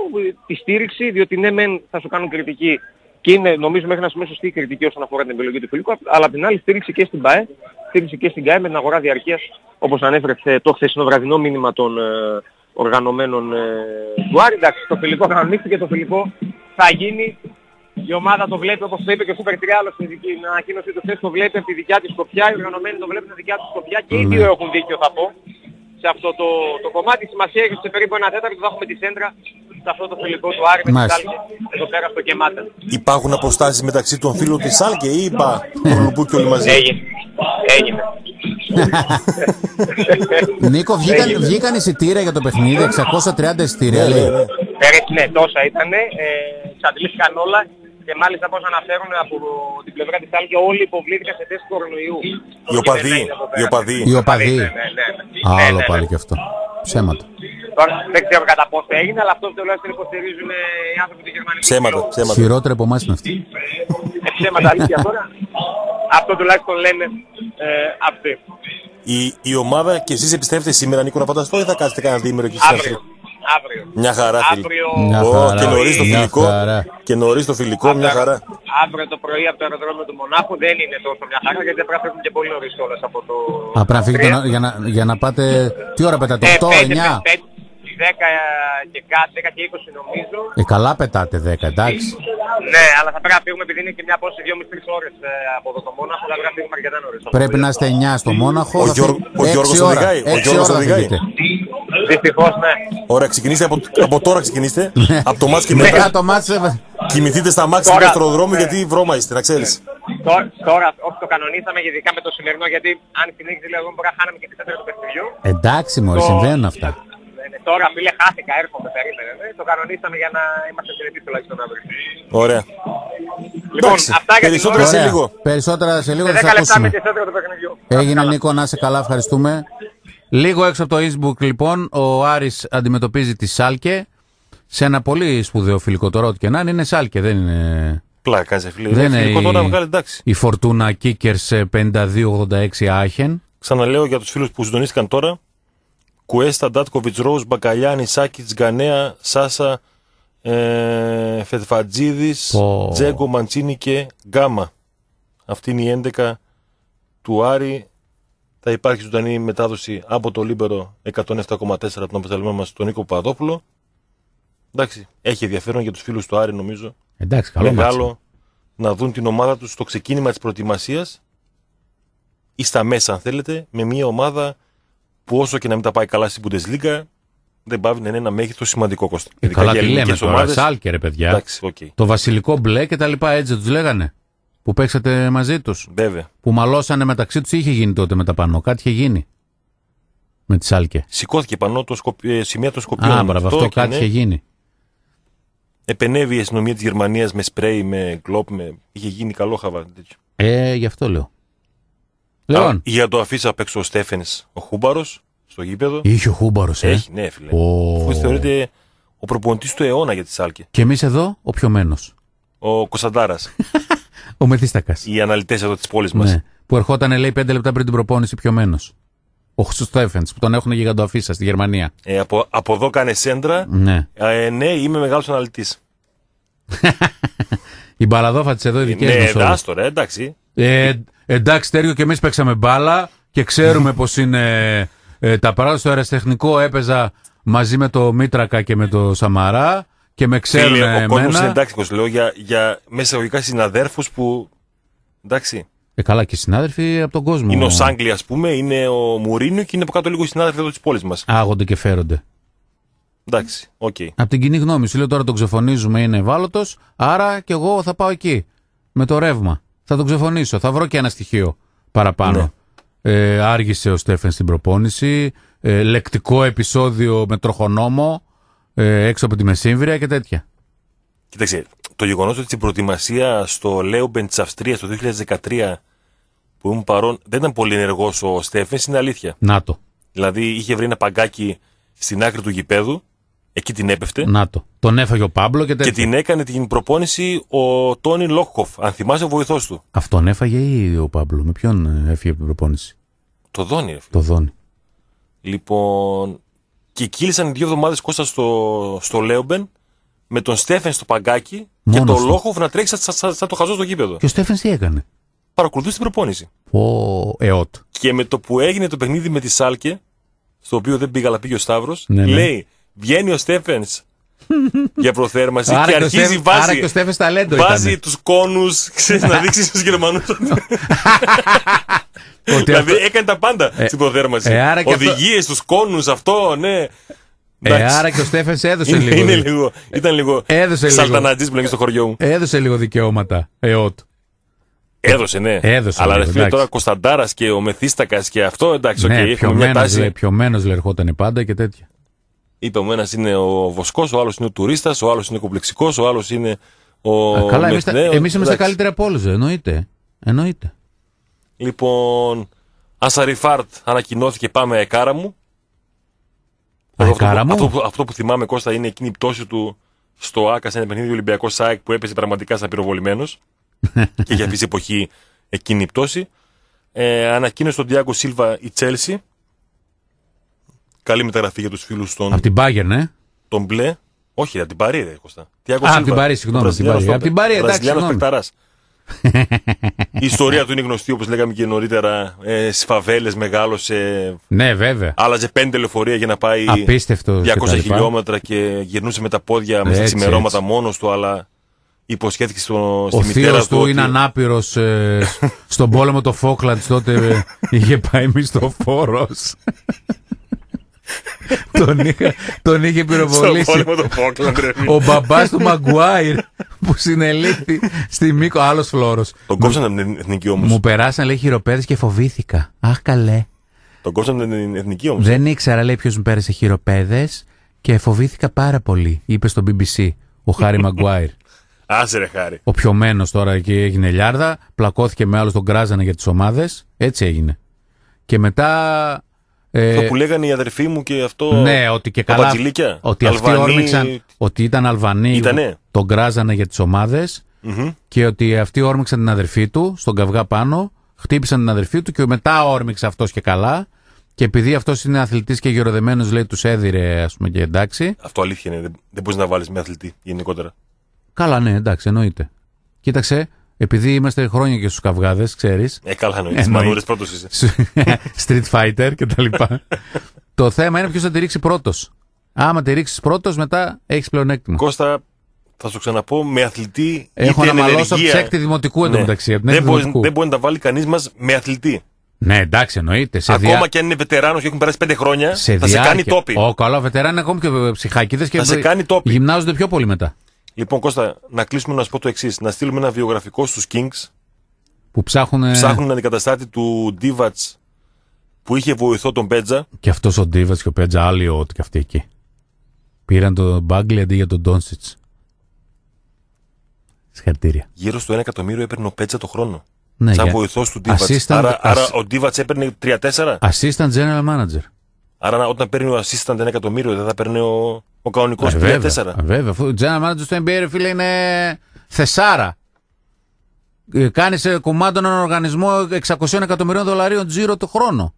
S3: τη στήριξη, διότι ναι μεν θα σου κάνουν κριτική και είναι νομίζω μέχρι να σου σωστή κριτική όσον αφορά την επιλογή του φιλικού, αλλά απ' την άλλη στήριξη και στην ΠΑΕ, στήριξη και στην ΚΑΕ με την αγορά διαρκείας, όπως ανέφερε το χθεσινό βραδινό μήνυμα των ε, οργανωμένων ε, του Άρη. Εντάξει, το το φιλικό θα γίνει η ομάδα το βλέπει όπως το είπε και ο Σούπερ Τριάλος στην ανακοίνωσή του χθες το βλέπει από τη δικιά της σκοπιά, οι οργανωμένοι το βλέπουν από τη δικιά της σκοπιά και οι ναι. δύο έχουν δίκιο θα πω σε αυτό το, το κομμάτι. Σημασία έχει σε περίπου ένα τέταρτο θα έχουμε τη σέντρα σε αυτό το φιλικό του Άρη με τη εδώ πέρα στο Κεμάτα.
S2: Υπάρχουν αποστάσεις μεταξύ των φίλων της Σάλκε ή είπα ναι. ο Λουμπού και όλοι μαζί. Έγινε.
S3: Έγινε.
S1: Νίκο, βγήκαν, βγήκαν εισιτήρια για το παιχνίδι, 630 ναι, εισιτήρια. Ναι,
S3: ναι, τόσα ήταν, ε, όλα και μάλιστα όπως αναφέρουν από την πλευρά της Άλκη όλοι υποβλήθηκαν σε θέση κορονοϊού. Οι οπαδοί. Οι οπαδοί. Οι οπαδοί. Ναι, ναι, ναι,
S1: ναι. άλλο ναι, ναι, πάλι και αυτό. Ψέματα.
S3: Τώρα δεν ξέρω κατά πόσο έγινε, αλλά αυτό τουλάχιστον υποστηρίζουν ε, οι άνθρωποι του Γερμανικού. Ψέματα, ψέματα. Χειρότερα από εμάς είναι αυτή. Ε, ψέματα, αλήθεια τώρα. Αυτό τουλάχιστον λένε ε, αυτοί.
S2: Η, η ομάδα και εσείς επιστρέφετε σήμερα, Νίκο, να φανταστώ ή θα κάνετε κανένα διήμερο και εσείς Αύριο. Μια χαρά, Αύριο... Μια χαρά, oh, και νωρίς το φιλικό. Χαρά. Και νωρίς το φιλικό, μια χαρά.
S3: Αύριο το πρωί από το αεροδρόμιο του Μονάχου δεν είναι τόσο μια χαρά γιατί πρέπει να φύγουν και πολύ νωρίς όλε από το. Α, πρέπει να φύγετε
S1: για, να, για να πάτε. Τι ώρα πετάτε, 8, 9.
S3: 10 και κάτι, 10 και
S1: 20 νομίζω. Ε, καλά πετάτε 10, εντάξει.
S3: Ναι, αλλά θα πρέπει να φύγουμε επειδή είναι και μια πόση 2,5-3 ώρε από εδώ το Μόναχο, Θα πρέπει να φύγουμε αρκετά νωρίς. Πρέπει να είστε
S1: 9 στο Μόναχο. Ο, Γιώργο Γιώργος Ο Γιώργος οδηγάει.
S3: Δυστυχώς, ναι.
S2: Ωραία, ξεκινήστε από, από τώρα, ξεκινήστε. Ναι. από το μάτς και μετά. το μάτς, ε, Κοιμηθείτε στα μάτια του αστροδρόμου γιατί βρώμα είστε, να ξέρεις.
S3: Τώρα, τώρα, όχι το κανονίσαμε, ειδικά με το σημερινό, γιατί αν συνέχιζε δηλαδή, λίγο μπορεί να χάναμε και τη θέση του παιχνιδιού. Εντάξει, μόλι συμβαίνουν
S1: αυτά. Ναι,
S3: ναι, τώρα, φίλε, χάθηκα, έρχομαι, περίμενε. Το κανονίσαμε για να
S1: είμαστε συνετοί τουλάχιστον αύριο. Ωραία.
S3: Λοιπόν, Εντάξει, αυτά για σε λίγο.
S1: Περισσότερα σε λίγο. Σε 10 λεπτά με τη του παιχνιδιού. Έγινε, Νίκο, να σε καλά, ευχαριστούμε. Λίγο έξω από το Ινσμπουκ, λοιπόν ο Άρης αντιμετωπίζει τη Σάλκε σε ένα πολύ σπουδαίο φιλικό τώρα ό,τι και να είναι, είναι Σάλκε δεν είναι...
S2: Πλάκα σε φιλικό. δεν είναι φιλικό τώρα βγάλει εντάξει.
S1: Η Φορτούνα Κίκερς 52-86 Άχεν.
S2: Ξαναλέω για τους φίλους που συντονίστηκαν τώρα, Κουέστα, Ντάτκοβιτ, Ρόους, Μπακαλιάνη, Σάκη, Τσγανέα Σάσα, ε, Φετφατζίδης, Τζέγκο, Μαντσίνη και Γκάμα. Αυτή είναι η 11 του Άρη θα υπάρχει ζωντανή μετάδοση από το Λίμπερο 107,4 από τον απεσταλμένο μας τον Νίκο Παπαδόπουλο. Εντάξει, έχει ενδιαφέρον για τους φίλους του Άρη, νομίζω. Εντάξει, καλό Μεγάλο να δουν την ομάδα τους στο ξεκίνημα της προετοιμασίας ή στα μέσα, αν θέλετε, με μια ομάδα που όσο και να μην τα πάει καλά στην Bundesliga, δεν πάβει ναι, ναι, να είναι ένα μέγεθο σημαντικό κόστος. Ε, καλά, τι λέμε τώρα, ομάδες, Σάλκερ,
S1: παιδιά. Εντάξει, okay. Το βασιλικό μπλε και τα λοιπά, έτσι τους λέγανε. Που παίξατε μαζί τους. Βέβαια. Που μαλώσανε μεταξύ τους. Είχε γίνει τότε με τα πανό. Κάτι είχε γίνει. Με τη Σάλκε. Σηκώθηκε
S2: πανό το σκοπι... Ε, σημεία των
S1: Σκοπιών. Α, μπράβο, αυτό κάτι είχε γίνει.
S2: Επενεύει η αστυνομία της Γερμανίας με σπρέι, με γκλόπ με... είχε γίνει καλό χαβά.
S1: Ε, γι' αυτό λέω. Λοιπόν.
S2: για το αφήσα απ' έξω ο Στέφεν ο Χούμπαρος στο γήπεδο. Είχε ο Χούμπαρος, ε. Έχει, ναι, φίλε. Ο... Που θεωρείται ο προπονητής του αιώνα για τη Σάλκε.
S1: Και εμείς εδώ, ο πιωμένος.
S2: Ο Κωνσταντάρας. Ο Μεθίστακα. Οι αναλυτές εδώ της πόλης μας. Ναι.
S1: Που ερχόταν, λέει, πέντε λεπτά πριν την προπόνηση πιωμένος. Ο Στέφεν, που τον έχουν γιγαντοαφίσα στη Γερμανία.
S2: Ε, από, από εδώ κάνε σέντρα. Ναι, ε, ναι είμαι μεγάλος αναλυτής.
S1: η μπαλαδόφα της εδώ, ειδική. Ε, ναι, μας ναι, Ναι, εντάξει. Ε, εντάξει, Τέριο, και εμείς παίξαμε μπάλα και ξέρουμε πώς είναι ε, τα πράγματα. Στο αεραστεχνικό έπαιζα μαζί με το Μήτρακα και με το Σαμαρά και με ξέρουν εμένα. Ο κόσμος είναι
S2: εντάξει, λέω, για, για μέσα εγωγικά συναδέρφους που, εντάξει.
S1: Ε, καλά, και συνάδελφοι από τον κόσμο. Είναι ο Σάγκλι,
S2: ας πούμε, είναι ο Μουρίνιο και είναι από κάτω λίγο οι συνάδελφοι εδώ της πόλης μας.
S1: Άγονται και φέρονται.
S2: Εντάξει, οκ. Okay.
S1: Από την κοινή γνώμη σου λέω τώρα τον ξεφωνίζουμε, είναι ευάλωτος, άρα και εγώ θα πάω εκεί. Με το ρεύμα. Θα τον ξεφωνήσω, θα βρω και ένα στοιχείο παραπάνω. Ναι. Ε, άργησε ο Στέφεν στην προπόνηση. Ε, λεκτικό επεισόδιο με τροχονόμο. Ε, έξω από τη Μεσύμβρια και τέτοια.
S2: Κοίταξε, το γεγονός ότι στην προετοιμασία στο Λέουμπεν της Αυστρίας το 2013 που ήμουν παρόν, δεν ήταν πολύ ενεργός ο Στέφεν, είναι αλήθεια. Να το. Δηλαδή είχε βρει ένα παγκάκι στην άκρη του γηπέδου, εκεί την έπεφτε. Να
S1: το. Τον έφαγε ο
S2: Πάμπλο και τέτοια. Και την έκανε την προπόνηση ο Τόνι Λόχοφ αν θυμάσαι, ο βοηθός του.
S1: Αυτόν έφαγε ή ο Πάμπλο, με ποιον έφυγε την προπόνηση. Το Δόνι Το Δόνι.
S2: Λοιπόν, και κύλησαν δύο εβδομάδες κόστα στο, στο Λέομπεν με τον Στέφεν στο παγκάκι Μόνος και τον Λόχοφ να τρέξει σαν, το χαζό στο γήπεδο. Και
S1: ο Στέφεν τι έκανε.
S2: Παρακολουθούσε την προπόνηση.
S1: Ο ΕΟΤ.
S2: Και με το που έγινε το παιχνίδι με τη Σάλκε, στο οποίο δεν πήγα αλλά πήγε ο Σταύρος, ναι, ναι. λέει βγαίνει ο Στέφεν για προθέρμανση και αρχίζει βάζει. Άρα και
S1: ο ταλέντο. Βάζει τους
S2: κόνους, ξέρεις να δείξεις στους Γερμανούς. δηλαδή έκανε τα πάντα ε, στην προθέρμανση. Ε, Οδηγίε, του κόνους, αυτό, ναι. Ε, άρα και ο Στέφεν έδωσε είναι, λίγο. Είναι λίγο. Ήταν λίγο. Έδωσε που λέγεται στο χωριό μου.
S1: Έδωσε λίγο δικαιώματα. ΕΟΤ. Έδωσε, ναι. Έδωσε, Αλλά ρε φίλε τώρα
S2: Κωνσταντάρας και ο Μεθίστακα και αυτό εντάξει, ναι, okay, έχουμε μια τάση.
S1: Πιωμένο λερχόταν πάντα και τέτοια.
S2: Είπαμε, ο ένας είναι ο βοσκός, ο άλλος είναι ο τουρίστας, ο άλλος είναι ο κομπλεξικός, ο άλλος είναι ο. Α, καλά, εμείς είμαστε καλύτερα
S1: από όλους, εννοείται. εννοείται.
S2: Λοιπόν, Ασαριφάρτ ανακοινώθηκε πάμε εκάρα μου.
S1: αυτό, εκάρα μου.
S2: Αυτό, που, θυμάμαι Κώστα είναι εκείνη η πτώση του στο Άκα σε ένα παιχνίδι Ολυμπιακό ΣΑΕΚ που έπεσε πραγματικά σαν πυροβολημένος. και για αυτής την εποχής εκείνη η πτώση. Ε, ανακοίνωσε τον Τιάγκο Σίλβα η Τσέλση Καλή μεταγραφή για τους φίλους των. Από
S1: την Πάγερ, ναι.
S2: Τον μπλε. Όχι, από την Παρή, ρε Κώστα. Α, από την Παρή, συγγνώμη. Από την Παρή, εντάξει. Η ιστορία του είναι γνωστή, όπως λέγαμε και νωρίτερα. Ε, Στις φαβέλες μεγάλωσε.
S1: Ναι, βέβαια.
S2: Άλλαζε πέντε λεωφορεία για να πάει Απίστευτο. 200 χιλιόμετρα και γυρνούσε με τα πόδια μέσα ξημερώματα μόνος του, αλλά υποσχέθηκε στο, στη μητέρα του. του ότι... είναι
S1: ανάπηρος ε, στον πόλεμο το Φόκλαντ τότε. Ε, είχε πάει μισθοφόρος τον, είχε, τον πυροβολήσει. Ο μπαμπάς του Μαγκουάιρ που συνελήφθη στη Μήκο, άλλος φλόρος. Τον κόψαν από την εθνική όμως. Μου περάσαν λέει χειροπέδες και φοβήθηκα. Αχ, καλέ. Τον κόψαν από την εθνική όμως. Δεν ήξερα λέει ποιος μου πέρασε χειροπέδες και φοβήθηκα πάρα πολύ, είπε στο BBC ο Χάρη Μαγκουάιρ. Άσε ρε Χάρη. Ο πιωμένος τώρα εκεί έγινε λιάρδα, πλακώθηκε με άλλο τον κράζανε για τις ομάδες. Έτσι έγινε. Και μετά ε, αυτό που
S2: λέγανε οι αδερφοί μου και αυτό. Ναι, ότι και καλά. Ότι όρμηξαν.
S1: Ότι ήταν Αλβανοί. Ήτανε. Τον κράζανε για τις ομαδε Και ότι αυτοί όρμηξαν την αδερφή του στον καυγά πάνω. Χτύπησαν την αδερφή του και μετά όρμηξε αυτός και καλά. Και επειδή αυτός είναι αθλητής και γεροδεμένος, λέει, τους έδιρε, ας πούμε, και εντάξει.
S2: Αυτό αλήθεια είναι. δεν μπορείς να βάλεις με αθλητή γενικότερα.
S1: Καλά, ναι, εντάξει, εννοείται. Κοίταξε, επειδή είμαστε χρόνια και στους καυγάδες, ξέρεις. Ε, καλά, εννοείς. Τι μανούρε πρώτος είσαι. Street Fighter κτλ. το θέμα είναι ποιος θα τη ρίξει πρώτος. Άμα τη ρίξεις πρώτος, μετά έχεις πλεονέκτημα.
S2: Κώστα, θα σου ξαναπώ, με αθλητή. Έχω αναμαλώσει ναι. από τη δημοτικού εντωμεταξύ. Δεν, μπορεί, δεν μπορεί να τα βάλει κανείς μας με αθλητή.
S1: Ναι, εντάξει, εννοείται. Σε Ακόμα
S2: και αν είναι βετεράνος και έχουν περάσει πέντε χρόνια, σε θα διάρκεια. σε κάνει τόπι. Ο
S1: καλό βετεράνο είναι ακόμα και ψυχάκιδες και θα σε κάνει τόπι. γυμνάζονται πιο πολύ μετά.
S2: Λοιπόν, Κώστα, να κλείσουμε να σου πω το εξής. Να στείλουμε ένα βιογραφικό στους Kings.
S1: Που ψάχνουν. Ψάχνουν
S2: αντικαταστάτη του Ντίβατ που είχε βοηθό τον Πέτζα.
S1: Και αυτός ο Ντίβατ και ο Πέτζα, άλλοι ότι και αυτοί εκεί. Πήραν τον Μπάγκλι αντί για τον Ντόνσιτ. Συγχαρητήρια.
S2: Γύρω στο 1 εκατομμύριο έπαιρνε ο Πέτζα το χρόνο. Ναι, σαν για... βοηθός του Ντίβατ. Assistant... Άρα, άρα ο ντιβατ έπαιρνε 3-4.
S1: Assistant General Manager.
S2: Άρα όταν παίρνει ο assistant ένα εκατομμύριο, δεν θα παίρνει ο, ο κανονικο ε, που Βέβαια,
S1: ε, βέβαια. Αφού general manager στο NBA, φίλε, είναι θεσάρα. Ε, κάνεις κομμάτι έναν οργανισμό 600 εκατομμυρίων δολαρίων τζίρο το χρόνο.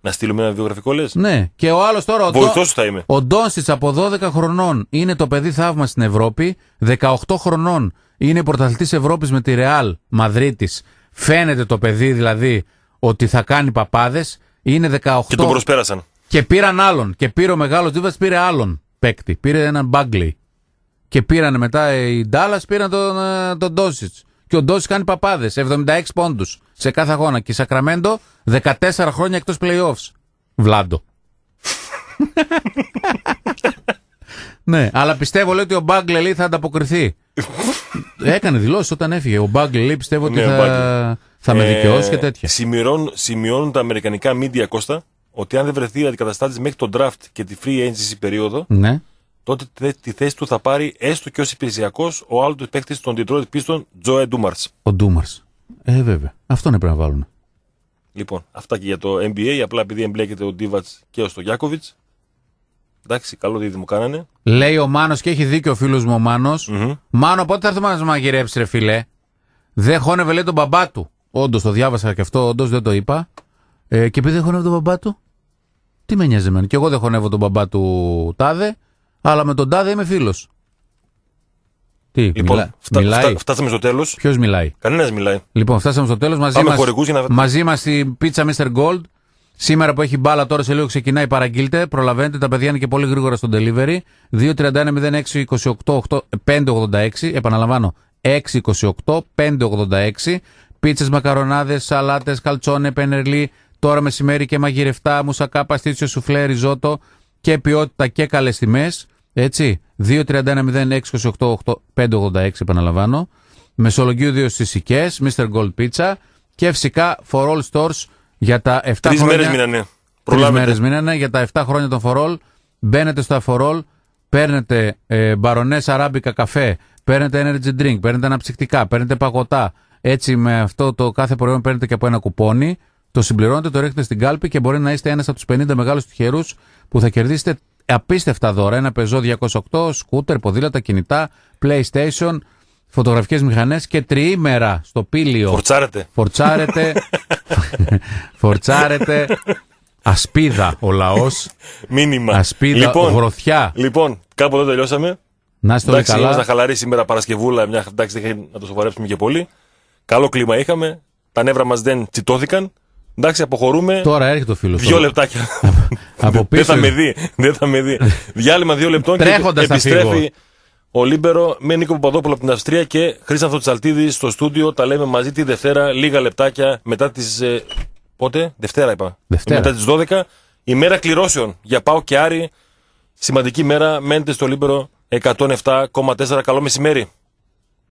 S1: Να στείλουμε ένα βιογραφικό, λες. Ναι. Και ο άλλος τώρα. Βοηθό θα είμαι. Ο Ντόνσιτ από 12 χρονών είναι το παιδί θαύμα στην Ευρώπη. 18 χρονών είναι πρωταθλητής Ευρώπης με τη Ρεάλ Μαδρίτη. Φαίνεται το παιδί δηλαδή ότι θα κάνει παπάδες. Είναι 18. Και τον προσπέρασαν. Και πήραν άλλον. Και πήρε ο μεγάλος Τζούβα, πήρε άλλον παίκτη. Πήρε έναν μπάγκλι. Και πήραν μετά οι Ντάλλας, πήραν τον, ε, τον Ντόσιτ. Και ο Ντόσιτ κάνει παπάδες. 76 πόντους σε κάθε αγώνα. Και η Σακραμέντο 14 χρόνια εκτός playoffs. Βλάντο. ναι, αλλά πιστεύω λέει ότι ο Μπάγκλι θα ανταποκριθεί. Έκανε δηλώσεις όταν έφυγε. Ο Μπάγκλι, πιστεύω ότι ναι, θα, θα με ε, δικαιώσει και
S2: τέτοια. Σημειώνουν, τα αμερικανικά media Κώστα ότι αν δεν βρεθεί αντικαταστάτης μέχρι τον draft και τη free agency περίοδο, ναι. τότε τη θέση του θα πάρει έστω και ως υπηρεσιακός ο άλλος παίκτης των Detroit Pistons, Τζοέ
S1: Ντούμαρτ. Ο Ντούμαρτ. Ε, βέβαια. Αυτό έπρεπε να βάλουν.
S2: Λοιπόν, αυτά και για το NBA. Απλά επειδή εμπλέκεται ο Ντίβατ και ο Στογιάκοβιτ. Εντάξει, καλό δίδυμο μου κάνανε.
S1: Λέει ο Μάνος και έχει δίκιο ο φίλος μου ο Μάνος. Μάνο, πότε θα έρθουμε να μας μαγειρέψει, ρε φίλε. Δεν χώνευε, λέει τον μπαμπά του. Όντως το διάβασα και αυτό, όντως δεν το είπα. Ε, και επειδή δεν χωνεύω τον μπαμπά του, τι με νοιάζει εμένα. Και εγώ δεν χωνεύω τον μπαμπά του Τάδε, αλλά με τον Τάδε είμαι φίλος. Τι, λοιπόν, μιλά, φτα, μιλάει. Φτα, φτάσαμε στο τέλος. Ποιος μιλάει. Κανένας μιλάει. Λοιπόν, φτάσαμε στο τέλος. Μαζί μα να... μαζί μας η πίτσα Mr. Gold. Σήμερα που έχει μπάλα, τώρα σε λίγο ξεκινάει. Παραγγείλτε. Προλαβαίνετε. Τα παιδιά είναι και πολύ γρήγορα στο delivery. 2-31-06-28-586. Επαναλαμβάνω. 628-586. επαναλαμβανω Πίτσες, μακαρονάδες, σαλάτες, καλτσόνε, πενερλί, Τώρα μεσημέρι και μαγειρευτά, μουσακά, παστίτσιο, σουφλέ, ριζότο και ποιότητα και καλές τιμές. Έτσι. Έτσι. 28 επαναλαμβάνω. Μεσολογγίου 2 στι Οικέ, Mr. Gold Pizza και φυσικά For All Stores για τα 7 Τρεις χρόνια. Τρει μέρες μείνανε. Τρεις μέρες μείνανε για τα 7 χρόνια των For All. Μπαίνετε στα For All, παίρνετε ε, μπαρονές αράμπικα καφέ, παίρνετε energy drink, παίρνετε αναψυκτικά, παίρνετε παγωτά. Έτσι με αυτό το κάθε προϊόν παίρνετε και από ένα κουπόνι. Το συμπληρώνετε, το ρίχνετε στην κάλπη και μπορεί να είστε ένας από τους 50 μεγάλους τυχερούς που θα κερδίσετε απίστευτα δώρα. Ένα πεζό 208, σκούτερ, ποδήλατα, κινητά, PlayStation, φωτογραφικές μηχανές και τριήμερα στο πύλιο. Φορτσάρετε. Φορτσάρετε. φορτσάρετε. Ασπίδα ο λαός. Μήνυμα. Ασπίδα, λοιπόν, γροθιά. Λοιπόν,
S2: κάπου εδώ τελειώσαμε.
S1: Να είστε όλοι καλά. Να
S2: χαλαρή σήμερα Παρασκευούλα. Μια, εντάξει, δεν να το σοβαρέψουμε και πολύ. Καλό κλίμα είχαμε. Τα νεύρα μας δεν τσιτώθηκαν. Εντάξει, αποχωρούμε. Τώρα έρχεται ο φίλος. Δύο λεπτάκια. από πίσω. Δεν θα με δει. Δεν θα με δει. Διάλειμμα δύο λεπτών και επιστρέφει ο Λίμπερο με Νίκο Παπαδόπουλο από την Αυστρία και Χρήσανθο Τσαλτίδη στο στούντιο. Τα λέμε μαζί τη Δευτέρα, λίγα λεπτάκια μετά τις. Ε, πότε? Δευτέρα είπα. Μετά τις 12. Ημέρα κληρώσεων για Πάο και Άρη. Σημαντική μέρα. Μένετε στο Λίμπερο 107,4. Καλό μεσημέρι.